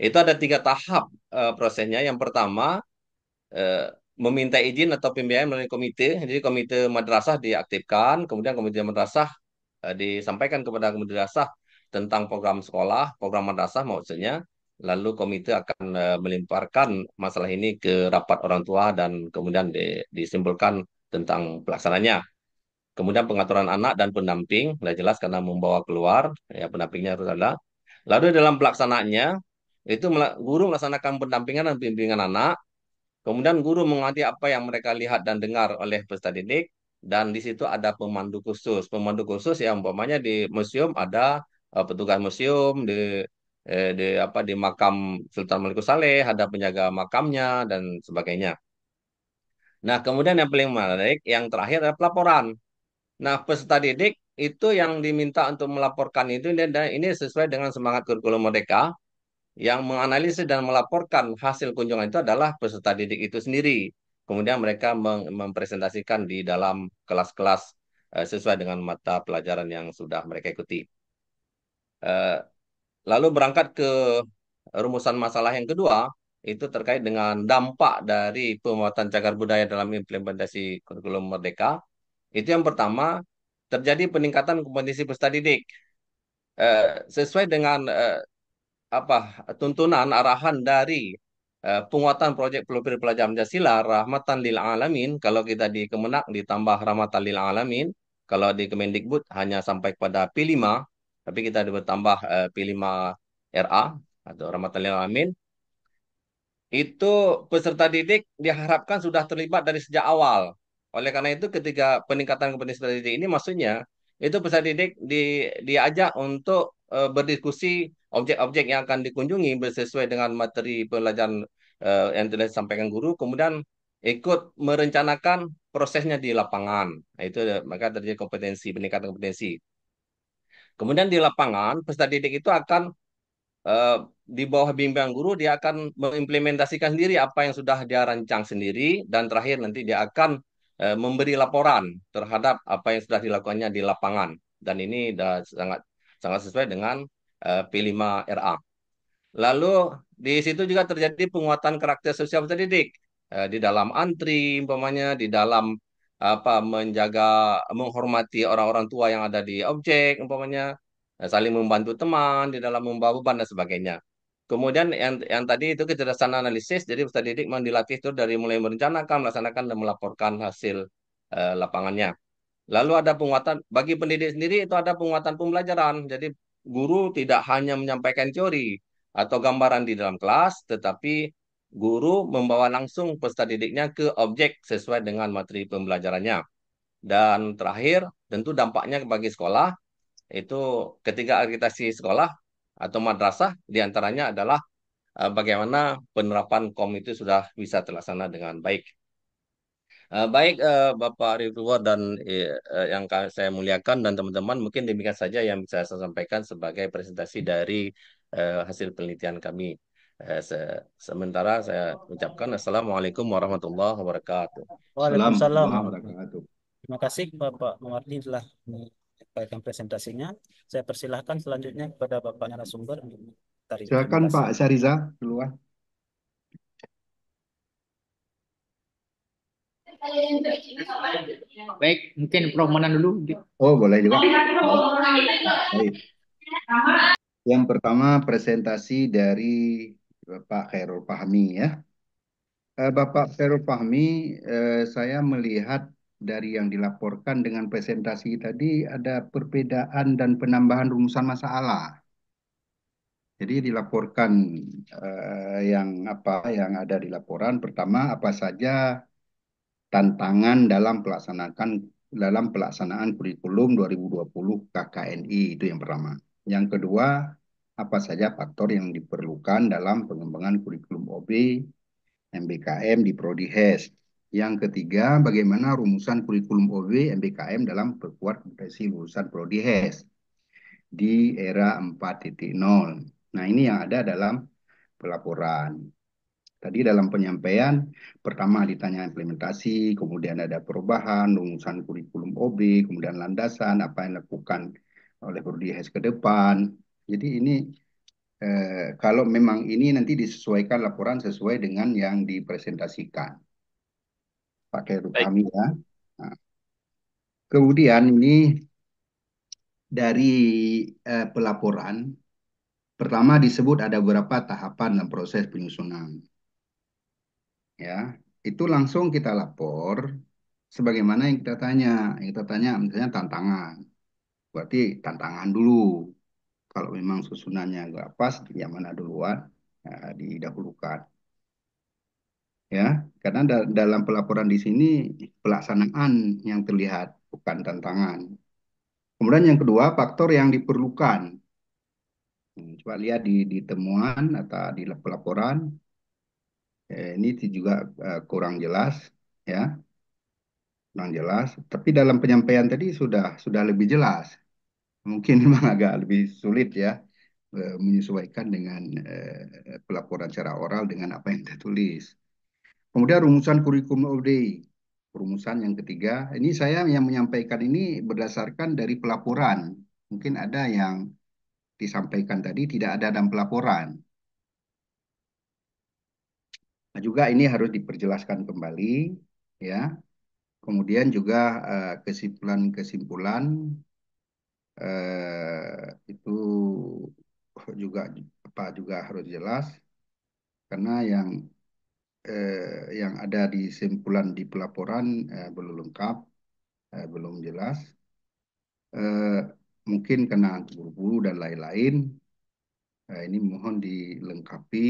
itu ada tiga tahap uh, prosesnya. Yang pertama, uh, meminta izin atau pembiayaan melalui komite. Jadi komite madrasah diaktifkan, kemudian komite madrasah eh, disampaikan kepada komite madrasah tentang program sekolah, program madrasah maksudnya. Lalu komite akan eh, melimparkan masalah ini ke rapat orang tua dan kemudian di, disimpulkan tentang pelaksananya. Kemudian pengaturan anak dan pendamping, sudah jelas karena membawa keluar, ya pendampingnya harus ada. Lalu dalam pelaksanaannya, itu guru melaksanakan pendampingan dan bimbingan anak Kemudian guru mengerti apa yang mereka lihat dan dengar oleh peserta didik dan di situ ada pemandu khusus. Pemandu khusus yang umpamanya di museum ada uh, petugas museum di eh, di apa di makam Sultan Malikus Saleh ada penjaga makamnya dan sebagainya. Nah, kemudian yang paling menarik yang terakhir adalah pelaporan. Nah, peserta didik itu yang diminta untuk melaporkan itu dan ini sesuai dengan semangat kurikulum merdeka yang menganalisis dan melaporkan hasil kunjungan itu adalah peserta didik itu sendiri. Kemudian mereka mempresentasikan di dalam kelas-kelas eh, sesuai dengan mata pelajaran yang sudah mereka ikuti. Eh, lalu berangkat ke rumusan masalah yang kedua, itu terkait dengan dampak dari penguatan cagar budaya dalam implementasi kurikulum merdeka. Itu yang pertama, terjadi peningkatan kompetisi peserta didik. Eh, sesuai dengan apa tuntunan arahan dari uh, penguatan proyek pelopor pelajar Pancasila rahmatan lil alamin kalau kita di Kemenak ditambah rahmatan lil alamin kalau di Kemendikbud hanya sampai pada P5 tapi kita bertambah uh, eh, P5 RA atau rahmatan lil alamin itu peserta didik diharapkan sudah terlibat dari sejak awal. Oleh karena itu ketika peningkatan kompetensi peserta didik ini maksudnya itu peserta didik di, diajak untuk uh, berdiskusi objek-objek yang akan dikunjungi sesuai dengan materi pelajaran uh, yang telah disampaikan guru, kemudian ikut merencanakan prosesnya di lapangan. Nah, itu maka terjadi kompetensi, peningkatan kompetensi. Kemudian di lapangan, peserta didik itu akan uh, di bawah bimbingan guru, dia akan mengimplementasikan sendiri apa yang sudah dia rancang sendiri, dan terakhir nanti dia akan Eh, memberi laporan terhadap apa yang sudah dilakukannya di lapangan dan ini sudah sangat sangat sesuai dengan eh, P5RA. Lalu di situ juga terjadi penguatan karakter sosial pendidik eh, di dalam antri umpamanya di dalam apa menjaga menghormati orang-orang tua yang ada di objek umpamanya saling membantu teman di dalam membawa beban dan sebagainya. Kemudian yang, yang tadi itu kecerdasan analisis, jadi peserta Didik dilatih itu dari mulai merencanakan, melaksanakan, dan melaporkan hasil eh, lapangannya. Lalu ada penguatan, bagi pendidik sendiri itu ada penguatan pembelajaran. Jadi guru tidak hanya menyampaikan teori atau gambaran di dalam kelas, tetapi guru membawa langsung peserta didiknya ke objek sesuai dengan materi pembelajarannya. Dan terakhir, tentu dampaknya bagi sekolah, itu ketika akreditasi sekolah, atau madrasah diantaranya adalah eh, bagaimana penerapan kom itu sudah bisa terlaksana dengan baik. Eh, baik eh, Bapak Rifwa dan yang saya muliakan dan teman-teman mungkin demikian saja yang bisa saya sampaikan sebagai presentasi dari hasil penelitian kami. Sementara saya ucapkan Assalamualaikum warahmatullahi wabarakatuh. Waalaikumsalam. Terima kasih Bapak Muardi telah menyampaikan presentasinya. Saya persilahkan selanjutnya kepada Bapak narasumber untuk Silakan Pak Syariza keluar. Baik, mungkin Prof dulu. Oh, boleh juga. Baik. Yang pertama presentasi dari Bapak Khairul Fahmi ya. Eh, Bapak Khairul Fahmi, eh, saya melihat dari yang dilaporkan dengan presentasi tadi ada perbedaan dan penambahan rumusan masalah. Jadi dilaporkan eh, yang apa yang ada di laporan pertama apa saja tantangan dalam pelaksanaan dalam pelaksanaan kurikulum 2020 KKNI itu yang pertama. Yang kedua, apa saja faktor yang diperlukan dalam pengembangan kurikulum OB MBKM di Prodi HES. Yang ketiga, bagaimana rumusan kurikulum OB MBKM dalam perkuat kompetensi lulusan prodi HES di era 4.0. Nah, ini yang ada dalam pelaporan. Tadi dalam penyampaian, pertama ditanya implementasi, kemudian ada perubahan, rumusan kurikulum OB, kemudian landasan, apa yang dilakukan oleh prodi HES ke depan. Jadi ini eh, kalau memang ini nanti disesuaikan laporan sesuai dengan yang dipresentasikan pakai kami ya. Nah. kemudian ini dari eh, pelaporan pertama disebut ada beberapa tahapan dan proses penyusunan. Ya, itu langsung kita lapor sebagaimana yang kita tanya. Yang kita tanya misalnya tantangan. Berarti tantangan dulu. Kalau memang susunannya nggak pas, yang mana duluan ya, didahulukan ya karena da dalam pelaporan di sini pelaksanaan yang terlihat bukan tantangan kemudian yang kedua faktor yang diperlukan hmm, coba lihat di, di temuan atau di pelaporan eh, ini juga eh, kurang jelas ya kurang jelas tapi dalam penyampaian tadi sudah sudah lebih jelas mungkin memang agak lebih sulit ya eh, menyesuaikan dengan eh, pelaporan secara oral dengan apa yang tertulis. Kemudian rumusan kurikulum ODI. Rumusan yang ketiga, ini saya yang menyampaikan ini berdasarkan dari pelaporan. Mungkin ada yang disampaikan tadi tidak ada dalam pelaporan. Nah, juga ini harus diperjelaskan kembali ya. Kemudian juga eh, kesimpulan-kesimpulan eh, itu juga apa juga harus jelas karena yang eh, yang ada di simpulan di pelaporan eh, belum lengkap, eh, belum jelas, eh, mungkin kena buru-buru dan lain-lain. Eh, ini mohon dilengkapi,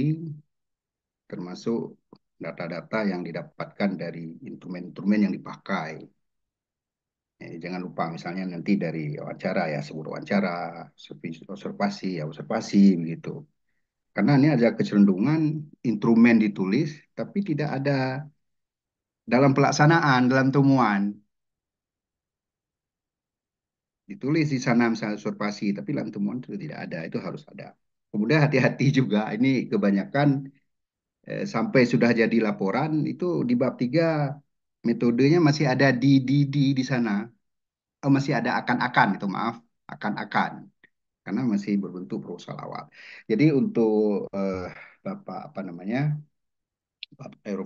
termasuk data-data yang didapatkan dari instrumen-instrumen yang dipakai. Eh, jangan lupa misalnya nanti dari wawancara ya sebuah wawancara, observasi ya observasi begitu. Karena ini ada kecenderungan instrumen ditulis, tapi tidak ada dalam pelaksanaan, dalam temuan. Ditulis di sana misalnya surpasi, tapi dalam temuan itu tidak ada, itu harus ada. Kemudian hati-hati juga, ini kebanyakan eh, sampai sudah jadi laporan, itu di bab tiga metodenya masih ada di di di di sana. Oh, masih ada akan-akan itu maaf akan-akan karena masih berbentuk proposal awal. Jadi untuk uh, Bapak apa namanya Bapak Ero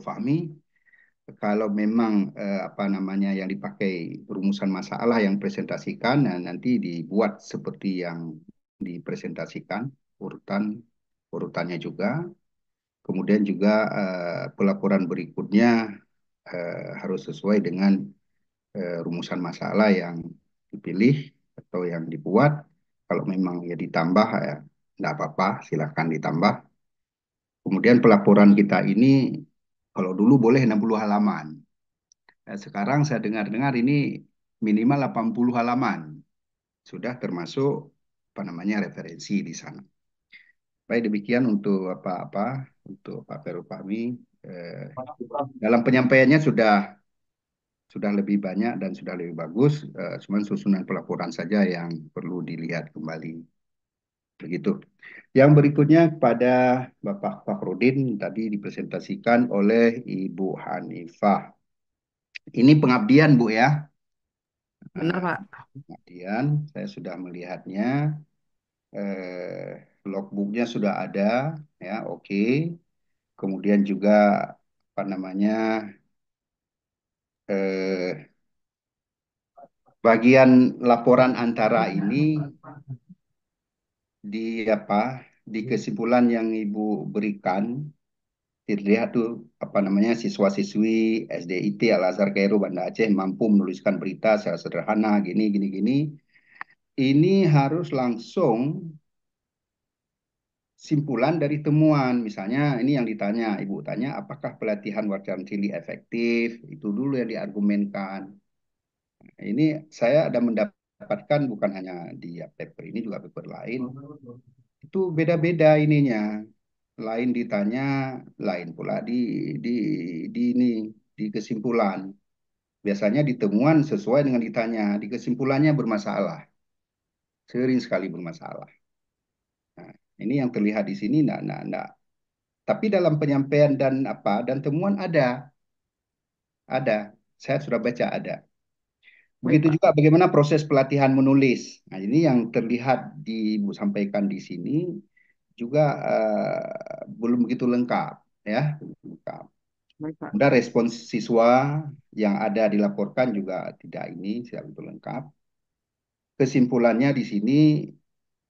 kalau memang eh, apa namanya yang dipakai rumusan masalah yang presentasikan nah, nanti dibuat seperti yang dipresentasikan urutan urutannya juga kemudian juga eh, pelaporan berikutnya eh, harus sesuai dengan eh, rumusan masalah yang dipilih atau yang dibuat kalau memang ya ditambah ya tidak apa-apa silahkan ditambah kemudian pelaporan kita ini kalau dulu boleh 60 halaman nah, sekarang saya dengar-dengar ini minimal 80 halaman sudah termasuk apa namanya referensi di sana baik demikian untuk apa-apa untuk Pak Ferupami eh, dalam penyampaiannya sudah sudah lebih banyak dan sudah lebih bagus, eh, cuman susunan pelaporan saja yang perlu dilihat kembali. Begitu. Yang berikutnya kepada Bapak Fakhrudin tadi dipresentasikan oleh Ibu Hanifah. Ini pengabdian Bu ya. Benar Pak. Pengabdian, saya sudah melihatnya. Eh, logbooknya sudah ada, ya oke. Okay. Kemudian juga apa namanya eh, bagian laporan antara ini di apa di kesimpulan yang ibu berikan terlihat tuh apa namanya siswa-siswi SDIT Al Azhar Kairo Banda Aceh mampu menuliskan berita secara sederhana gini gini gini ini harus langsung simpulan dari temuan. Misalnya ini yang ditanya, Ibu tanya apakah pelatihan warga cili efektif? Itu dulu yang diargumenkan. ini saya ada mendapatkan bukan hanya di paper ini juga paper lain. Itu beda-beda ininya. Lain ditanya, lain pula di di di ini di kesimpulan. Biasanya di temuan sesuai dengan ditanya, di kesimpulannya bermasalah. Sering sekali bermasalah. Ini yang terlihat di sini, nah, nah, nah. Tapi dalam penyampaian dan apa dan temuan ada, ada. Saya sudah baca ada. Begitu juga bagaimana proses pelatihan menulis. Nah, ini yang terlihat disampaikan di sini juga uh, belum begitu lengkap, ya, lengkap. Ada respons siswa yang ada dilaporkan juga tidak ini tidak begitu lengkap. Kesimpulannya di sini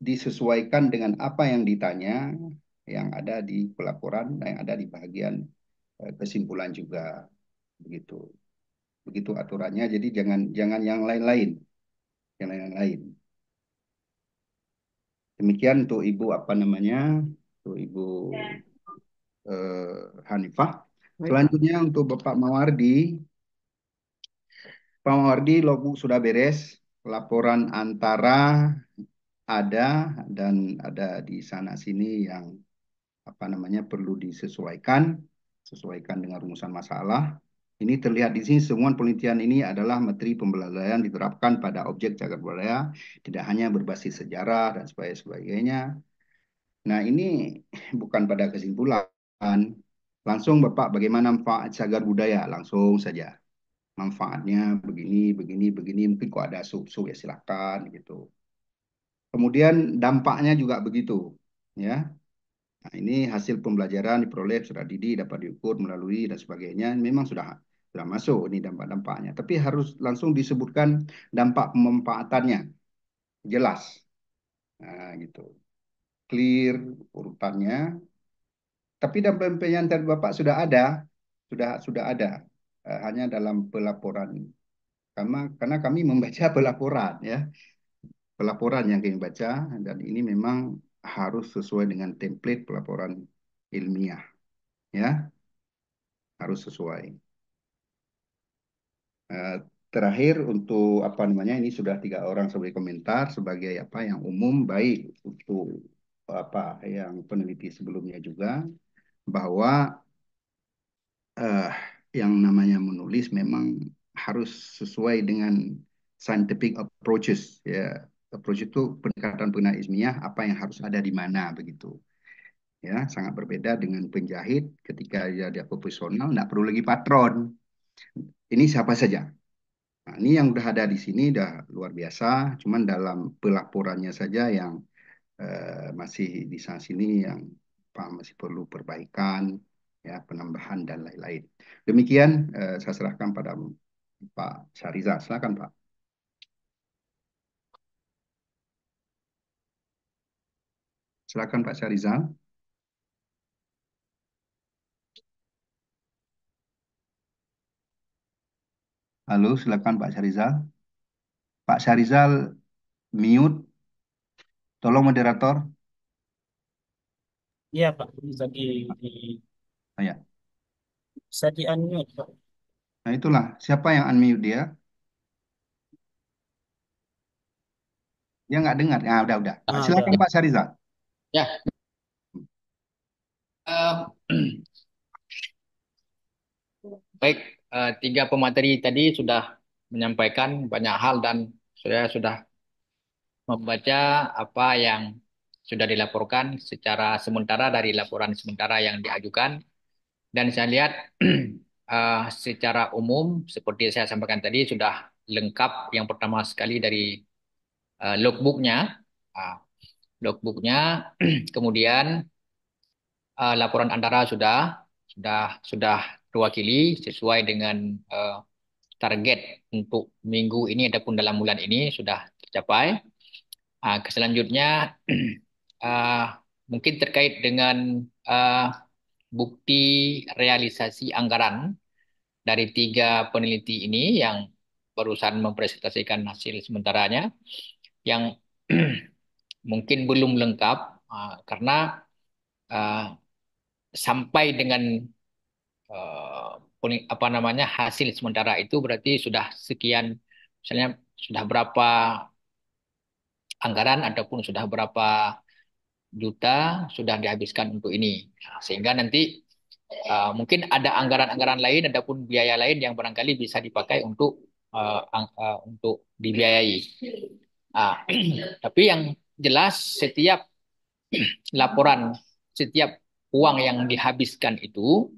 disesuaikan dengan apa yang ditanya yang ada di pelaporan yang ada di bagian eh, kesimpulan juga begitu begitu aturannya jadi jangan jangan yang lain-lain yang lain lain demikian untuk ibu apa namanya untuk ibu ya. eh, Hanifah selanjutnya untuk bapak Mawardi Pak Mawardi logbook sudah beres laporan antara ada dan ada di sana sini yang apa namanya perlu disesuaikan sesuaikan dengan rumusan masalah. Ini terlihat di sini semua penelitian ini adalah materi pembelajaran diterapkan pada objek cagar budaya, tidak hanya berbasis sejarah dan sebagainya. Nah ini bukan pada kesimpulan, langsung Bapak bagaimana manfaat cagar budaya, langsung saja. Manfaatnya begini, begini, begini, mungkin kok ada sub-sub ya silakan gitu. Kemudian dampaknya juga begitu, ya. Nah, ini hasil pembelajaran diperoleh sudah Didi dapat diukur melalui dan sebagainya. Memang sudah sudah masuk ini dampak-dampaknya, tapi harus langsung disebutkan dampak pemanfaatannya. Jelas. Nah, gitu. Clear urutannya. Tapi dampak penyampaian dari Bapak sudah ada, sudah sudah ada eh, hanya dalam pelaporan. Karena karena kami membaca pelaporan ya pelaporan yang kami baca dan ini memang harus sesuai dengan template pelaporan ilmiah. Ya, harus sesuai. Uh, terakhir untuk apa namanya ini sudah tiga orang sebagai komentar sebagai apa yang umum baik untuk apa yang peneliti sebelumnya juga bahwa uh, yang namanya menulis memang harus sesuai dengan scientific approaches ya approach itu pendekatan pengenaan ismiah apa yang harus ada di mana begitu ya sangat berbeda dengan penjahit ketika dia dia profesional tidak perlu lagi patron ini siapa saja nah, ini yang sudah ada di sini sudah luar biasa cuman dalam pelaporannya saja yang eh, masih di sana sini yang apa, masih perlu perbaikan ya penambahan dan lain-lain demikian eh, saya serahkan pada Pak Syariza silakan Pak Silakan Pak Syarizal. Halo, silakan Pak Syarizal. Pak Syarizal, mute. Tolong moderator. Iya Pak, bisa di... Oh, ya. Bisa di unmute Pak. Nah itulah, siapa yang unmute dia? Dia nggak dengar. Ya, udah, udah. Ah, silakan Pak Syarizal. Ya. Uh, baik, uh, tiga pemateri tadi sudah menyampaikan banyak hal dan saya sudah membaca apa yang sudah dilaporkan secara sementara dari laporan sementara yang diajukan dan saya lihat uh, secara umum seperti saya sampaikan tadi sudah lengkap yang pertama sekali dari uh, logbooknya uh, logbooknya, kemudian uh, laporan antara sudah sudah sudah terwakili sesuai dengan uh, target untuk minggu ini ataupun dalam bulan ini sudah tercapai. Uh, ah, selanjutnya uh, ah, mungkin terkait dengan uh, bukti realisasi anggaran dari tiga peneliti ini yang barusan mempresentasikan hasil sementaranya yang mungkin belum lengkap uh, karena uh, sampai dengan uh, apa namanya hasil sementara itu berarti sudah sekian misalnya sudah berapa anggaran ataupun sudah berapa juta sudah dihabiskan untuk ini nah, sehingga nanti uh, mungkin ada anggaran-anggaran lain ataupun biaya lain yang barangkali bisa dipakai untuk uh, uh, untuk dibiayai uh, tapi yang jelas setiap laporan, setiap uang yang dihabiskan itu,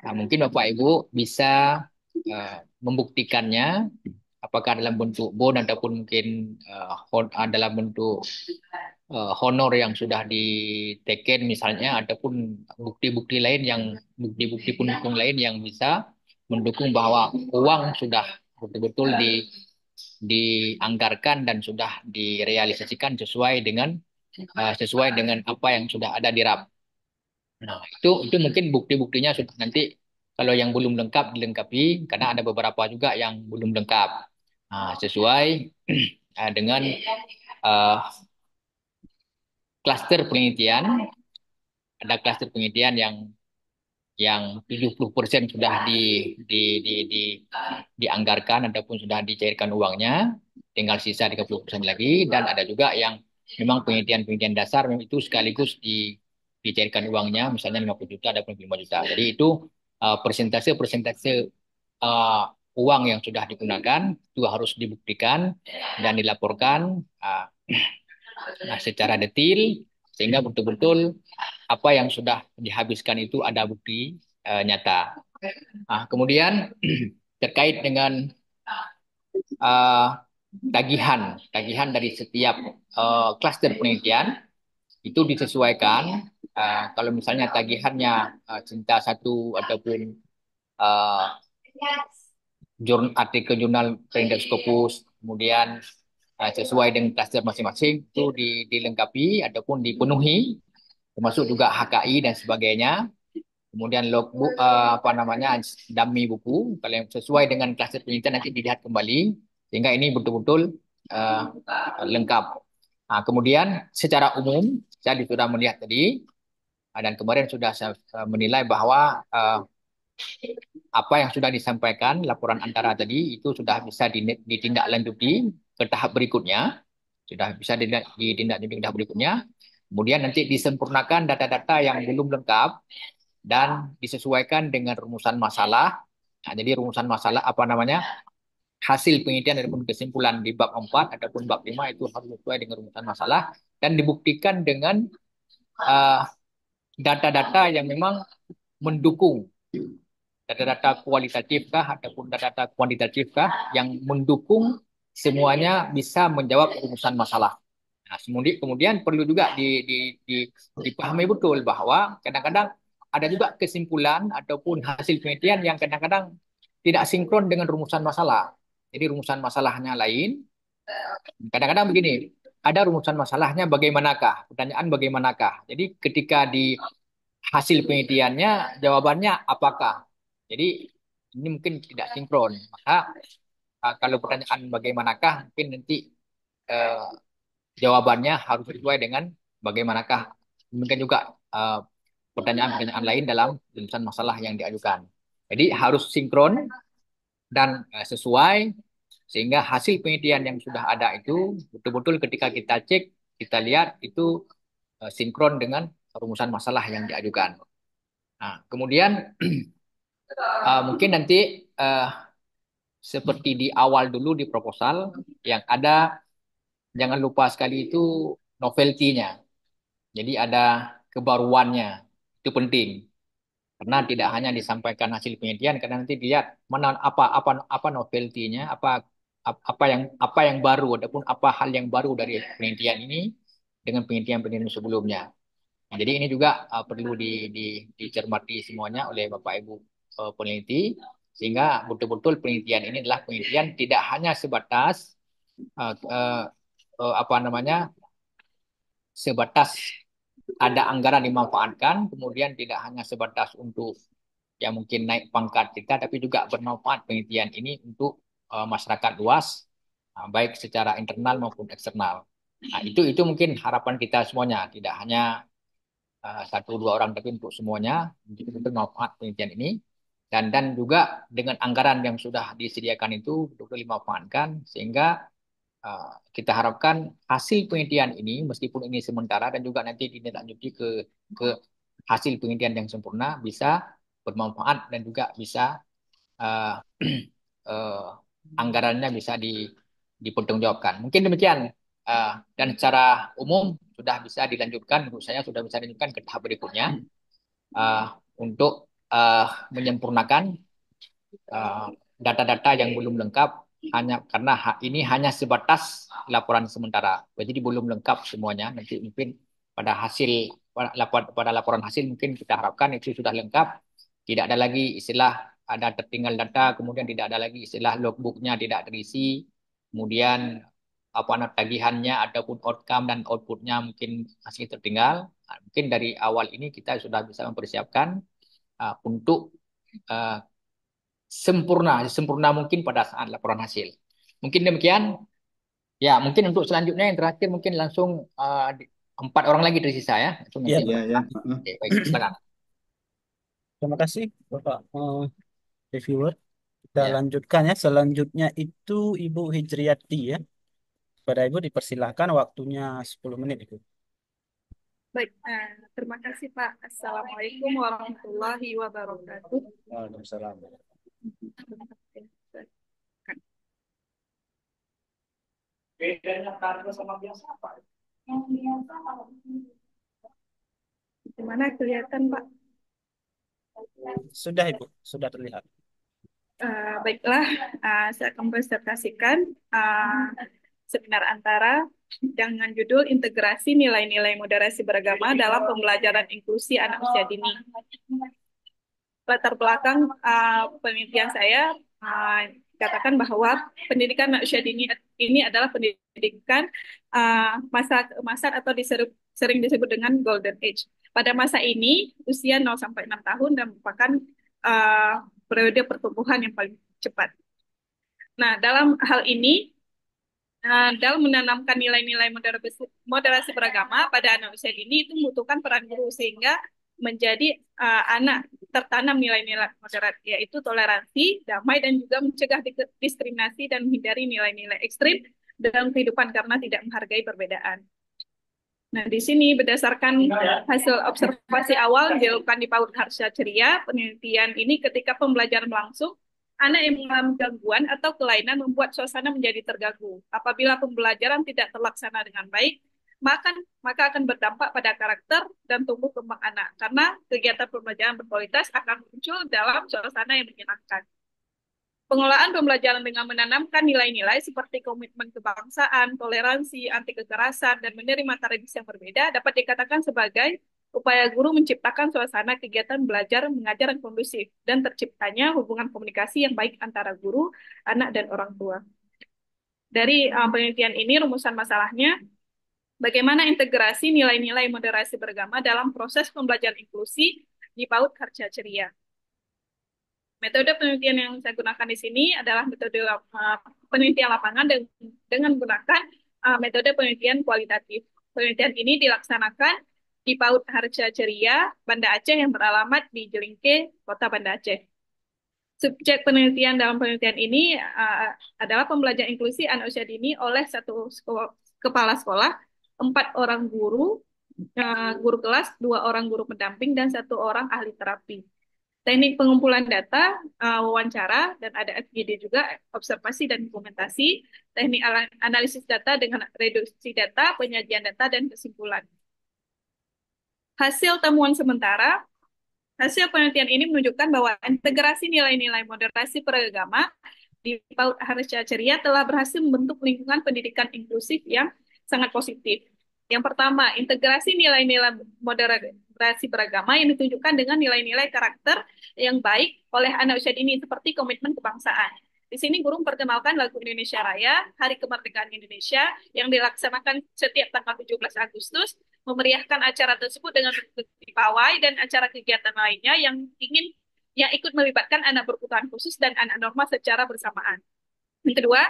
nah mungkin Bapak Ibu bisa uh, membuktikannya apakah dalam bentuk bon ataupun mungkin uh, hon, ah, dalam bentuk uh, honor yang sudah diteken misalnya ataupun bukti-bukti lain yang bukti-bukti pendukung lain yang bisa mendukung bahwa uang sudah betul-betul di dianggarkan dan sudah direalisasikan sesuai dengan uh, sesuai dengan apa yang sudah ada di RAP. Nah, itu itu mungkin bukti-buktinya sudah nanti kalau yang belum lengkap dilengkapi karena ada beberapa juga yang belum lengkap. Nah, sesuai uh, dengan uh, penelitian ada kluster penelitian yang yang 70% sudah di, di, di, di, dianggarkan ataupun sudah dicairkan uangnya, tinggal sisa 30% lagi dan ada juga yang memang penelitian-penelitian dasar memang itu sekaligus di, dicairkan uangnya misalnya 50 juta ataupun 5 juta. Jadi itu persentase-persentase eh, uh, eh, uang yang sudah digunakan itu harus dibuktikan dan dilaporkan uh, secara detail sehingga betul-betul apa yang sudah dihabiskan itu ada bukti uh, nyata. Nah, kemudian terkait dengan uh, tagihan, tagihan dari setiap uh, penelitian itu disesuaikan. Uh, kalau misalnya tagihannya uh, cinta satu ataupun uh, jurn artikel jurnal Perindex Scopus, kemudian uh, sesuai dengan klaster masing-masing itu di dilengkapi ataupun dipenuhi termasuk juga HKI dan sebagainya kemudian logbook uh, eh, apa namanya dummy buku kalau yang sesuai dengan kluster penelitian nanti dilihat kembali sehingga ini betul-betul uh, lengkap. Nah, kemudian secara umum saya sudah melihat tadi ah, dan kemarin sudah saya eh, menilai bahwa uh, apa yang sudah disampaikan laporan antara tadi itu sudah bisa ditindaklanjuti ke tahap berikutnya sudah bisa ditindaklanjuti ke tahap berikutnya Kemudian nanti disempurnakan data-data yang belum lengkap dan disesuaikan dengan rumusan masalah. Nah, jadi rumusan masalah apa namanya? Hasil penelitian ataupun kesimpulan di bab 4 ataupun bab 5 itu harus sesuai dengan rumusan masalah dan dibuktikan dengan eh, data-data uh, yang memang mendukung data-data kualitatif kah ataupun data-data kuantitatif kah yang mendukung semuanya bisa menjawab rumusan masalah. Nah, kemudian, kemudian perlu juga di, di, di, dipahami betul bahwa kadang-kadang ada juga kesimpulan ataupun hasil penelitian yang kadang-kadang tidak sinkron dengan rumusan masalah. Jadi rumusan masalahnya lain. Kadang-kadang begini, ada rumusan masalahnya bagaimanakah? Pertanyaan bagaimanakah? Jadi ketika di hasil penelitiannya jawabannya apakah? Jadi ini mungkin tidak sinkron. Maka eh, kalau pertanyaan bagaimanakah mungkin nanti eh, jawabannya harus sesuai dengan bagaimanakah mungkin juga eh, pertanyaan-pertanyaan uh, lain dalam tulisan masalah yang diajukan. Jadi harus sinkron dan uh, sesuai sehingga hasil penelitian yang sudah ada itu betul-betul ketika kita cek kita lihat itu uh, sinkron dengan rumusan masalah yang diajukan. Nah, kemudian uh, mungkin nanti uh, seperti di awal dulu di proposal yang ada jangan lupa sekali itu novelty-nya. Jadi ada kebaruannya. Itu penting. Karena tidak hanya disampaikan hasil penelitian, karena nanti dilihat mana apa apa apa novelty-nya, apa apa yang apa yang baru ataupun apa hal yang baru dari penelitian ini dengan penelitian-penelitian sebelumnya. Nah, jadi ini juga uh, perlu di, di, dicermati semuanya oleh Bapak Ibu uh, peneliti sehingga betul-betul penelitian ini adalah penelitian tidak hanya sebatas uh, uh, uh, apa namanya sebatas ada anggaran dimanfaatkan, kemudian tidak hanya sebatas untuk ya mungkin naik pangkat kita, tapi juga bermanfaat penelitian ini untuk uh, masyarakat luas, uh, baik secara internal maupun eksternal. Nah, itu itu mungkin harapan kita semuanya, tidak hanya satu dua orang, tapi untuk semuanya untuk bermanfaat penelitian ini. Dan dan juga dengan anggaran yang sudah disediakan itu betul-betul dimanfaatkan sehingga Ah, kita harapkan hasil penelitian ini meskipun ini sementara dan juga nanti ditindaklanjuti ke ke hasil penelitian yang sempurna bisa bermanfaat dan juga bisa uh, uh, anggarannya bisa di, dipertanggungjawabkan. Mungkin demikian uh, dan secara umum sudah bisa dilanjutkan menurut saya sudah bisa dilanjutkan ke tahap berikutnya uh, untuk uh, menyempurnakan uh, data -data yang belum lengkap hanya karena ini hanya sebatas laporan sementara. Jadi belum lengkap semuanya. Nanti mungkin pada hasil pada laporan hasil mungkin kita harapkan itu sudah lengkap. Tidak ada lagi istilah ada tertinggal data, kemudian tidak ada lagi istilah logbooknya tidak terisi, kemudian apa namanya tagihannya ataupun outcome dan outputnya mungkin masih tertinggal. Nah, mungkin dari awal ini kita sudah bisa mempersiapkan uh, untuk uh, sempurna, sempurna mungkin pada saat laporan hasil. Mungkin demikian. Ya, mungkin untuk selanjutnya yang terakhir mungkin langsung uh, empat orang lagi tersisa ya. Iya, iya, iya, iya. Baik, silakan. Terima kasih Bapak uh, reviewer. Kita ya. lanjutkan ya. Selanjutnya itu Ibu Hijriati ya. Pada Ibu dipersilahkan waktunya 10 menit Ibu. Baik, uh, terima kasih Pak. Assalamualaikum warahmatullahi wabarakatuh. Waalaikumsalam. Bedanya kargo sama biasa apa? Yang biasa kalau Gimana kelihatan Pak? Sudah Ibu, sudah terlihat. Uh, baiklah, uh, saya akan presentasikan uh, seminar antara dengan judul Integrasi Nilai-Nilai Moderasi Beragama dalam Pembelajaran Inklusi Anak Usia Dini latar belakang uh, penelitian saya uh, eh, katakan bahwa pendidikan usia dini ini adalah pendidikan uh, masa masa atau diseru, sering disebut dengan golden age. Pada masa ini usia 0 sampai 6 tahun dan merupakan uh, periode pertumbuhan yang paling cepat. Nah, dalam hal ini uh, dalam menanamkan nilai-nilai moderasi, moderasi beragama pada anak usia dini itu membutuhkan peran guru sehingga menjadi uh, anak tertanam nilai-nilai moderat yaitu toleransi, damai dan juga mencegah diskriminasi dan menghindari nilai-nilai ekstrim dalam kehidupan karena tidak menghargai perbedaan. Nah, di sini berdasarkan hasil observasi awal dilakukan di PAUD Harsha Ceria, penelitian ini ketika pembelajaran langsung, anak yang mengalami gangguan atau kelainan membuat suasana menjadi terganggu. Apabila pembelajaran tidak terlaksana dengan baik, maka maka akan berdampak pada karakter dan tumbuh kembang anak karena kegiatan pembelajaran berkualitas akan muncul dalam suasana yang menyenangkan. Pengelolaan pembelajaran dengan menanamkan nilai-nilai seperti komitmen kebangsaan, toleransi, anti kekerasan, dan menerima tradisi yang berbeda dapat dikatakan sebagai upaya guru menciptakan suasana kegiatan belajar mengajar yang kondusif dan terciptanya hubungan komunikasi yang baik antara guru, anak, dan orang tua. Dari eh, penelitian ini, rumusan masalahnya Bagaimana integrasi nilai-nilai moderasi beragama dalam proses pembelajaran inklusi di PAUD Karja Ceria? Metode penelitian yang saya gunakan di sini adalah metode uh, penelitian lapangan dengan, dengan menggunakan uh, metode penelitian kualitatif. Penelitian ini dilaksanakan di PAUD Harja Ceria, Banda Aceh yang beralamat di Jelingke, Kota Banda Aceh. Subjek penelitian dalam penelitian ini uh, adalah pembelajaran inklusi anak usia dini oleh satu kepala sekolah empat orang guru, eh, guru kelas, dua orang guru pendamping, dan satu orang ahli terapi. Teknik pengumpulan data, eh, wawancara, dan ada FGD juga, observasi dan dokumentasi, teknik analisis data dengan reduksi data, penyajian data, dan kesimpulan. Hasil temuan sementara, hasil penelitian ini menunjukkan bahwa integrasi nilai-nilai moderasi beragama di PAUD Harisya Ceria telah berhasil membentuk lingkungan pendidikan inklusif yang sangat positif. Yang pertama, integrasi nilai-nilai moderasi beragama yang ditunjukkan dengan nilai-nilai karakter yang baik oleh anak usia dini seperti komitmen kebangsaan. Di sini guru memperkenalkan lagu Indonesia Raya, Hari Kemerdekaan Indonesia, yang dilaksanakan setiap tanggal 17 Agustus, memeriahkan acara tersebut dengan mengikuti pawai dan acara kegiatan lainnya yang ingin yang ikut melibatkan anak berkebutuhan khusus dan anak normal secara bersamaan. Yang kedua,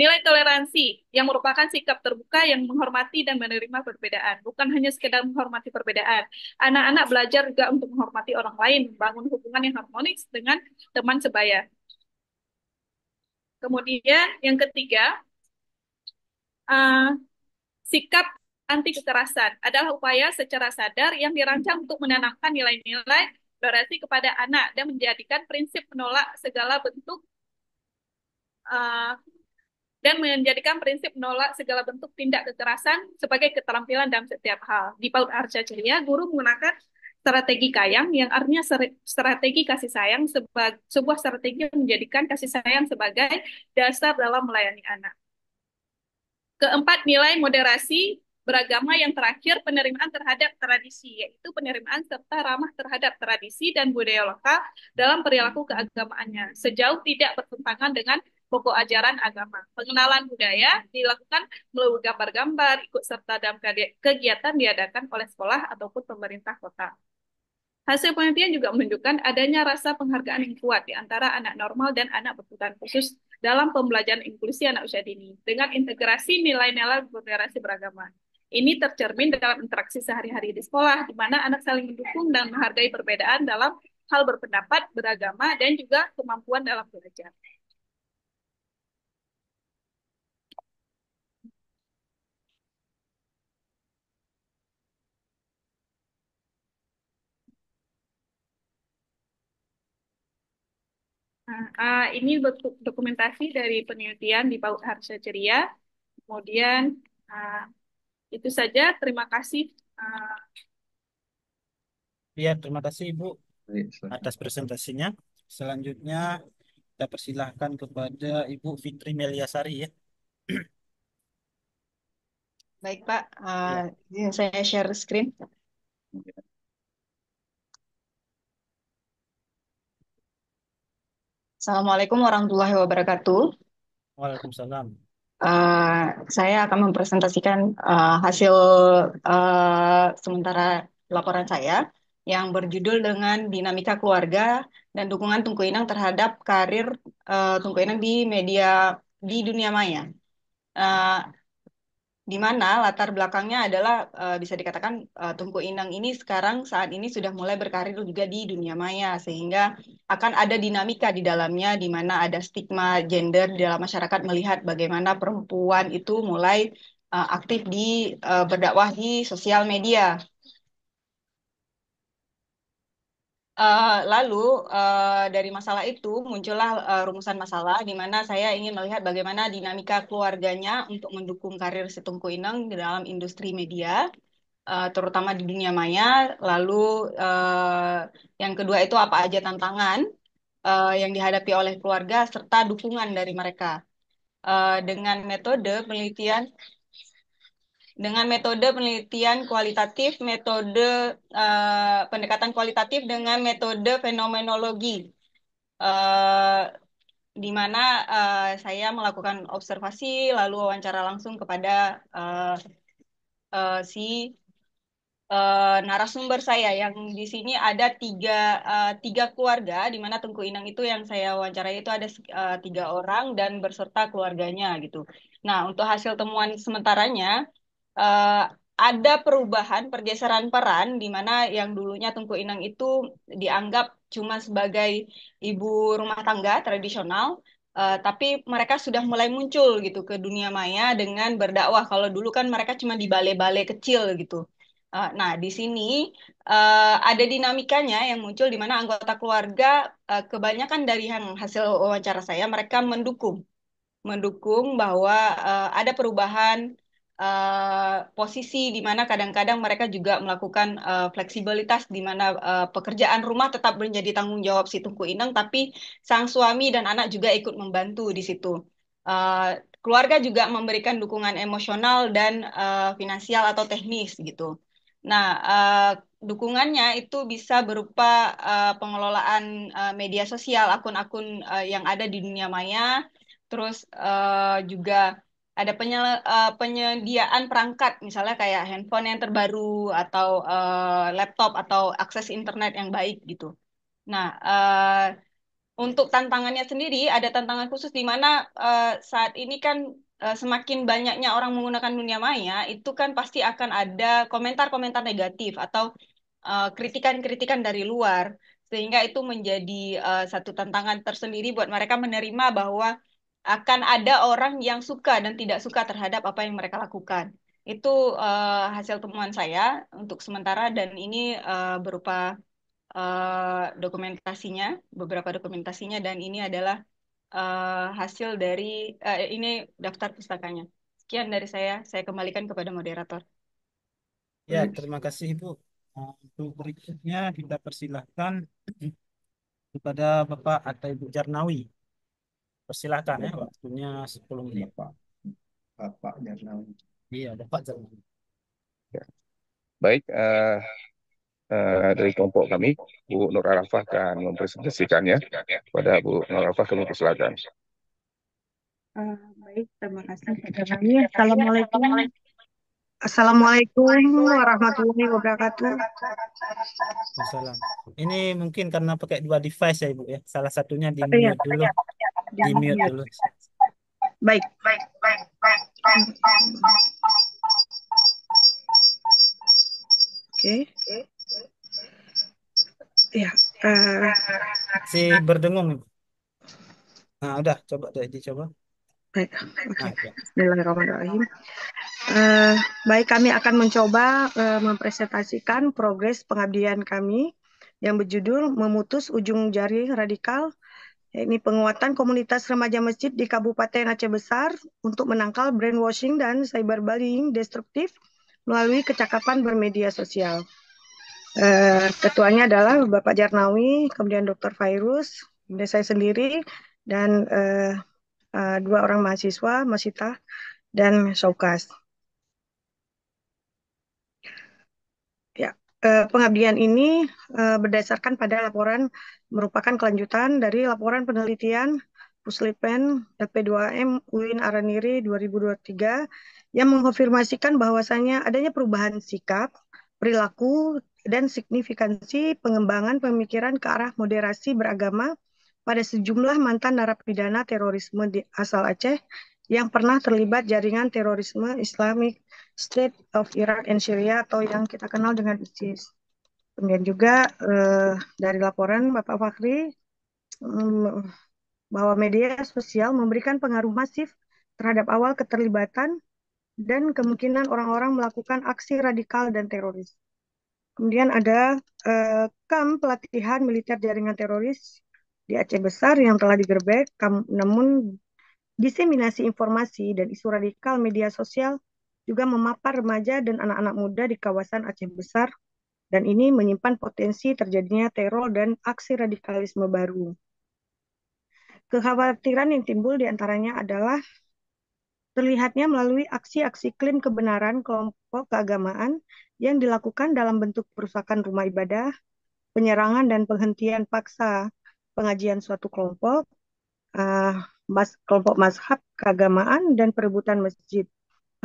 nilai toleransi yang merupakan sikap terbuka yang menghormati dan menerima perbedaan. Bukan hanya sekedar menghormati perbedaan. Anak-anak belajar juga untuk menghormati orang lain, membangun hubungan yang harmonis dengan teman sebaya. Kemudian yang ketiga, uh, sikap anti kekerasan adalah upaya secara sadar yang dirancang untuk menanamkan nilai-nilai toleransi kepada anak dan menjadikan prinsip menolak segala bentuk Eh, dan menjadikan prinsip menolak segala bentuk tindak kekerasan sebagai keterampilan dalam setiap hal. Di Paut Arca Jaya, guru menggunakan strategi kayang yang artinya strategi kasih sayang sebuah strategi yang menjadikan kasih sayang sebagai dasar dalam melayani anak. Keempat, nilai moderasi beragama yang terakhir penerimaan terhadap tradisi yaitu penerimaan serta ramah terhadap tradisi dan budaya lokal dalam perilaku keagamaannya sejauh tidak bertentangan dengan pokok ajaran agama. Pengenalan budaya dilakukan melalui gambar-gambar, ikut serta dalam kegiatan diadakan oleh sekolah ataupun pemerintah kota. Hasil penelitian juga menunjukkan adanya rasa penghargaan yang kuat di antara anak normal dan anak berkebutuhan khusus dalam pembelajaran inklusi anak usia dini dengan integrasi nilai-nilai generasi beragama. Ini tercermin dalam interaksi sehari-hari di sekolah, di mana anak saling mendukung dan menghargai perbedaan dalam hal berpendapat, beragama, dan juga kemampuan dalam belajar. Uh, ini dokumentasi dari penelitian di PAUD Harsha Ceria. Kemudian uh, itu saja. Terima kasih. Uh, ya, terima kasih Ibu atas presentasinya. Selanjutnya kita persilahkan kepada Ibu Fitri Meliasari ya. Baik Pak, uh, ya. saya share screen. Ya. Assalamualaikum warahmatullahi wabarakatuh. Waalaikumsalam. Uh, saya akan mempresentasikan uh, hasil uh, sementara laporan saya yang berjudul dengan dinamika keluarga dan dukungan Inang terhadap karir uh, Inang di media di dunia maya. Uh, di mana latar belakangnya adalah uh, bisa dikatakan uh, eh, Tungku Inang ini sekarang saat ini sudah mulai berkarir juga di dunia maya sehingga akan ada dinamika di dalamnya di mana ada stigma gender di dalam masyarakat melihat bagaimana perempuan itu mulai uh, aktif di uh, berdakwah di sosial media Uh, lalu uh, dari masalah itu muncullah uh, rumusan masalah di mana saya ingin melihat bagaimana dinamika keluarganya untuk mendukung karir Setungku Ineng di dalam industri media, uh, terutama di dunia maya. Lalu uh, yang kedua itu apa aja tantangan uh, yang dihadapi oleh keluarga serta dukungan dari mereka uh, dengan metode penelitian dengan metode penelitian kualitatif, metode uh, pendekatan kualitatif dengan metode fenomenologi. Uh, di mana uh, saya melakukan observasi lalu wawancara langsung kepada uh, uh, si uh, narasumber saya yang di sini ada tiga uh, tiga keluarga di mana Tengku Inang itu yang saya wawancarai itu ada uh, tiga orang dan berserta keluarganya gitu. Nah untuk hasil temuan sementaranya uh, ada perubahan pergeseran peran di mana yang dulunya Tungku Inang itu dianggap cuma sebagai ibu rumah tangga tradisional Uh, tapi mereka sudah mulai muncul gitu ke dunia maya dengan berdakwah. Kalau dulu kan mereka cuma di balai-balai kecil gitu. Uh, nah, di sini uh, ada dinamikanya yang muncul di mana anggota keluarga uh, kebanyakan dari yang hasil wawancara saya mereka mendukung mendukung bahwa uh, ada perubahan uh, posisi di mana kadang-kadang mereka juga melakukan uh, fleksibilitas di mana uh, pekerjaan rumah tetap menjadi tanggung jawab si Tungku Inang tapi sang suami dan anak juga ikut membantu di situ. Uh, keluarga juga memberikan dukungan emosional dan uh, finansial atau teknis gitu. Nah, uh, dukungannya itu bisa berupa uh, pengelolaan uh, media sosial, akun-akun uh, yang ada di dunia maya, terus uh, juga ada penyel, uh, eh, penyediaan perangkat misalnya kayak handphone yang terbaru atau uh, laptop atau akses internet yang baik gitu. Nah, uh, untuk tantangannya sendiri ada tantangan khusus di mana uh, saat ini kan uh, semakin banyaknya orang menggunakan dunia maya itu kan pasti akan ada komentar-komentar negatif atau kritikan kritikan-kritikan dari luar sehingga itu menjadi uh, satu tantangan tersendiri buat mereka menerima bahwa akan ada orang yang suka dan tidak suka terhadap apa yang mereka lakukan. Itu uh, hasil temuan saya untuk sementara dan ini uh, berupa uh, dokumentasinya, beberapa dokumentasinya dan ini adalah uh, hasil dari uh, ini daftar pustakanya. Sekian dari saya, saya kembalikan kepada moderator. Ya, terima kasih Ibu. Untuk berikutnya kita persilahkan kepada Bapak atau Ibu Jarnawi. Persilahkan ya, iya, waktunya 10 menit. Iya, Bapak, Bapak Jarnawi. Iya, Bapak Jarnawi. Ya. Baik, uh, uh, dari kelompok kami, Bu Nur Arafah akan mempresentasikannya kepada Bu Nur Arafah, kami Selatan. Uh, eh, baik, terima kasih Terima kasih. Iya, Assalamualaikum. Assalamualaikum warahmatullahi wabarakatuh. Wassalam. Ini mungkin karena pakai dua device ya Ibu ya. Salah satunya di oh, dulu. iya di mute dulu. Baik, baik, baik, baik, baik, Oke. Okay. Ya. Uh, si berdengung. Nah, udah coba deh dicoba. Baik. Ah, okay. Ya. Bismillahirrahmanirrahim. Uh, baik, kami akan mencoba uh, mempresentasikan progres pengabdian kami yang berjudul Memutus Ujung Jari Radikal ini penguatan komunitas remaja masjid di Kabupaten Aceh Besar untuk menangkal brainwashing dan cyberbullying destruktif melalui kecakapan bermedia sosial. Eh, ketuanya adalah Bapak Jarnawi, kemudian Dr. Virus, kemudian saya sendiri, dan eh, eh, dua orang mahasiswa, Masita dan Showcase. Ya, pengabdian ini berdasarkan pada laporan merupakan kelanjutan dari laporan penelitian Puslipen LP2M UIN Araniri 2023 yang mengkonfirmasikan bahwasannya adanya perubahan sikap, perilaku, dan signifikansi pengembangan pemikiran ke arah moderasi beragama pada sejumlah mantan narapidana terorisme di asal Aceh yang pernah terlibat jaringan terorisme Islamic State of Iraq and Syria atau yang kita kenal dengan ISIS. Kemudian juga eh, dari laporan Bapak Fakri mm, bahwa media sosial memberikan pengaruh masif terhadap awal keterlibatan dan kemungkinan orang-orang melakukan aksi radikal dan teroris. Kemudian ada eh, kam pelatihan militer jaringan teroris di Aceh Besar yang telah digerbek, kam, namun diseminasi informasi dan isu radikal media sosial juga memapar remaja dan anak-anak muda di kawasan Aceh Besar dan ini menyimpan potensi terjadinya teror dan aksi radikalisme baru. Kekhawatiran yang timbul diantaranya adalah terlihatnya melalui aksi-aksi klaim kebenaran kelompok keagamaan yang dilakukan dalam bentuk perusakan rumah ibadah, penyerangan dan penghentian paksa pengajian suatu kelompok, uh, mas, kelompok mazhab keagamaan, dan perebutan masjid.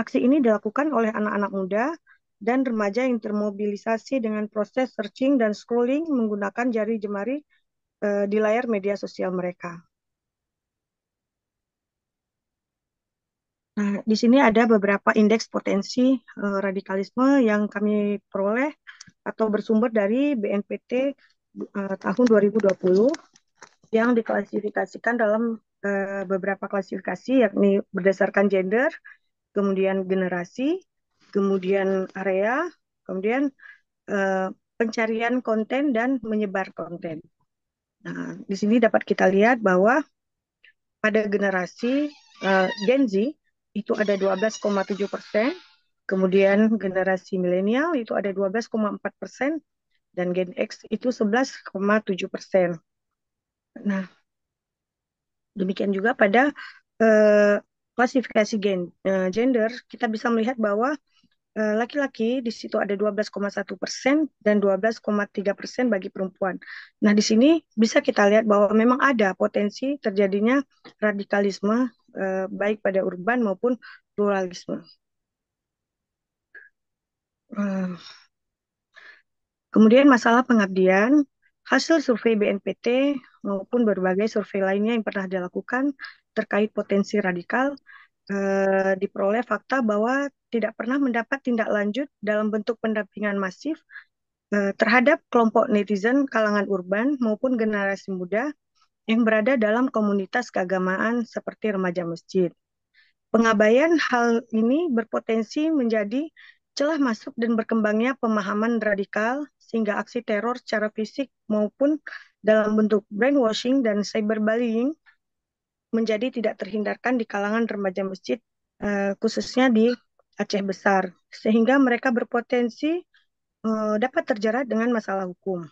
Aksi ini dilakukan oleh anak-anak muda dan remaja yang termobilisasi dengan proses searching dan scrolling menggunakan jari jemari uh, di layar media sosial mereka. Nah, di sini ada beberapa indeks potensi uh, radikalisme yang kami peroleh atau bersumber dari BNPT uh, eh, tahun 2020 yang diklasifikasikan dalam beberapa klasifikasi yakni berdasarkan gender, kemudian generasi, kemudian area, kemudian eh, pencarian konten dan menyebar konten. Nah, di sini dapat kita lihat bahwa pada generasi eh, Gen Z itu ada 12,7 persen, kemudian generasi milenial itu ada 12,4 persen, dan Gen X itu 11,7 persen. Nah, demikian juga pada uh, klasifikasi gen, uh, gender, kita bisa melihat bahwa Eh, laki-laki di situ ada 12,1 persen dan 12,3 persen bagi perempuan. Nah di sini bisa kita lihat bahwa memang ada potensi terjadinya radikalisme eh, baik pada urban maupun pluralisme. Eh, kemudian masalah pengabdian, hasil survei BNPT maupun berbagai survei lainnya yang pernah dilakukan terkait potensi radikal eh, diperoleh fakta bahwa tidak pernah mendapat tindak lanjut dalam bentuk pendampingan masif eh, terhadap kelompok netizen kalangan urban maupun generasi muda yang berada dalam komunitas keagamaan seperti remaja masjid. Pengabaian hal ini berpotensi menjadi celah masuk dan berkembangnya pemahaman radikal sehingga aksi teror secara fisik maupun dalam bentuk brainwashing dan cyberbullying menjadi tidak terhindarkan di kalangan remaja masjid eh, khususnya di Aceh Besar sehingga mereka berpotensi eh, dapat terjerat dengan masalah hukum.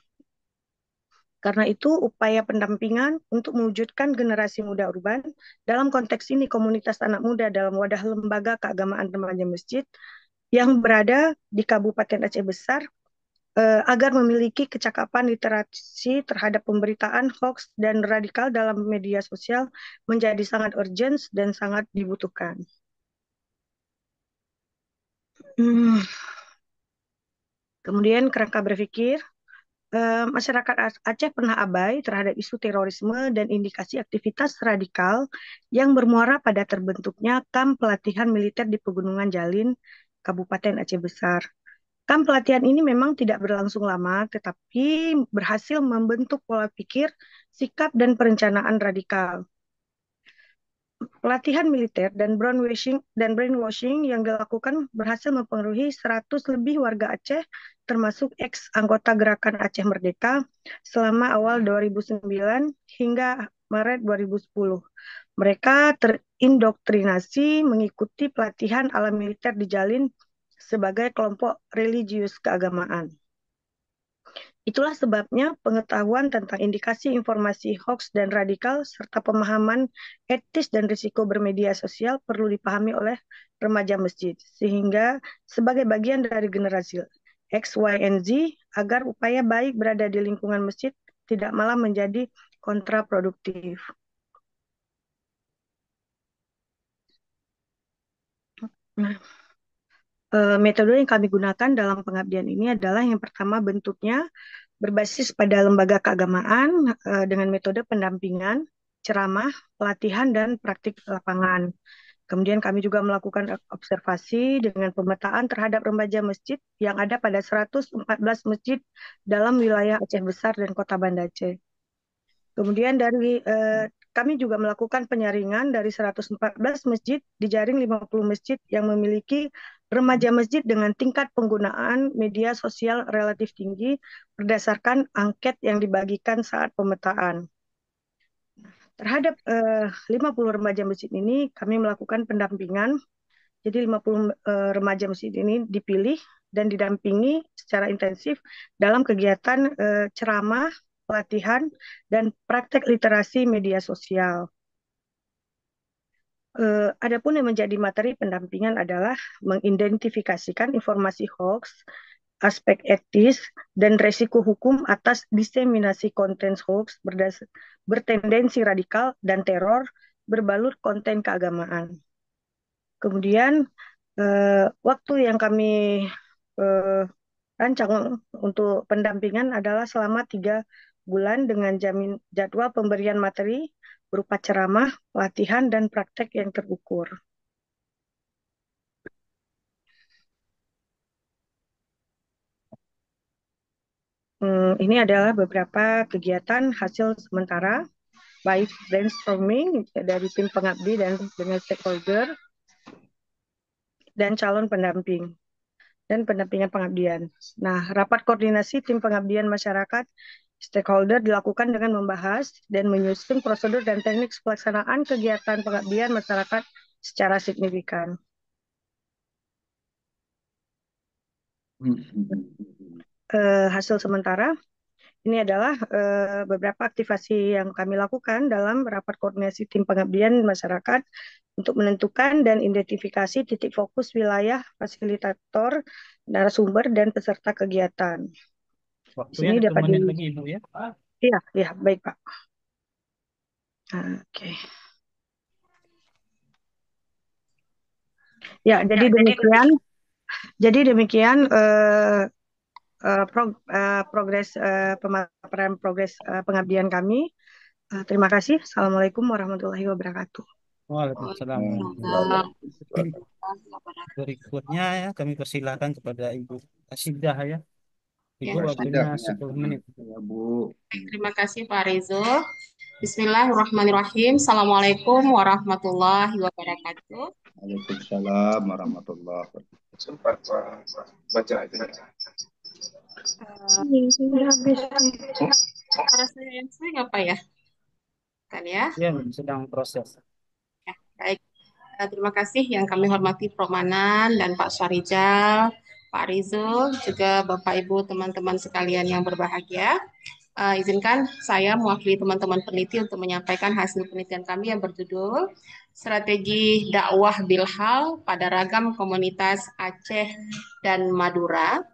Karena itu upaya pendampingan untuk mewujudkan generasi muda urban dalam konteks ini komunitas anak muda dalam wadah lembaga keagamaan remaja masjid yang berada di Kabupaten Aceh Besar uh, agar memiliki kecakapan literasi terhadap pemberitaan hoax dan radikal dalam media sosial menjadi sangat urgent dan sangat dibutuhkan. Hmm. Kemudian kerangka berpikir, eh, masyarakat Aceh pernah abai terhadap isu terorisme dan indikasi aktivitas radikal yang bermuara pada terbentuknya kamp pelatihan militer di Pegunungan Jalin, Kabupaten Aceh Besar. Kan pelatihan ini memang tidak berlangsung lama, tetapi berhasil membentuk pola pikir, sikap, dan perencanaan radikal. Pelatihan militer dan brainwashing dan brainwashing yang dilakukan berhasil mempengaruhi 100 lebih warga Aceh, termasuk ex anggota Gerakan Aceh Merdeka, selama awal 2009 hingga Maret 2010. Mereka terindoktrinasi mengikuti pelatihan ala militer di Jalin sebagai kelompok religius keagamaan. Itulah sebabnya pengetahuan tentang indikasi informasi hoax dan radikal serta pemahaman etis dan risiko bermedia sosial perlu dipahami oleh remaja masjid sehingga sebagai bagian dari generasi X, Y, dan Z agar upaya baik berada di lingkungan masjid tidak malah menjadi kontraproduktif. Nah. Eh, metode yang kami gunakan dalam pengabdian ini adalah yang pertama bentuknya berbasis pada lembaga keagamaan eh, dengan metode pendampingan, ceramah, pelatihan dan praktik lapangan. Kemudian kami juga melakukan observasi dengan pemetaan terhadap remaja masjid yang ada pada 114 masjid dalam wilayah Aceh Besar dan Kota Banda Aceh. Kemudian dari eh, kami juga melakukan penyaringan dari 114 masjid di jaring 50 masjid yang memiliki remaja masjid dengan tingkat penggunaan media sosial relatif tinggi berdasarkan angket yang dibagikan saat pemetaan. Terhadap eh, 50 remaja masjid ini kami melakukan pendampingan. Jadi 50 eh, remaja masjid ini dipilih dan didampingi secara intensif dalam kegiatan eh, ceramah pelatihan, dan praktek literasi media sosial. Eh, adapun yang menjadi materi pendampingan adalah mengidentifikasikan informasi hoax, aspek etis, dan resiko hukum atas diseminasi konten hoax bertendensi radikal dan teror berbalut konten keagamaan. Kemudian eh, waktu yang kami eh, rancang untuk pendampingan adalah selama tiga bulan dengan jamin jadwal pemberian materi berupa ceramah, latihan, dan praktek yang terukur. Hmm, ini adalah beberapa kegiatan hasil sementara, baik brainstorming dari tim pengabdi dan dengan stakeholder, dan calon pendamping, dan pendampingan pengabdian. Nah, rapat koordinasi tim pengabdian masyarakat Stakeholder dilakukan dengan membahas dan menyusun prosedur dan teknik pelaksanaan kegiatan pengabdian masyarakat secara signifikan. Uh, hasil sementara ini adalah uh, beberapa aktivasi yang kami lakukan dalam rapat koordinasi tim pengabdian masyarakat untuk menentukan dan identifikasi titik fokus wilayah fasilitator, narasumber, dan peserta kegiatan. Waktunya Ini dapat di... lagi Ibu ya. Iya, iya, baik Pak. Oke. Okay. Ya, ya, jadi ya, demikian. Jadi demikian uh, eh, uh, eh, pro, uh, eh, progres uh, pemaparan progres uh, pengabdian kami. Uh, terima kasih. Assalamualaikum warahmatullahi wabarakatuh. Waalaikumsalam. Berikutnya ya kami persilahkan kepada Ibu Asidah ya. Ya, Ibu waktunya 10 iya, iya. menit. Ya, Bu. Terima kasih Pak Rezo. Bismillahirrahmanirrahim. Assalamualaikum warahmatullahi wabarakatuh. Waalaikumsalam warahmatullahi wabarakatuh. Sempat baca aja. Rasanya saya apa ya? Kan ya? Iya, sedang proses. Ya, baik. Eh, terima kasih yang kami hormati Promanan dan Pak Syarijal. Pak Rizal, juga Bapak Ibu teman-teman sekalian yang berbahagia. Uh, izinkan saya mewakili teman-teman peneliti untuk menyampaikan hasil penelitian kami yang berjudul Strategi Dakwah Bilhal pada Ragam Komunitas Aceh dan Madura.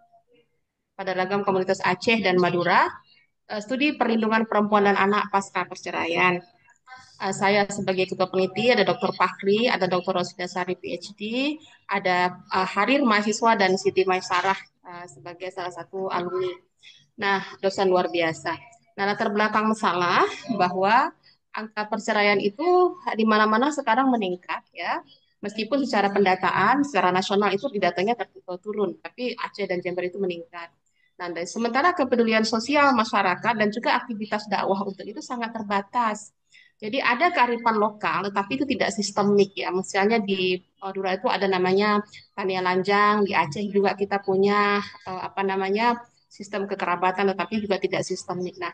Pada ragam komunitas Aceh dan Madura, uh, studi perlindungan perempuan dan anak pasca perceraian. Eh, saya sebagai ketua peneliti, ada Dr. Pakri, ada Dr. Rosida Sari PhD, ada uh, Harir mahasiswa dan Siti Maisarah uh, sebagai salah satu alumni. Nah, dosen luar biasa. Nah, latar belakang masalah bahwa angka perceraian itu di mana-mana sekarang meningkat ya. Meskipun secara pendataan secara nasional itu datanya turun, tapi Aceh dan Jember itu meningkat. Nah, dan sementara kepedulian sosial masyarakat dan juga aktivitas dakwah untuk itu sangat terbatas. Jadi ada kearifan lokal, tetapi itu tidak sistemik ya. Misalnya di eh, Dura itu ada namanya Tania Lanjang, di Aceh juga kita punya eh, apa namanya sistem kekerabatan, tetapi juga tidak sistemik. Nah,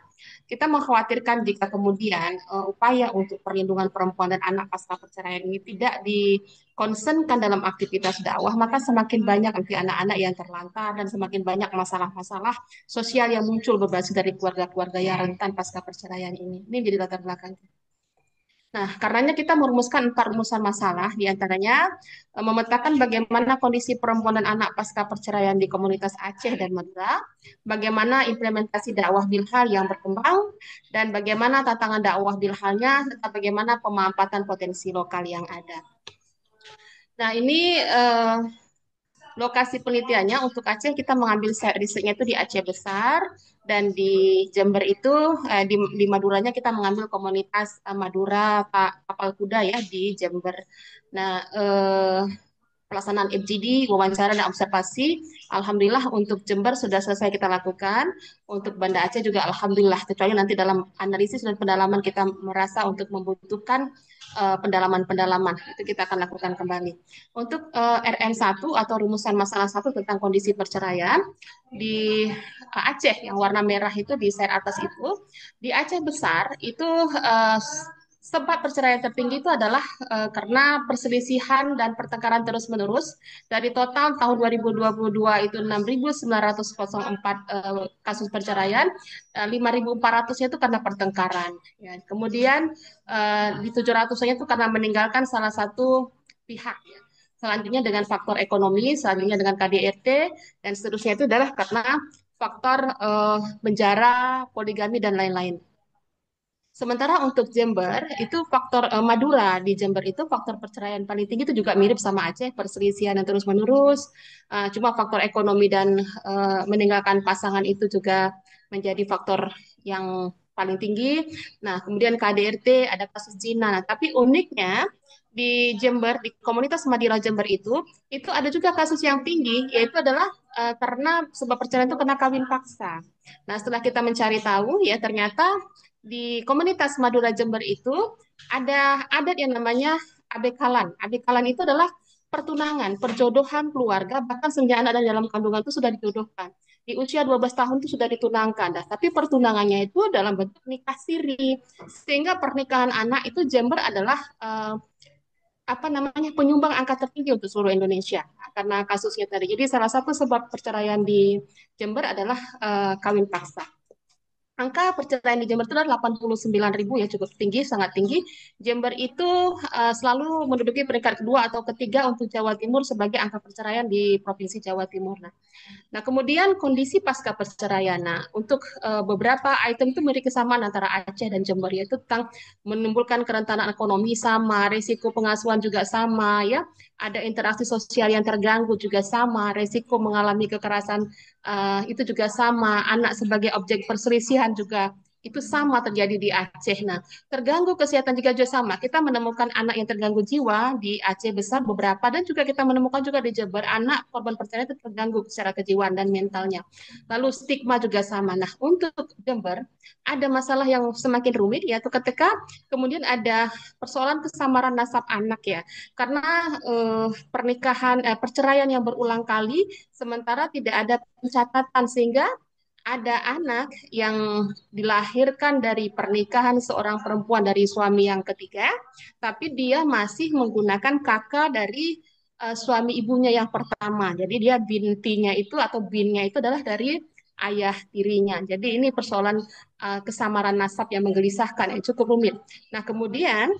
kita mengkhawatirkan jika kemudian eh, upaya untuk perlindungan perempuan dan anak pasca perceraian ini tidak dikonsenkan dalam aktivitas dakwah, maka semakin banyak nanti anak-anak yang terlantar dan semakin banyak masalah-masalah sosial yang muncul berbasis dari keluarga-keluarga yang rentan pasca perceraian ini. Ini menjadi latar belakangnya. Nah, karenanya kita merumuskan empat rumusan masalah, diantaranya eh, memetakan bagaimana kondisi perempuan dan anak pasca perceraian di komunitas Aceh dan Madura, bagaimana implementasi dakwah bilhal yang berkembang, dan bagaimana tantangan dakwah bilhalnya, serta bagaimana pemanfaatan potensi lokal yang ada. Nah, ini uh, Lokasi penelitiannya untuk Aceh kita mengambil risetnya itu di Aceh Besar dan di Jember itu eh, di, di Maduranya kita mengambil komunitas eh, Madura Pak Kapal Kuda ya di Jember. Nah, eh, pelaksanaan FGD, wawancara dan observasi. Alhamdulillah untuk Jember sudah selesai kita lakukan. Untuk Banda Aceh juga alhamdulillah kecuali nanti dalam analisis dan pendalaman kita merasa untuk membutuhkan Eh, pendalaman-pendalaman uh, itu kita akan lakukan kembali. Untuk uh, eh, RM1 atau rumusan masalah satu tentang kondisi perceraian di eh, Aceh yang warna merah itu di share atas itu di Aceh besar itu uh, Tempat perceraian tertinggi itu adalah uh, karena perselisihan dan pertengkaran terus-menerus. Dari total tahun 2022 itu 6.904 uh, eh, kasus perceraian, uh, eh, 5.400-nya itu karena pertengkaran. Ya. Kemudian uh, di 700-nya itu karena meninggalkan salah satu pihak. Ya. Selanjutnya dengan faktor ekonomi, selanjutnya dengan KDRT, dan seterusnya itu adalah karena faktor uh, penjara, poligami, dan lain-lain. Sementara untuk Jember itu faktor uh, Madura di Jember itu faktor perceraian paling tinggi itu juga mirip sama Aceh perselisihan yang terus menerus. Uh, eh, cuma faktor ekonomi dan uh, meninggalkan pasangan itu juga menjadi faktor yang paling tinggi. Nah kemudian KDRT ada kasus zina. Nah, tapi uniknya di Jember di komunitas Madura Jember itu itu ada juga kasus yang tinggi yaitu adalah uh, karena sebab perceraian itu kena kawin paksa. Nah setelah kita mencari tahu ya ternyata di komunitas Madura Jember itu ada adat yang namanya abekalan. Abekalan itu adalah pertunangan, perjodohan keluarga, bahkan sejak anak dan dalam kandungan itu sudah dijodohkan. Di usia 12 tahun itu sudah ditunangkan. Nah, tapi pertunangannya itu dalam bentuk nikah siri. Sehingga pernikahan anak itu Jember adalah eh, apa namanya penyumbang angka tertinggi untuk seluruh Indonesia karena kasusnya tadi. Jadi salah satu sebab perceraian di Jember adalah eh, kawin paksa angka perceraian di Jember itu adalah 89 ribu ya cukup tinggi sangat tinggi Jember itu uh, selalu menduduki peringkat kedua atau ketiga untuk Jawa Timur sebagai angka perceraian di provinsi Jawa Timur nah nah kemudian kondisi pasca perceraian nah untuk uh, beberapa item itu memiliki kesamaan antara Aceh dan Jember yaitu tentang menimbulkan kerentanan ekonomi sama risiko pengasuhan juga sama ya ada interaksi sosial yang terganggu juga sama risiko mengalami kekerasan uh, itu juga sama anak sebagai objek perselisihan juga itu sama terjadi di Aceh. Nah, terganggu kesehatan juga juga sama. Kita menemukan anak yang terganggu jiwa di Aceh besar beberapa dan juga kita menemukan juga di Jabar anak korban perceraian itu terganggu secara kejiwaan dan mentalnya. Lalu stigma juga sama. Nah, untuk Jember ada masalah yang semakin rumit yaitu ketika kemudian ada persoalan kesamaran nasab anak ya. Karena eh, pernikahan eh, perceraian yang berulang kali sementara tidak ada pencatatan sehingga ada anak yang dilahirkan dari pernikahan seorang perempuan dari suami yang ketiga, tapi dia masih menggunakan kakak dari uh, suami ibunya yang pertama. Jadi dia bintinya itu atau binnya itu adalah dari ayah tirinya. Jadi ini persoalan uh, kesamaran nasab yang menggelisahkan yang cukup rumit. Nah, kemudian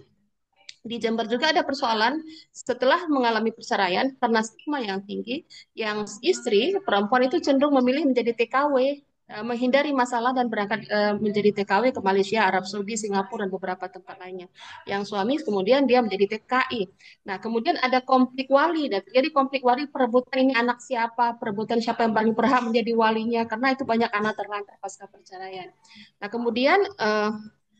di Jember juga ada persoalan setelah mengalami perceraian karena stigma yang tinggi, yang istri perempuan itu cenderung memilih menjadi TKW Eh, menghindari masalah dan berangkat uh, menjadi TKW ke Malaysia, Arab Saudi, Singapura dan beberapa tempat lainnya. Yang suami kemudian dia menjadi TKI. Nah, kemudian ada konflik wali dan jadi konflik wali perebutan ini anak siapa, perebutan siapa yang paling berhak menjadi walinya karena itu banyak anak terlantar pasca perceraian. Nah, kemudian uh,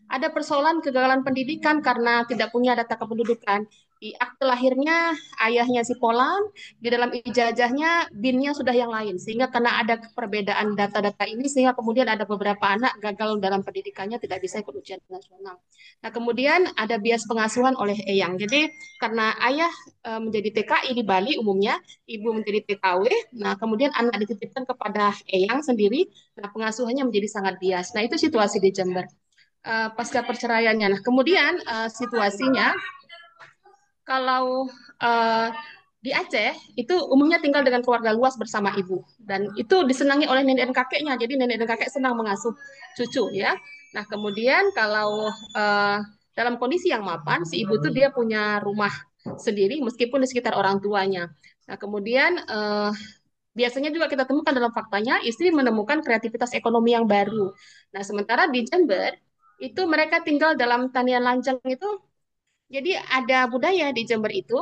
ada persoalan kegagalan pendidikan karena tidak punya data kependudukan di akte lahirnya ayahnya si Polan, di dalam ijazahnya binnya sudah yang lain. Sehingga karena ada perbedaan data-data ini, sehingga kemudian ada beberapa anak gagal dalam pendidikannya, tidak bisa ikut ujian nasional. Nah kemudian ada bias pengasuhan oleh Eyang. Jadi karena ayah e, menjadi TKI di Bali umumnya, ibu menjadi TKW, nah kemudian anak dititipkan kepada Eyang sendiri, nah pengasuhannya menjadi sangat bias. Nah itu situasi di Jember. E, pasca perceraiannya. Nah kemudian e, situasinya kalau uh, di Aceh itu umumnya tinggal dengan keluarga luas bersama ibu dan itu disenangi oleh nenek dan kakeknya jadi nenek dan kakek senang mengasuh cucu ya nah kemudian kalau uh, dalam kondisi yang mapan si ibu tuh dia punya rumah sendiri meskipun di sekitar orang tuanya nah kemudian uh, biasanya juga kita temukan dalam faktanya istri menemukan kreativitas ekonomi yang baru nah sementara di Jember itu mereka tinggal dalam tanian lanjang itu jadi ada budaya di Jember itu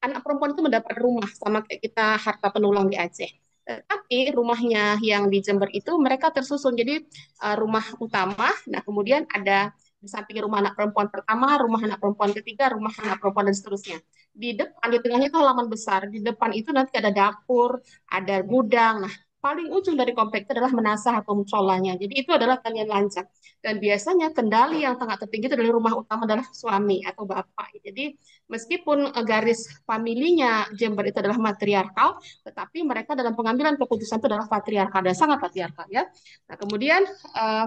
anak perempuan itu mendapat rumah sama kayak kita harta penulang di Aceh. Tapi rumahnya yang di Jember itu mereka tersusun jadi uh, rumah utama, nah kemudian ada di samping rumah anak perempuan pertama, rumah anak perempuan ketiga, rumah anak perempuan dan seterusnya. Di depan di tengahnya itu halaman besar. Di depan itu nanti ada dapur, ada gudang. Nah, paling ujung dari kompleks adalah menasah atau musolanya. Jadi itu adalah kalian lancar. Dan biasanya kendali yang tengah tertinggi itu dari rumah utama adalah suami atau bapak. Jadi meskipun e, garis familinya Jember itu adalah matriarkal, tetapi mereka dalam pengambilan keputusan itu adalah patriarkal dan sangat patriarkal ya. Nah kemudian uh,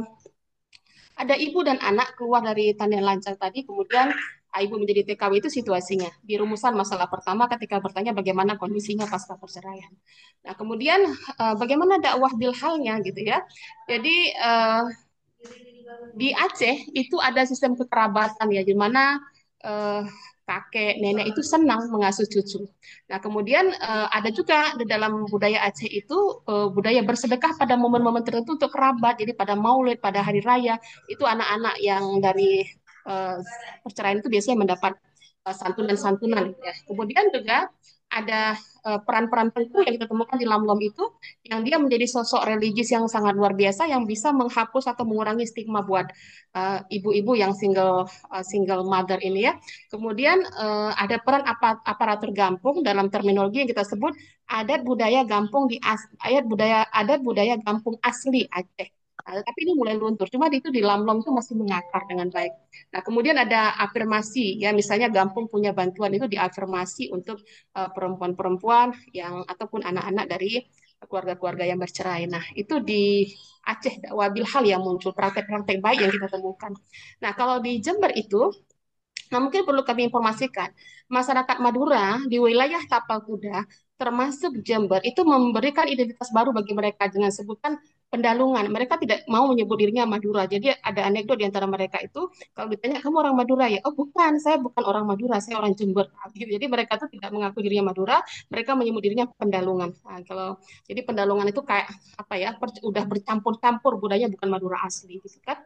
ada ibu dan anak keluar dari tanian lancar tadi, kemudian ibu menjadi TKW itu situasinya. Di rumusan masalah pertama ketika bertanya bagaimana kondisinya pasca perceraian. Nah, kemudian eh, bagaimana dakwah bilhalnya gitu ya. Jadi eh, di Aceh itu ada sistem kekerabatan ya, di mana eh, kakek nenek itu senang mengasuh cucu. Nah kemudian ada juga di dalam budaya Aceh itu budaya bersedekah pada momen-momen tertentu untuk kerabat. Jadi pada Maulid, pada hari raya itu anak-anak yang dari Eh, perceraian itu biasanya mendapat eh, santunan-santunan. Uh, ya. Kemudian juga ada eh, peran-peran penting yang kita temukan di Lamlom itu, yang dia menjadi sosok religius yang sangat luar biasa, yang bisa menghapus atau mengurangi stigma buat ibu-ibu uh, yang single uh, single mother ini ya. Kemudian uh, ada peran aparatur gampung dalam terminologi yang kita sebut adat budaya gampung di ayat budaya adat budaya gampung asli Aceh Nah, tapi ini mulai luntur. Cuma itu di Lamlong itu masih mengakar dengan baik. Nah, kemudian ada afirmasi ya, misalnya Gampung punya bantuan itu diafirmasi untuk eh, perempuan-perempuan uh, yang ataupun anak-anak dari keluarga-keluarga yang bercerai. Nah, itu di Aceh wabil hal yang muncul praktek-praktek baik yang kita temukan. Nah, kalau di Jember itu Nah, mungkin perlu kami informasikan, masyarakat Madura di wilayah Tapal Kuda termasuk Jember itu memberikan identitas baru bagi mereka dengan sebutan pendalungan. Mereka tidak mau menyebut dirinya Madura. Jadi ada anekdot di antara mereka itu kalau ditanya kamu orang Madura ya, oh bukan, saya bukan orang Madura, saya orang Jember. Nah, gitu. Jadi mereka itu tidak mengaku dirinya Madura, mereka menyebut dirinya pendalungan. Nah, kalau jadi pendalungan itu kayak apa ya, per, udah bercampur-campur budayanya, bukan Madura asli gitu kan.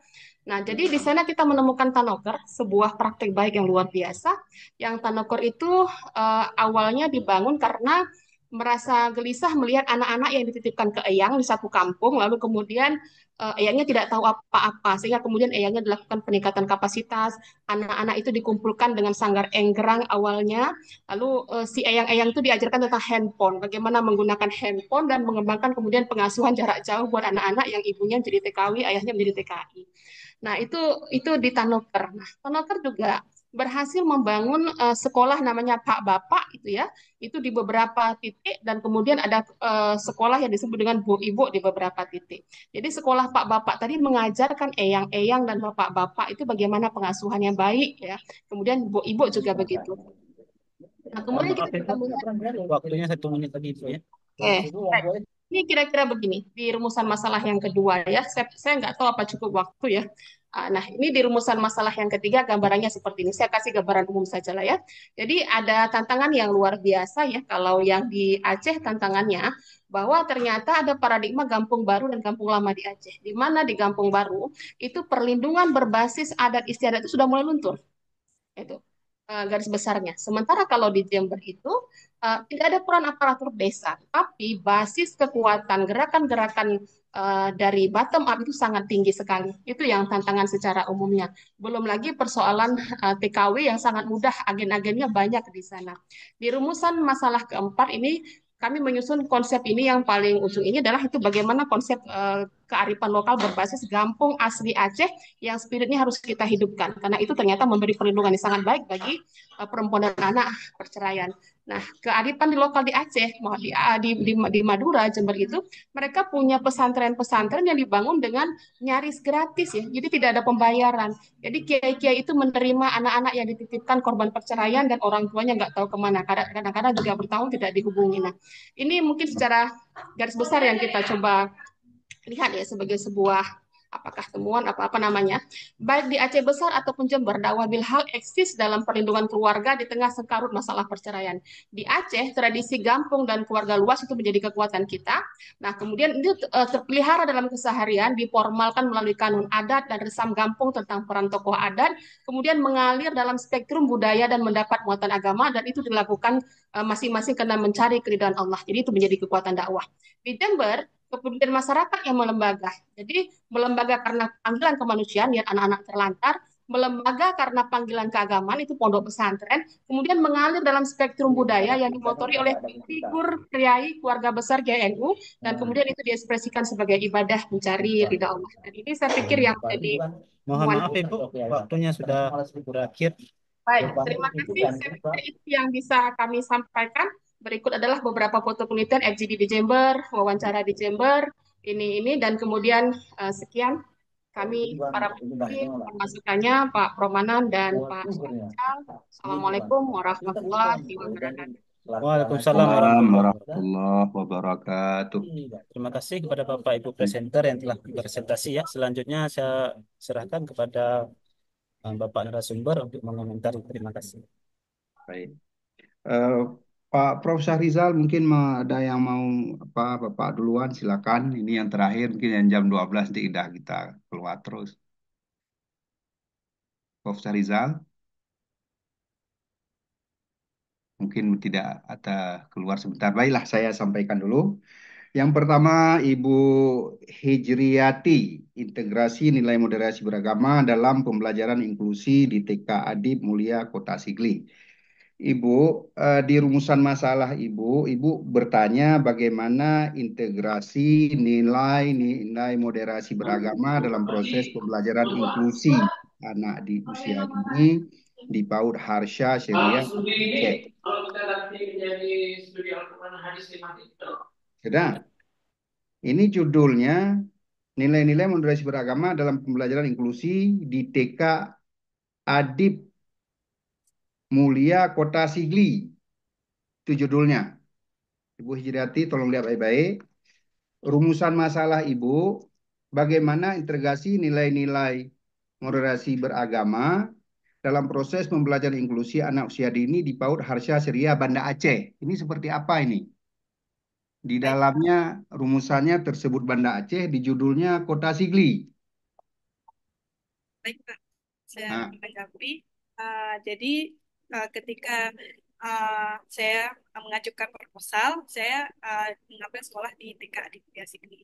Nah, jadi di sana kita menemukan tanoker, sebuah praktik baik yang luar biasa. Yang tanoker itu uh, awalnya dibangun karena merasa gelisah melihat anak-anak yang dititipkan ke Eyang di satu kampung, lalu kemudian uh, Eyangnya tidak tahu apa-apa, sehingga kemudian Eyangnya dilakukan peningkatan kapasitas, anak-anak itu dikumpulkan dengan sanggar enggerang awalnya, lalu uh, si Eyang-Eyang itu diajarkan tentang handphone, bagaimana menggunakan handphone dan mengembangkan kemudian pengasuhan jarak jauh buat anak-anak yang ibunya menjadi TKW, ayahnya menjadi TKI. Nah, itu itu di Tanoker. Nah, Tanoker juga berhasil membangun uh, sekolah namanya Pak Bapak itu ya itu di beberapa titik dan kemudian ada uh, sekolah yang disebut dengan Bu Ibu di beberapa titik. Jadi sekolah Pak Bapak tadi mengajarkan eyang-eyang dan bapak-bapak itu bagaimana pengasuhan yang baik ya. Kemudian Bu Ibu juga begitu. Nah, kemudian kita, kita melihat waktunya satu menit lagi itu ya. Oke. Ini kira-kira begini di rumusan masalah yang kedua ya. saya nggak tahu apa cukup waktu ya. Ah, nah, ini di rumusan masalah yang ketiga gambarannya seperti ini. Saya kasih gambaran umum saja lah ya. Jadi ada tantangan yang luar biasa ya kalau yang di Aceh tantangannya bahwa ternyata ada paradigma kampung baru dan kampung lama di Aceh. Di mana di kampung baru itu perlindungan berbasis adat istiadat itu sudah mulai luntur. Itu eh, garis besarnya. Sementara kalau di Jember itu eh, tidak ada peran aparatur desa, tapi basis kekuatan gerakan-gerakan Eh, dari bottom up itu sangat tinggi sekali. Itu yang tantangan secara umumnya. Belum lagi persoalan uh, eh, TKW yang sangat mudah, agen-agennya banyak di sana. Di rumusan masalah keempat ini, kami menyusun konsep ini yang paling ujung ini adalah itu bagaimana konsep uh, kearifan lokal berbasis gampung asli Aceh yang spiritnya harus kita hidupkan karena itu ternyata memberi perlindungan yang sangat baik bagi uh, perempuan dan anak perceraian. Nah, kearifan di lokal di Aceh, ah, di, di, di, di Madura, Jember itu, mereka punya pesantren-pesantren yang dibangun dengan nyaris gratis ya. Jadi tidak ada pembayaran. Jadi kiai-kiai itu menerima anak-anak yang dititipkan korban perceraian dan orang tuanya nggak tahu kemana. Kadang-kadang juga bertahun tidak dihubungi. Nah, ini mungkin secara garis besar yang kita coba lihat ya sebagai sebuah apakah temuan apa apa namanya baik di Aceh Besar ataupun Jember dakwah bilhal eksis dalam perlindungan keluarga di tengah sengkarut masalah perceraian di Aceh tradisi gampung dan keluarga luas itu menjadi kekuatan kita nah kemudian itu eh, terpelihara dalam keseharian diformalkan melalui kanun adat dan resam gampung tentang peran tokoh adat kemudian mengalir dalam spektrum budaya dan mendapat muatan agama dan itu dilakukan eh, masing-masing karena mencari keridhaan Allah jadi itu menjadi kekuatan dakwah di Jember kepedulian masyarakat yang melembaga. Jadi melembaga karena panggilan kemanusiaan dan anak-anak terlantar, melembaga karena panggilan keagamaan itu pondok pesantren, kemudian mengalir dalam spektrum iya, budaya yang dimotori oleh figur priai keluarga besar GNU dan hmm. kemudian itu diekspresikan sebagai ibadah mencari iya. ridha Allah. Dan ini saya pikir yang jadi mohon maaf Ibu, waktunya sudah berakhir. Baik, terima kasih. Saya pikir itu yang bisa kami sampaikan. Berikut adalah beberapa foto penelitian FGD di Jember, wawancara di Jember, ini ini dan kemudian uh, sekian kami para peneliti masukannya Pak Romanan dan Pak Sujal. Assalamualaikum warahmatullahi wabarakatuh. Waalaikumsalam warahmatullahi wabarakatuh. Iya. Terima kasih kepada Bapak Ibu presenter yang telah presentasi ya. Selanjutnya saya serahkan kepada eh, Bapak narasumber untuk mengomentari. Terima kasih. Baik. Uh, Pak Prof. Syahrizal mungkin ada yang mau apa Bapak duluan silakan. Ini yang terakhir mungkin yang jam 12 nanti tidak kita keluar terus. Prof. Syahrizal mungkin tidak ada keluar sebentar. Baiklah saya sampaikan dulu. Yang pertama Ibu Hijriyati, integrasi nilai moderasi beragama dalam pembelajaran inklusi di TK Adib Mulia Kota Sigli. Ibu, eh, di rumusan masalah Ibu, Ibu bertanya bagaimana integrasi nilai-nilai moderasi beragama dalam proses pembelajaran inklusi anak di usia ini di PAUD Harsha Syariah. Sudah. Ini judulnya nilai-nilai moderasi beragama dalam pembelajaran inklusi di TK Adib Mulia Kota Sigli. Itu judulnya. Ibu Hijriati tolong lihat baik-baik. Rumusan masalah Ibu, bagaimana integrasi nilai-nilai moderasi beragama dalam proses pembelajaran inklusi anak usia dini di PAUD Harsha Seria Banda Aceh. Ini seperti apa ini? Di dalamnya rumusannya tersebut Banda Aceh, di judulnya Kota Sigli. Baik Pak, saya nah. Uh, jadi uh, ketika uh, saya eh, mengajukan proposal, saya uh, mengambil sekolah di TK di Sydney.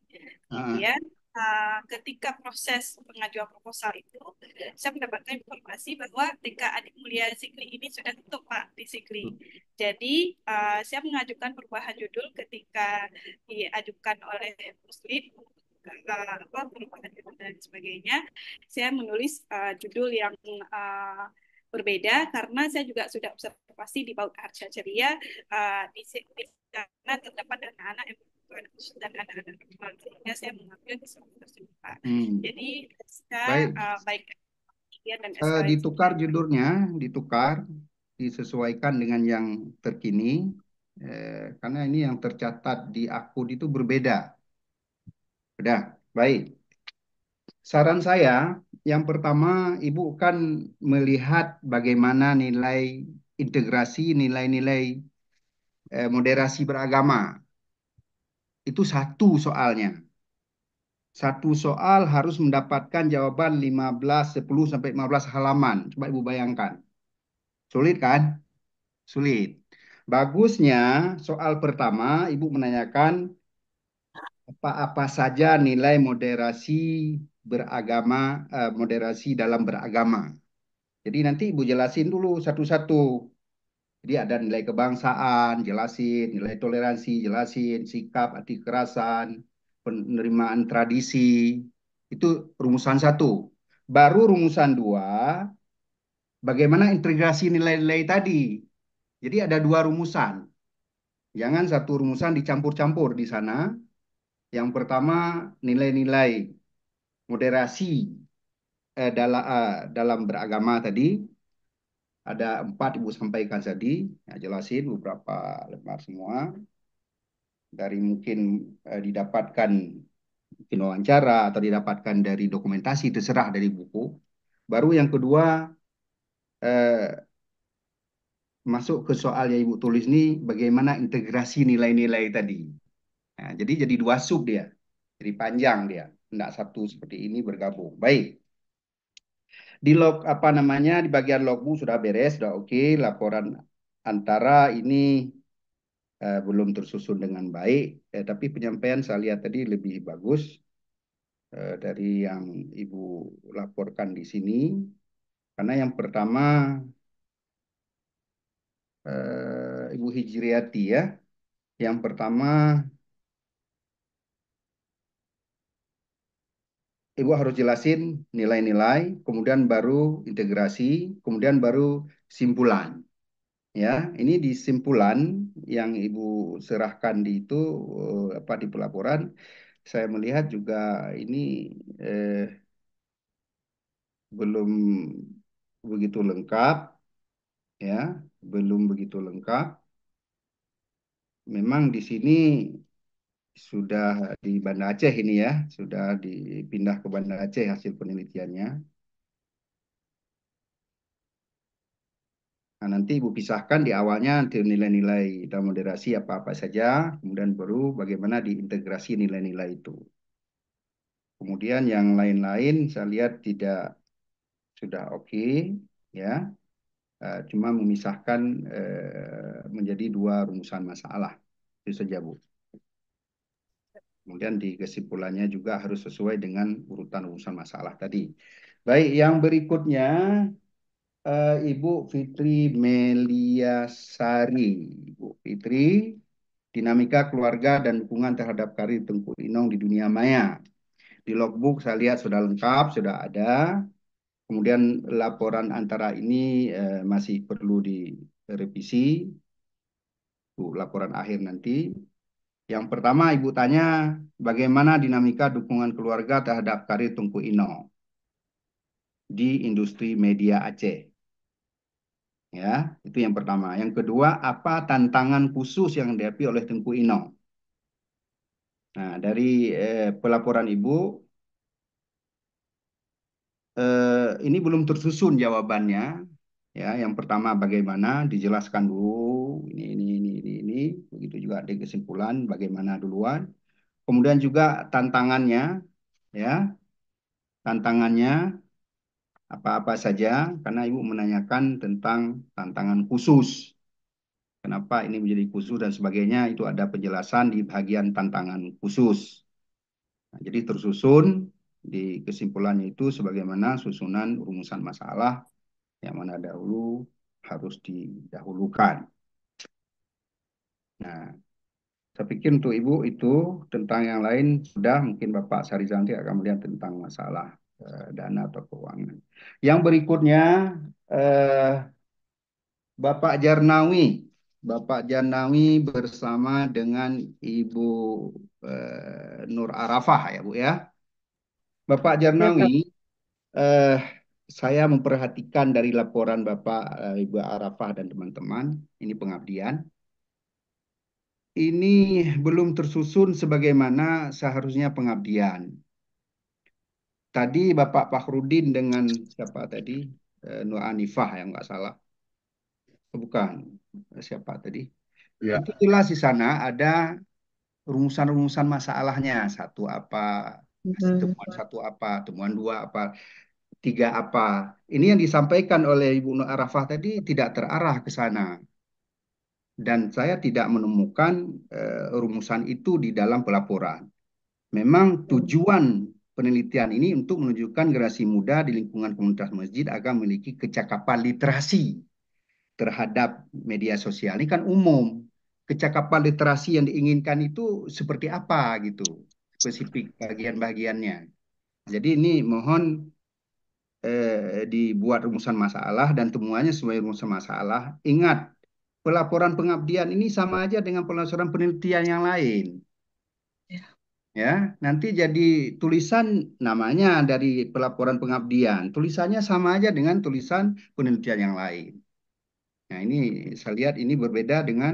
Hmm. Kemudian uh. uh, ketika proses pengajuan proposal itu, saya mendapatkan informasi bahwa TK Adik Mulia Sikli ini sudah tutup Pak di Sikli. Hmm. Jadi uh, saya mengajukan perubahan judul ketika diajukan oleh Muslim apa perubahan dan sebagainya. Saya menulis uh, judul yang uh, berbeda karena saya juga sudah observasi di Paut Ceria ya, uh, eh, di, di sana terdapat anak-anak yang dan anak-anak sehingga saya mengambil di tersebut Pak. Hmm. Jadi saya baik, uh, baik dan uh, ditukar judulnya, ditukar, disesuaikan dengan yang terkini, eh, karena ini yang tercatat di akun itu berbeda. Sudah, baik. Saran saya, yang pertama, Ibu kan melihat bagaimana nilai integrasi, nilai-nilai eh, moderasi beragama. Itu satu soalnya. Satu soal harus mendapatkan jawaban 15, 10 sampai 15 halaman. Coba Ibu bayangkan. Sulit kan? Sulit. Bagusnya soal pertama Ibu menanyakan apa-apa saja nilai moderasi beragama uh, moderasi dalam beragama. Jadi nanti Ibu jelasin dulu satu-satu. Jadi ada nilai kebangsaan, jelasin, nilai toleransi, jelasin, sikap, anti kekerasan, penerimaan tradisi. Itu rumusan satu. Baru rumusan dua, bagaimana integrasi nilai-nilai tadi. Jadi ada dua rumusan. Jangan satu rumusan dicampur-campur di sana. Yang pertama nilai-nilai moderasi eh, dalam eh, dalam beragama tadi ada empat ibu sampaikan tadi ya, jelasin beberapa lembar semua dari mungkin eh, didapatkan mungkin wawancara atau didapatkan dari dokumentasi terserah dari buku baru yang kedua eh, masuk ke soal yang ibu tulis ini bagaimana integrasi nilai-nilai tadi. Nah, jadi jadi dua sub dia, jadi panjang dia tidak satu seperti ini bergabung. Baik. Di log apa namanya di bagian logo sudah beres, sudah oke. Okay. Laporan antara ini eh, belum tersusun dengan baik, eh, tapi penyampaian saya lihat tadi lebih bagus eh, dari yang ibu laporkan di sini. Karena yang pertama eh, Ibu Hijriati ya. Yang pertama Ibu harus jelasin nilai-nilai, kemudian baru integrasi, kemudian baru simpulan. Ya, ini di simpulan yang Ibu serahkan di itu eh, apa di pelaporan, saya melihat juga ini eh, belum begitu lengkap, ya, belum begitu lengkap. Memang di sini sudah di Banda Aceh ini ya, sudah dipindah ke Banda Aceh hasil penelitiannya. Nah, nanti Ibu pisahkan di awalnya nilai-nilai dan moderasi apa-apa saja, kemudian baru bagaimana diintegrasi nilai-nilai itu. Kemudian yang lain-lain saya lihat tidak sudah oke okay, ya. Eh, cuma memisahkan eh, menjadi dua rumusan masalah. Itu saja, Bu. Kemudian di kesimpulannya juga harus sesuai dengan urutan urusan masalah tadi. Baik, yang berikutnya uh, Ibu Fitri Meliasari. Ibu Fitri, dinamika keluarga dan dukungan terhadap karir Tengku Inong di dunia maya. Di logbook saya lihat sudah lengkap, sudah ada. Kemudian laporan antara ini uh, masih perlu direvisi. Tuh, laporan akhir nanti. Yang pertama Ibu tanya, bagaimana dinamika dukungan keluarga terhadap karir Tungku Ino di industri media Aceh? Ya, itu yang pertama. Yang kedua, apa tantangan khusus yang dihadapi oleh Tengku Ino? Nah, dari eh, pelaporan Ibu, eh, ini belum tersusun jawabannya, Ya, yang pertama bagaimana dijelaskan dulu ini ini ini ini ini, begitu juga di kesimpulan bagaimana duluan. Kemudian juga tantangannya ya. Tantangannya apa-apa saja karena Ibu menanyakan tentang tantangan khusus. Kenapa ini menjadi khusus dan sebagainya itu ada penjelasan di bagian tantangan khusus. Nah, jadi tersusun di kesimpulannya itu sebagaimana susunan rumusan masalah yang mana dahulu harus didahulukan. Nah, saya pikir untuk Ibu itu tentang yang lain sudah mungkin Bapak Sarizanti akan melihat tentang masalah eh, dana atau keuangan. Yang berikutnya eh, Bapak Jarnawi, Bapak Jarnawi bersama dengan Ibu eh, Nur Arafah ya Bu ya. Bapak ya, Jarnawi eh, saya memperhatikan dari laporan Bapak eh, Ibu Arafah dan teman-teman, ini pengabdian. Ini belum tersusun sebagaimana seharusnya pengabdian. Tadi Bapak Fahrudin dengan siapa tadi? Eh, Nur Anifah yang nggak salah. Oh, bukan, siapa tadi? Ya. Itu jelas di sana ada rumusan-rumusan masalahnya. Satu apa, mm-hmm. temuan satu apa, temuan dua apa tiga apa. Ini yang disampaikan oleh Ibu Nur Arafah tadi tidak terarah ke sana. Dan saya tidak menemukan uh, rumusan itu di dalam pelaporan. Memang tujuan penelitian ini untuk menunjukkan generasi muda di lingkungan komunitas masjid agar memiliki kecakapan literasi terhadap media sosial. Ini kan umum. Kecakapan literasi yang diinginkan itu seperti apa gitu. Spesifik bagian-bagiannya. Jadi ini mohon eh, dibuat rumusan masalah dan temuannya sesuai rumusan masalah. Ingat, pelaporan pengabdian ini sama aja dengan pelaporan penelitian yang lain. Ya. ya, nanti jadi tulisan namanya dari pelaporan pengabdian, tulisannya sama aja dengan tulisan penelitian yang lain. Nah, ini saya lihat ini berbeda dengan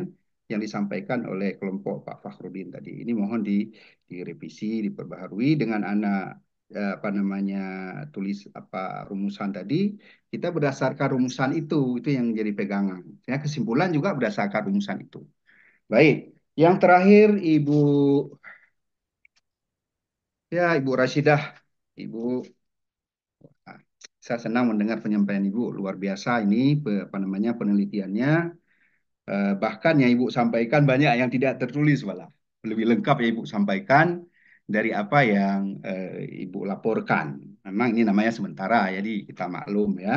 yang disampaikan oleh kelompok Pak Fakhrudin tadi. Ini mohon di direvisi, diperbaharui dengan anak apa namanya tulis apa rumusan tadi kita berdasarkan rumusan itu itu yang jadi pegangan ya kesimpulan juga berdasarkan rumusan itu baik yang terakhir ibu ya ibu Rasidah ibu saya senang mendengar penyampaian ibu luar biasa ini apa namanya penelitiannya eh, bahkan yang ibu sampaikan banyak yang tidak tertulis malah lebih lengkap yang ibu sampaikan dari apa yang uh, Ibu laporkan. Memang ini namanya sementara, jadi kita maklum ya.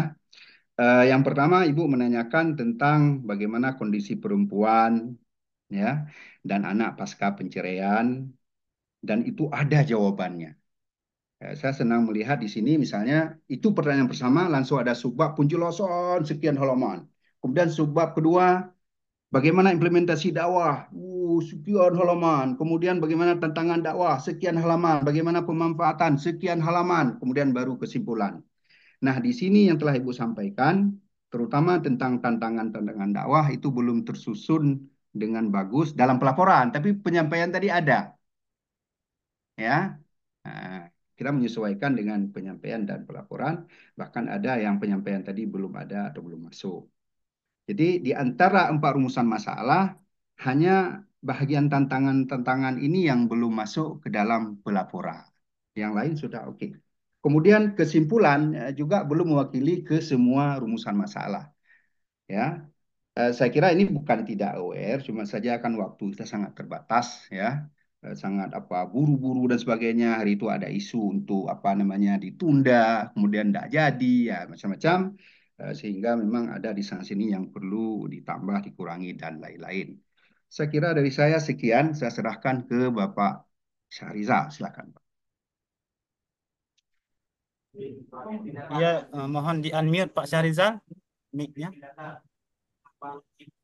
Uh, yang pertama Ibu menanyakan tentang bagaimana kondisi perempuan ya dan anak pasca penceraian dan itu ada jawabannya. Ya, saya senang melihat di sini misalnya itu pertanyaan bersama langsung ada subbab punculoson sekian halaman. Kemudian subbab kedua Bagaimana implementasi dakwah? Uh, sekian halaman. Kemudian bagaimana tantangan dakwah? Sekian halaman. Bagaimana pemanfaatan? Sekian halaman. Kemudian baru kesimpulan. Nah, di sini yang telah Ibu sampaikan, terutama tentang tantangan-tantangan dakwah itu belum tersusun dengan bagus dalam pelaporan, tapi penyampaian tadi ada. Ya. Nah, kita menyesuaikan dengan penyampaian dan pelaporan, bahkan ada yang penyampaian tadi belum ada atau belum masuk. Jadi di antara empat rumusan masalah, hanya bagian tantangan-tantangan ini yang belum masuk ke dalam pelaporan. Yang lain sudah oke. Okay. Kemudian kesimpulan eh, juga belum mewakili ke semua rumusan masalah. Ya, eh, saya kira ini bukan tidak aware, cuma saja akan waktu kita sangat terbatas, ya, eh, sangat apa buru-buru dan sebagainya. Hari itu ada isu untuk apa namanya ditunda, kemudian tidak jadi, ya macam-macam. Eh, sehingga memang ada di sana sini yang perlu ditambah, dikurangi dan lain-lain. Saya kira dari saya sekian, saya serahkan ke Bapak Syariza. silakan Pak. Ya, mohon di unmute Pak Syariza. mic-nya.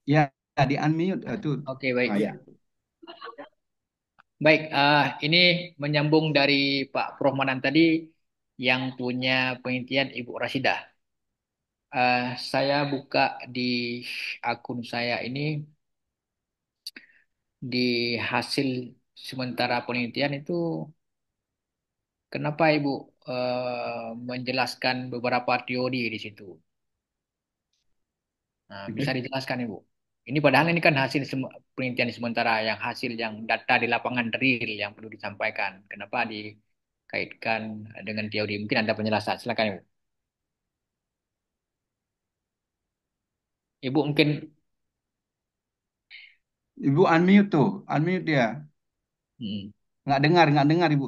Ya, di unmute eh, Oke, okay, baik. Ah, ya. Baik, uh, ini menyambung dari Pak Prof tadi yang punya penelitian Ibu Rasidah. Uh, saya buka di akun saya ini di hasil sementara penelitian itu kenapa Ibu uh, menjelaskan beberapa teori di situ? Nah, bisa dijelaskan Ibu. Ini padahal ini kan hasil penelitian sementara yang hasil yang data di lapangan real yang perlu disampaikan. Kenapa dikaitkan dengan teori? Mungkin ada penjelasan. Silakan Ibu. Ibu mungkin Ibu unmute tuh, unmute dia. Hmm. Nggak dengar, nggak dengar Ibu.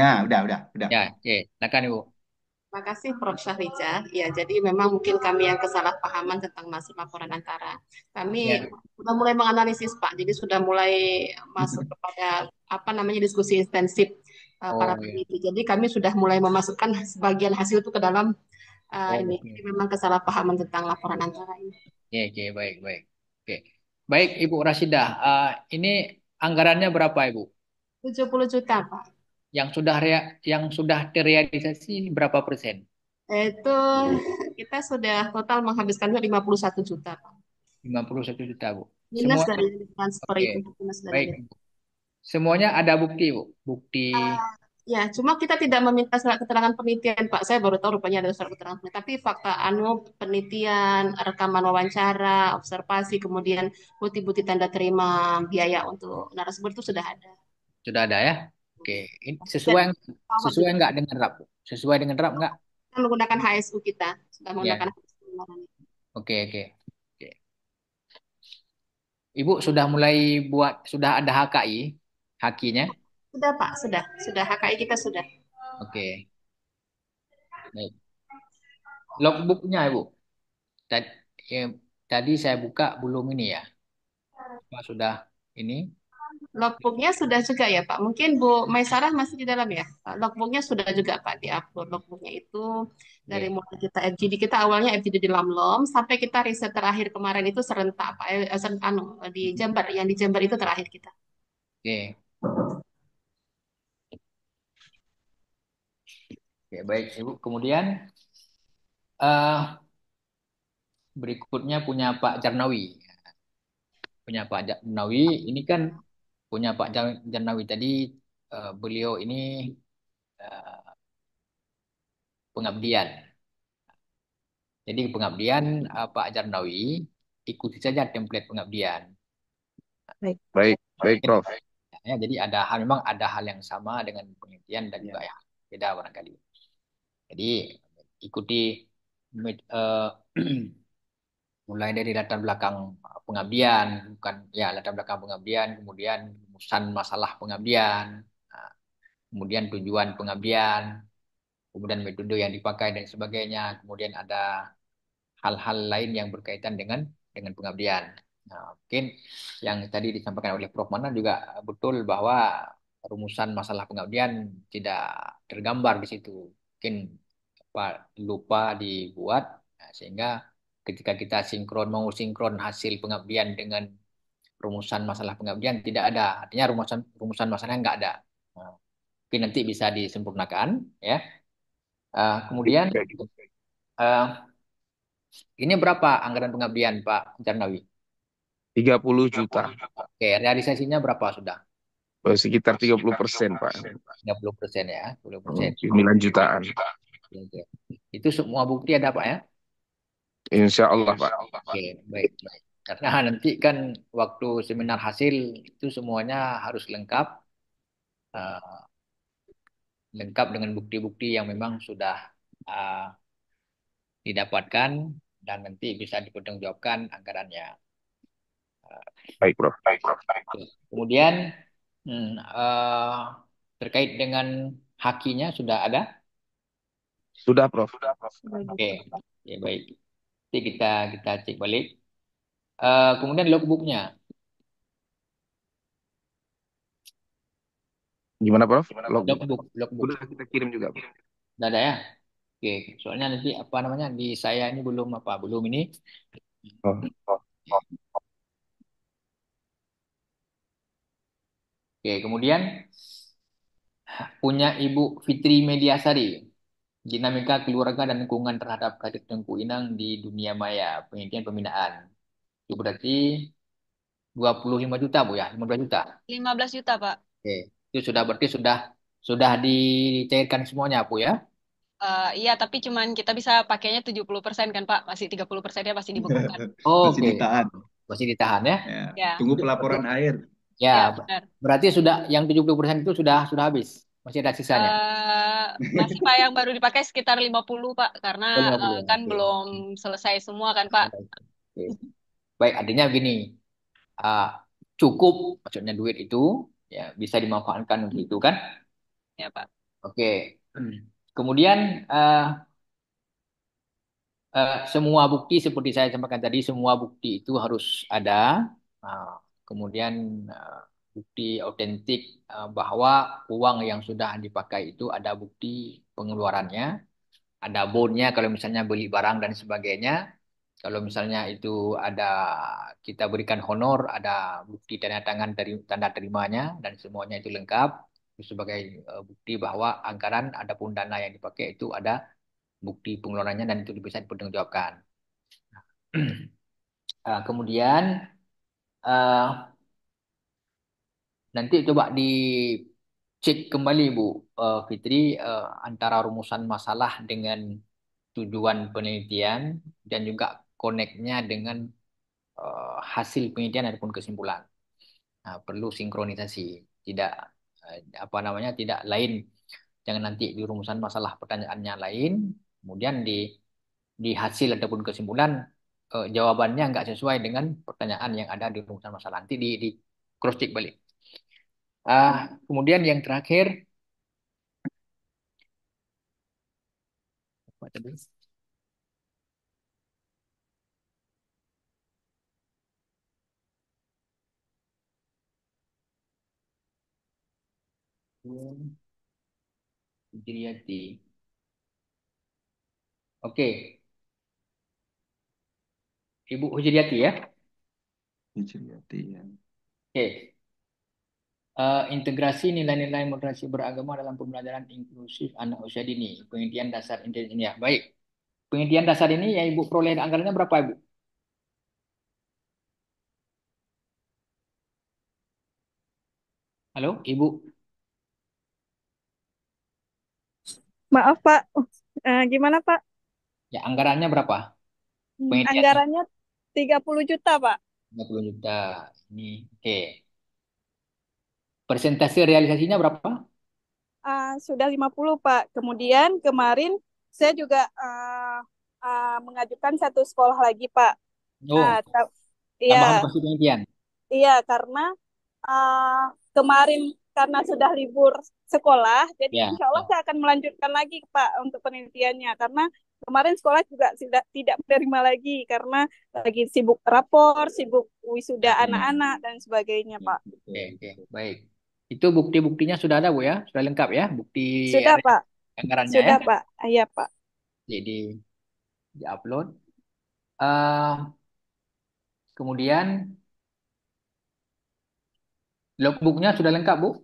Ya, udah, udah, udah. Ya, oke. Silakan Ibu. Terima kasih Prof. Syahriza. Ya, jadi memang mungkin kami yang kesalahpahaman tentang masuk laporan antara. Kami ya. sudah mulai menganalisis, Pak. Jadi sudah mulai masuk hmm. kepada apa namanya diskusi intensif uh, oh, para iya. peneliti. Ya. Jadi kami sudah mulai memasukkan sebagian hasil itu ke dalam ini okay. memang kesalahpahaman tentang laporan antara ini. Oke, okay, okay, baik, baik. Oke. Okay. Baik, Ibu Rasidah, eh, uh, ini anggarannya berapa, Ibu? 70 juta, Pak. Yang sudah yang sudah terrealisasi berapa persen? Itu kita sudah total puluh 51 juta, Pak. 51 juta, Bu. Minus Semua... dari transfer okay. itu, minus dari Baik, Semuanya ada bukti, Bu. Bukti ah, Ya, cuma kita tidak meminta surat keterangan penelitian, Pak. Saya baru tahu rupanya ada surat keterangan penelitian. Tapi fakta anu penelitian, rekaman wawancara, observasi, kemudian bukti-bukti tanda terima biaya untuk narasumber itu sudah ada. Sudah ada ya? Oke, ini sesuai sesuai enggak dengan RAP? Sesuai dengan RAP enggak? Kita menggunakan HSU kita, sudah ya. menggunakan yeah. HSU. Oke, oke. Oke. Ibu sudah mulai buat sudah ada HKI, hakinya? Sudah Pak, sudah. Sudah HKI kita sudah. Oke. Okay. Baik. Logbooknya Ibu. Tadi, eh, ya, tadi saya buka belum ini ya. Pak sudah ini. Logbooknya sudah juga ya Pak. Mungkin Bu Maisarah masih di dalam ya. Logbooknya sudah juga Pak di upload. Logbooknya itu dari yeah. mulai kita FGD kita awalnya FGD di Lamlom sampai kita riset terakhir kemarin itu serentak Pak. Eh, serentak, anu, di Jember yang di Jember itu terakhir kita. Oke. Okay. Oke, baik Ibu. Kemudian uh, berikutnya punya Pak Jarnawi. Punya Pak Jarnawi, ini kan punya Pak Jarnawi tadi uh, beliau ini uh, pengabdian. Jadi pengabdian uh, Pak Jarnawi ikuti saja template pengabdian. Baik. Baik, baik Prof. Ya, jadi ada hal memang ada hal yang sama dengan pengabdian dan ya. juga ya. yang beda barangkali. Jadi ikuti uh, mulai dari latar belakang pengabdian, bukan ya latar belakang pengabdian, kemudian rumusan masalah pengabdian, nah, kemudian tujuan pengabdian, kemudian metode yang dipakai dan sebagainya, kemudian ada hal-hal lain yang berkaitan dengan dengan pengabdian. Nah, mungkin yang tadi disampaikan oleh Prof Mana juga betul bahwa rumusan masalah pengabdian tidak tergambar di situ. Mungkin lupa dibuat nah, sehingga ketika kita sinkron mau sinkron hasil pengabdian dengan rumusan masalah pengabdian tidak ada artinya rumusan rumusan masalahnya nggak ada nah, tapi nanti bisa disempurnakan ya uh, kemudian uh, ini berapa anggaran pengabdian Pak Jarnawi 30 juta oke realisasinya berapa sudah sekitar 30 persen Pak 30 persen ya 30 persen 9 hmm, jutaan itu semua bukti ada Pak ya? Insya Allah Pak. Oke, baik, baik. Karena nanti kan waktu seminar hasil itu semuanya harus lengkap. Uh, lengkap dengan bukti-bukti yang memang sudah uh, didapatkan dan nanti bisa dipertanggungjawabkan anggarannya. Uh, baik, Prof. Baik, Prof. Baik. Kemudian hmm, uh, terkait dengan hakinya sudah ada? Sudah, Prof. Sudah, Prof. Oke. Oke, ya baik. Nanti kita kita cek balik. Uh, kemudian logbooknya. Gimana, Prof? Gimana, Prof? Logbook, logbook. Sudah kita kirim juga. Sudah ada ya? Oke, soalnya nanti apa namanya di saya ini belum apa belum ini. Oh, oh, oh. Oke, kemudian punya Ibu Fitri Mediasari dinamika keluarga dan lingkungan terhadap kasus Tengku Inang di dunia maya, penelitian pembinaan. Itu berarti 25 juta, Bu ya? 15 juta? 15 juta, Pak. Oke. Itu sudah berarti sudah sudah dicairkan semuanya, Bu ya? Uh, iya, tapi cuman kita bisa pakainya 70% kan, Pak? Masih 30 ya masih dibekukan. Oh, Masih okay. ditahan. Masih ditahan ya? ya. ya. Tunggu pelaporan air. Ya, ya berarti sudah yang 70% itu sudah sudah habis. Masih ada sisanya. Uh, masih Pak yang baru dipakai sekitar 50 Pak karena uh, kan okay. belum selesai semua kan Pak. Okay. Baik, artinya gini. Uh, cukup maksudnya duit itu ya bisa dimanfaatkan untuk itu kan? Ya, Pak. Oke. Okay. Kemudian uh, uh, semua bukti seperti saya sampaikan tadi semua bukti itu harus ada. Uh, kemudian bukti autentik eh, bahwa uang yang sudah dipakai itu ada bukti pengeluarannya, ada bonnya kalau misalnya beli barang dan sebagainya. Kalau misalnya itu ada kita berikan honor, ada bukti tanda tangan dari tanda terimanya dan semuanya itu lengkap sebagai eh, bukti bahwa anggaran adapun dana yang dipakai itu ada bukti pengeluarannya dan itu bisa dipertanggungjawabkan. Nah, kemudian Nanti coba di cek kembali Bu uh, Fitri uh, antara rumusan masalah dengan tujuan penelitian dan juga koneknya dengan uh, hasil penelitian ataupun kesimpulan. Nah, perlu sinkronisasi, tidak apa namanya tidak lain. Jangan nanti di rumusan masalah pertanyaannya lain, kemudian di di hasil ataupun kesimpulan uh, jawabannya nggak sesuai dengan pertanyaan yang ada di rumusan masalah. Nanti di, di cross check balik. Ah, kemudian yang terakhir apa tadi? Hmm, Oke, Ibu Hujriati ya. Hijriyati ya. Oke uh, integrasi nilai-nilai moderasi beragama dalam pembelajaran inklusif anak usia dini. Pengertian dasar ini ya. Baik. Pengertian dasar ini ya Ibu peroleh anggarannya berapa Ibu? Halo, Ibu. Maaf Pak, uh, gimana Pak? Ya anggarannya berapa? Hmm, Pengertian anggarannya puluh juta Pak. Tiga puluh juta. Ini oke. Okay. Presentasi realisasinya berapa? Uh, sudah 50, Pak. Kemudian kemarin saya juga uh, uh, mengajukan satu sekolah lagi, Pak. Oh, uh, iya. Iya, karena uh, kemarin karena sudah libur sekolah, jadi yeah. insya Allah saya akan melanjutkan lagi, Pak, untuk penelitiannya. Karena kemarin sekolah juga tidak tidak menerima lagi karena lagi sibuk rapor, sibuk wisuda hmm. anak-anak hmm. dan sebagainya, Pak. Oke, okay, okay. baik. Itu bukti-buktinya sudah ada, Bu ya? Sudah lengkap ya? Bukti Sudah, Pak. anggarannya ya? Sudah, ya? Pak. Iya, Pak. Jadi diupload. Uh, kemudian logbooknya sudah lengkap, Bu?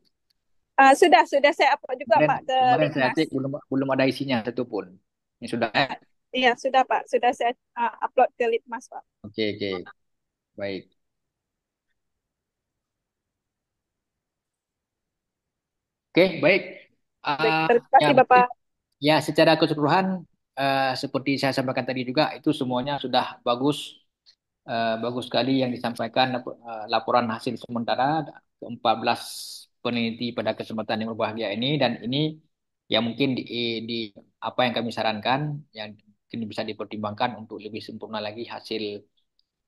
Uh, sudah, sudah saya upload juga, Kemarin, Pak, ke kemarin saya cek belum belum ada isinya satu pun. Ini sudah ya? Iya, sudah, Pak. Sudah saya eh, upload ke Litmas, Pak. Oke, oke. Baik. Oke, baik. Baik, ah, terima kasih, ya, Bapak. Ya, secara keseluruhan uh, seperti saya sampaikan tadi juga itu semuanya sudah bagus. Uh, bagus sekali yang disampaikan uh, laporan hasil sementara ke-14 peneliti pada kesempatan yang berbahagia ini dan ini yang mungkin di, di apa yang kami sarankan yang mungkin bisa dipertimbangkan untuk lebih sempurna lagi hasil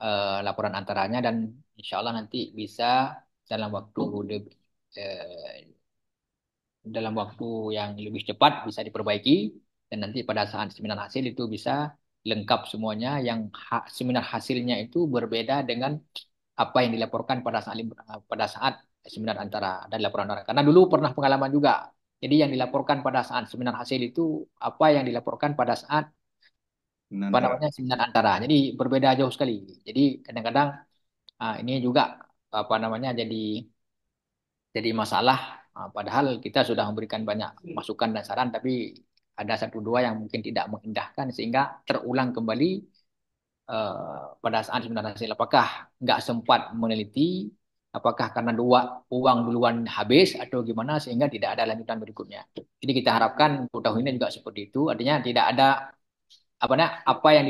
uh, laporan antaranya dan insya Allah nanti bisa dalam waktu oh. lebih, uh, dalam waktu yang lebih cepat bisa diperbaiki dan nanti pada saat seminar hasil itu bisa lengkap semuanya yang ha seminar hasilnya itu berbeda dengan apa yang dilaporkan pada saat eh, pada saat seminar antara dan laporan orang karena dulu pernah pengalaman juga jadi yang dilaporkan pada saat seminar hasil itu apa yang dilaporkan pada saat apa namanya seminar antara jadi berbeda jauh sekali jadi kadang-kadang uh, ini juga apa namanya jadi jadi masalah Ah, padahal kita sudah memberikan banyak hmm. masukan dan saran, tapi ada satu dua yang mungkin tidak mengindahkan sehingga terulang kembali uh, pada saat sebenarnya hasil. Apakah nggak sempat meneliti? Apakah karena dua uang duluan habis atau gimana sehingga tidak ada lanjutan berikutnya? Jadi kita harapkan untuk tahun ini juga seperti itu. Artinya tidak ada apa apa yang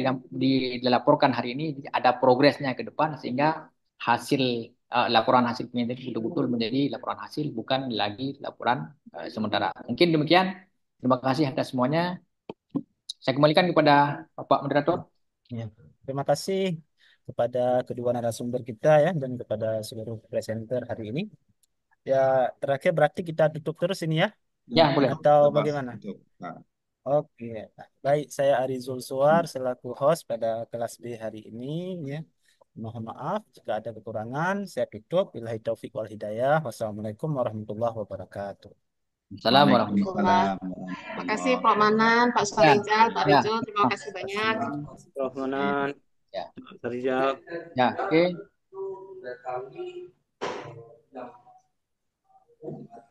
dilaporkan hari ini ada progresnya ke depan sehingga hasil uh, laporan hasil penyelidikan betul-betul menjadi laporan hasil bukan lagi laporan uh, sementara. Mungkin demikian. Terima kasih atas semuanya. Saya kembalikan kepada Bapak Moderator. Ya, terima kasih kepada kedua narasumber kita ya dan kepada seluruh presenter hari ini. Ya, terakhir berarti kita tutup terus ini ya. Ya, boleh. Atau bagaimana? Nah. Oke, baik. Saya Arizul Suar selaku host pada kelas B hari ini ya. Mohon maaf jika ada kekurangan. Saya tutup. Bila taufiq wal hidayah. Wassalamualaikum warahmatullahi wabarakatuh. Assalamualaikum warahmatullahi wabarakatuh. Terima kasih Pak Manan, Pak ya. Pak ya. Rizal. Terima kasih banyak. Pak Manan, ya. Pak Rizal. Ya, oke. Okay.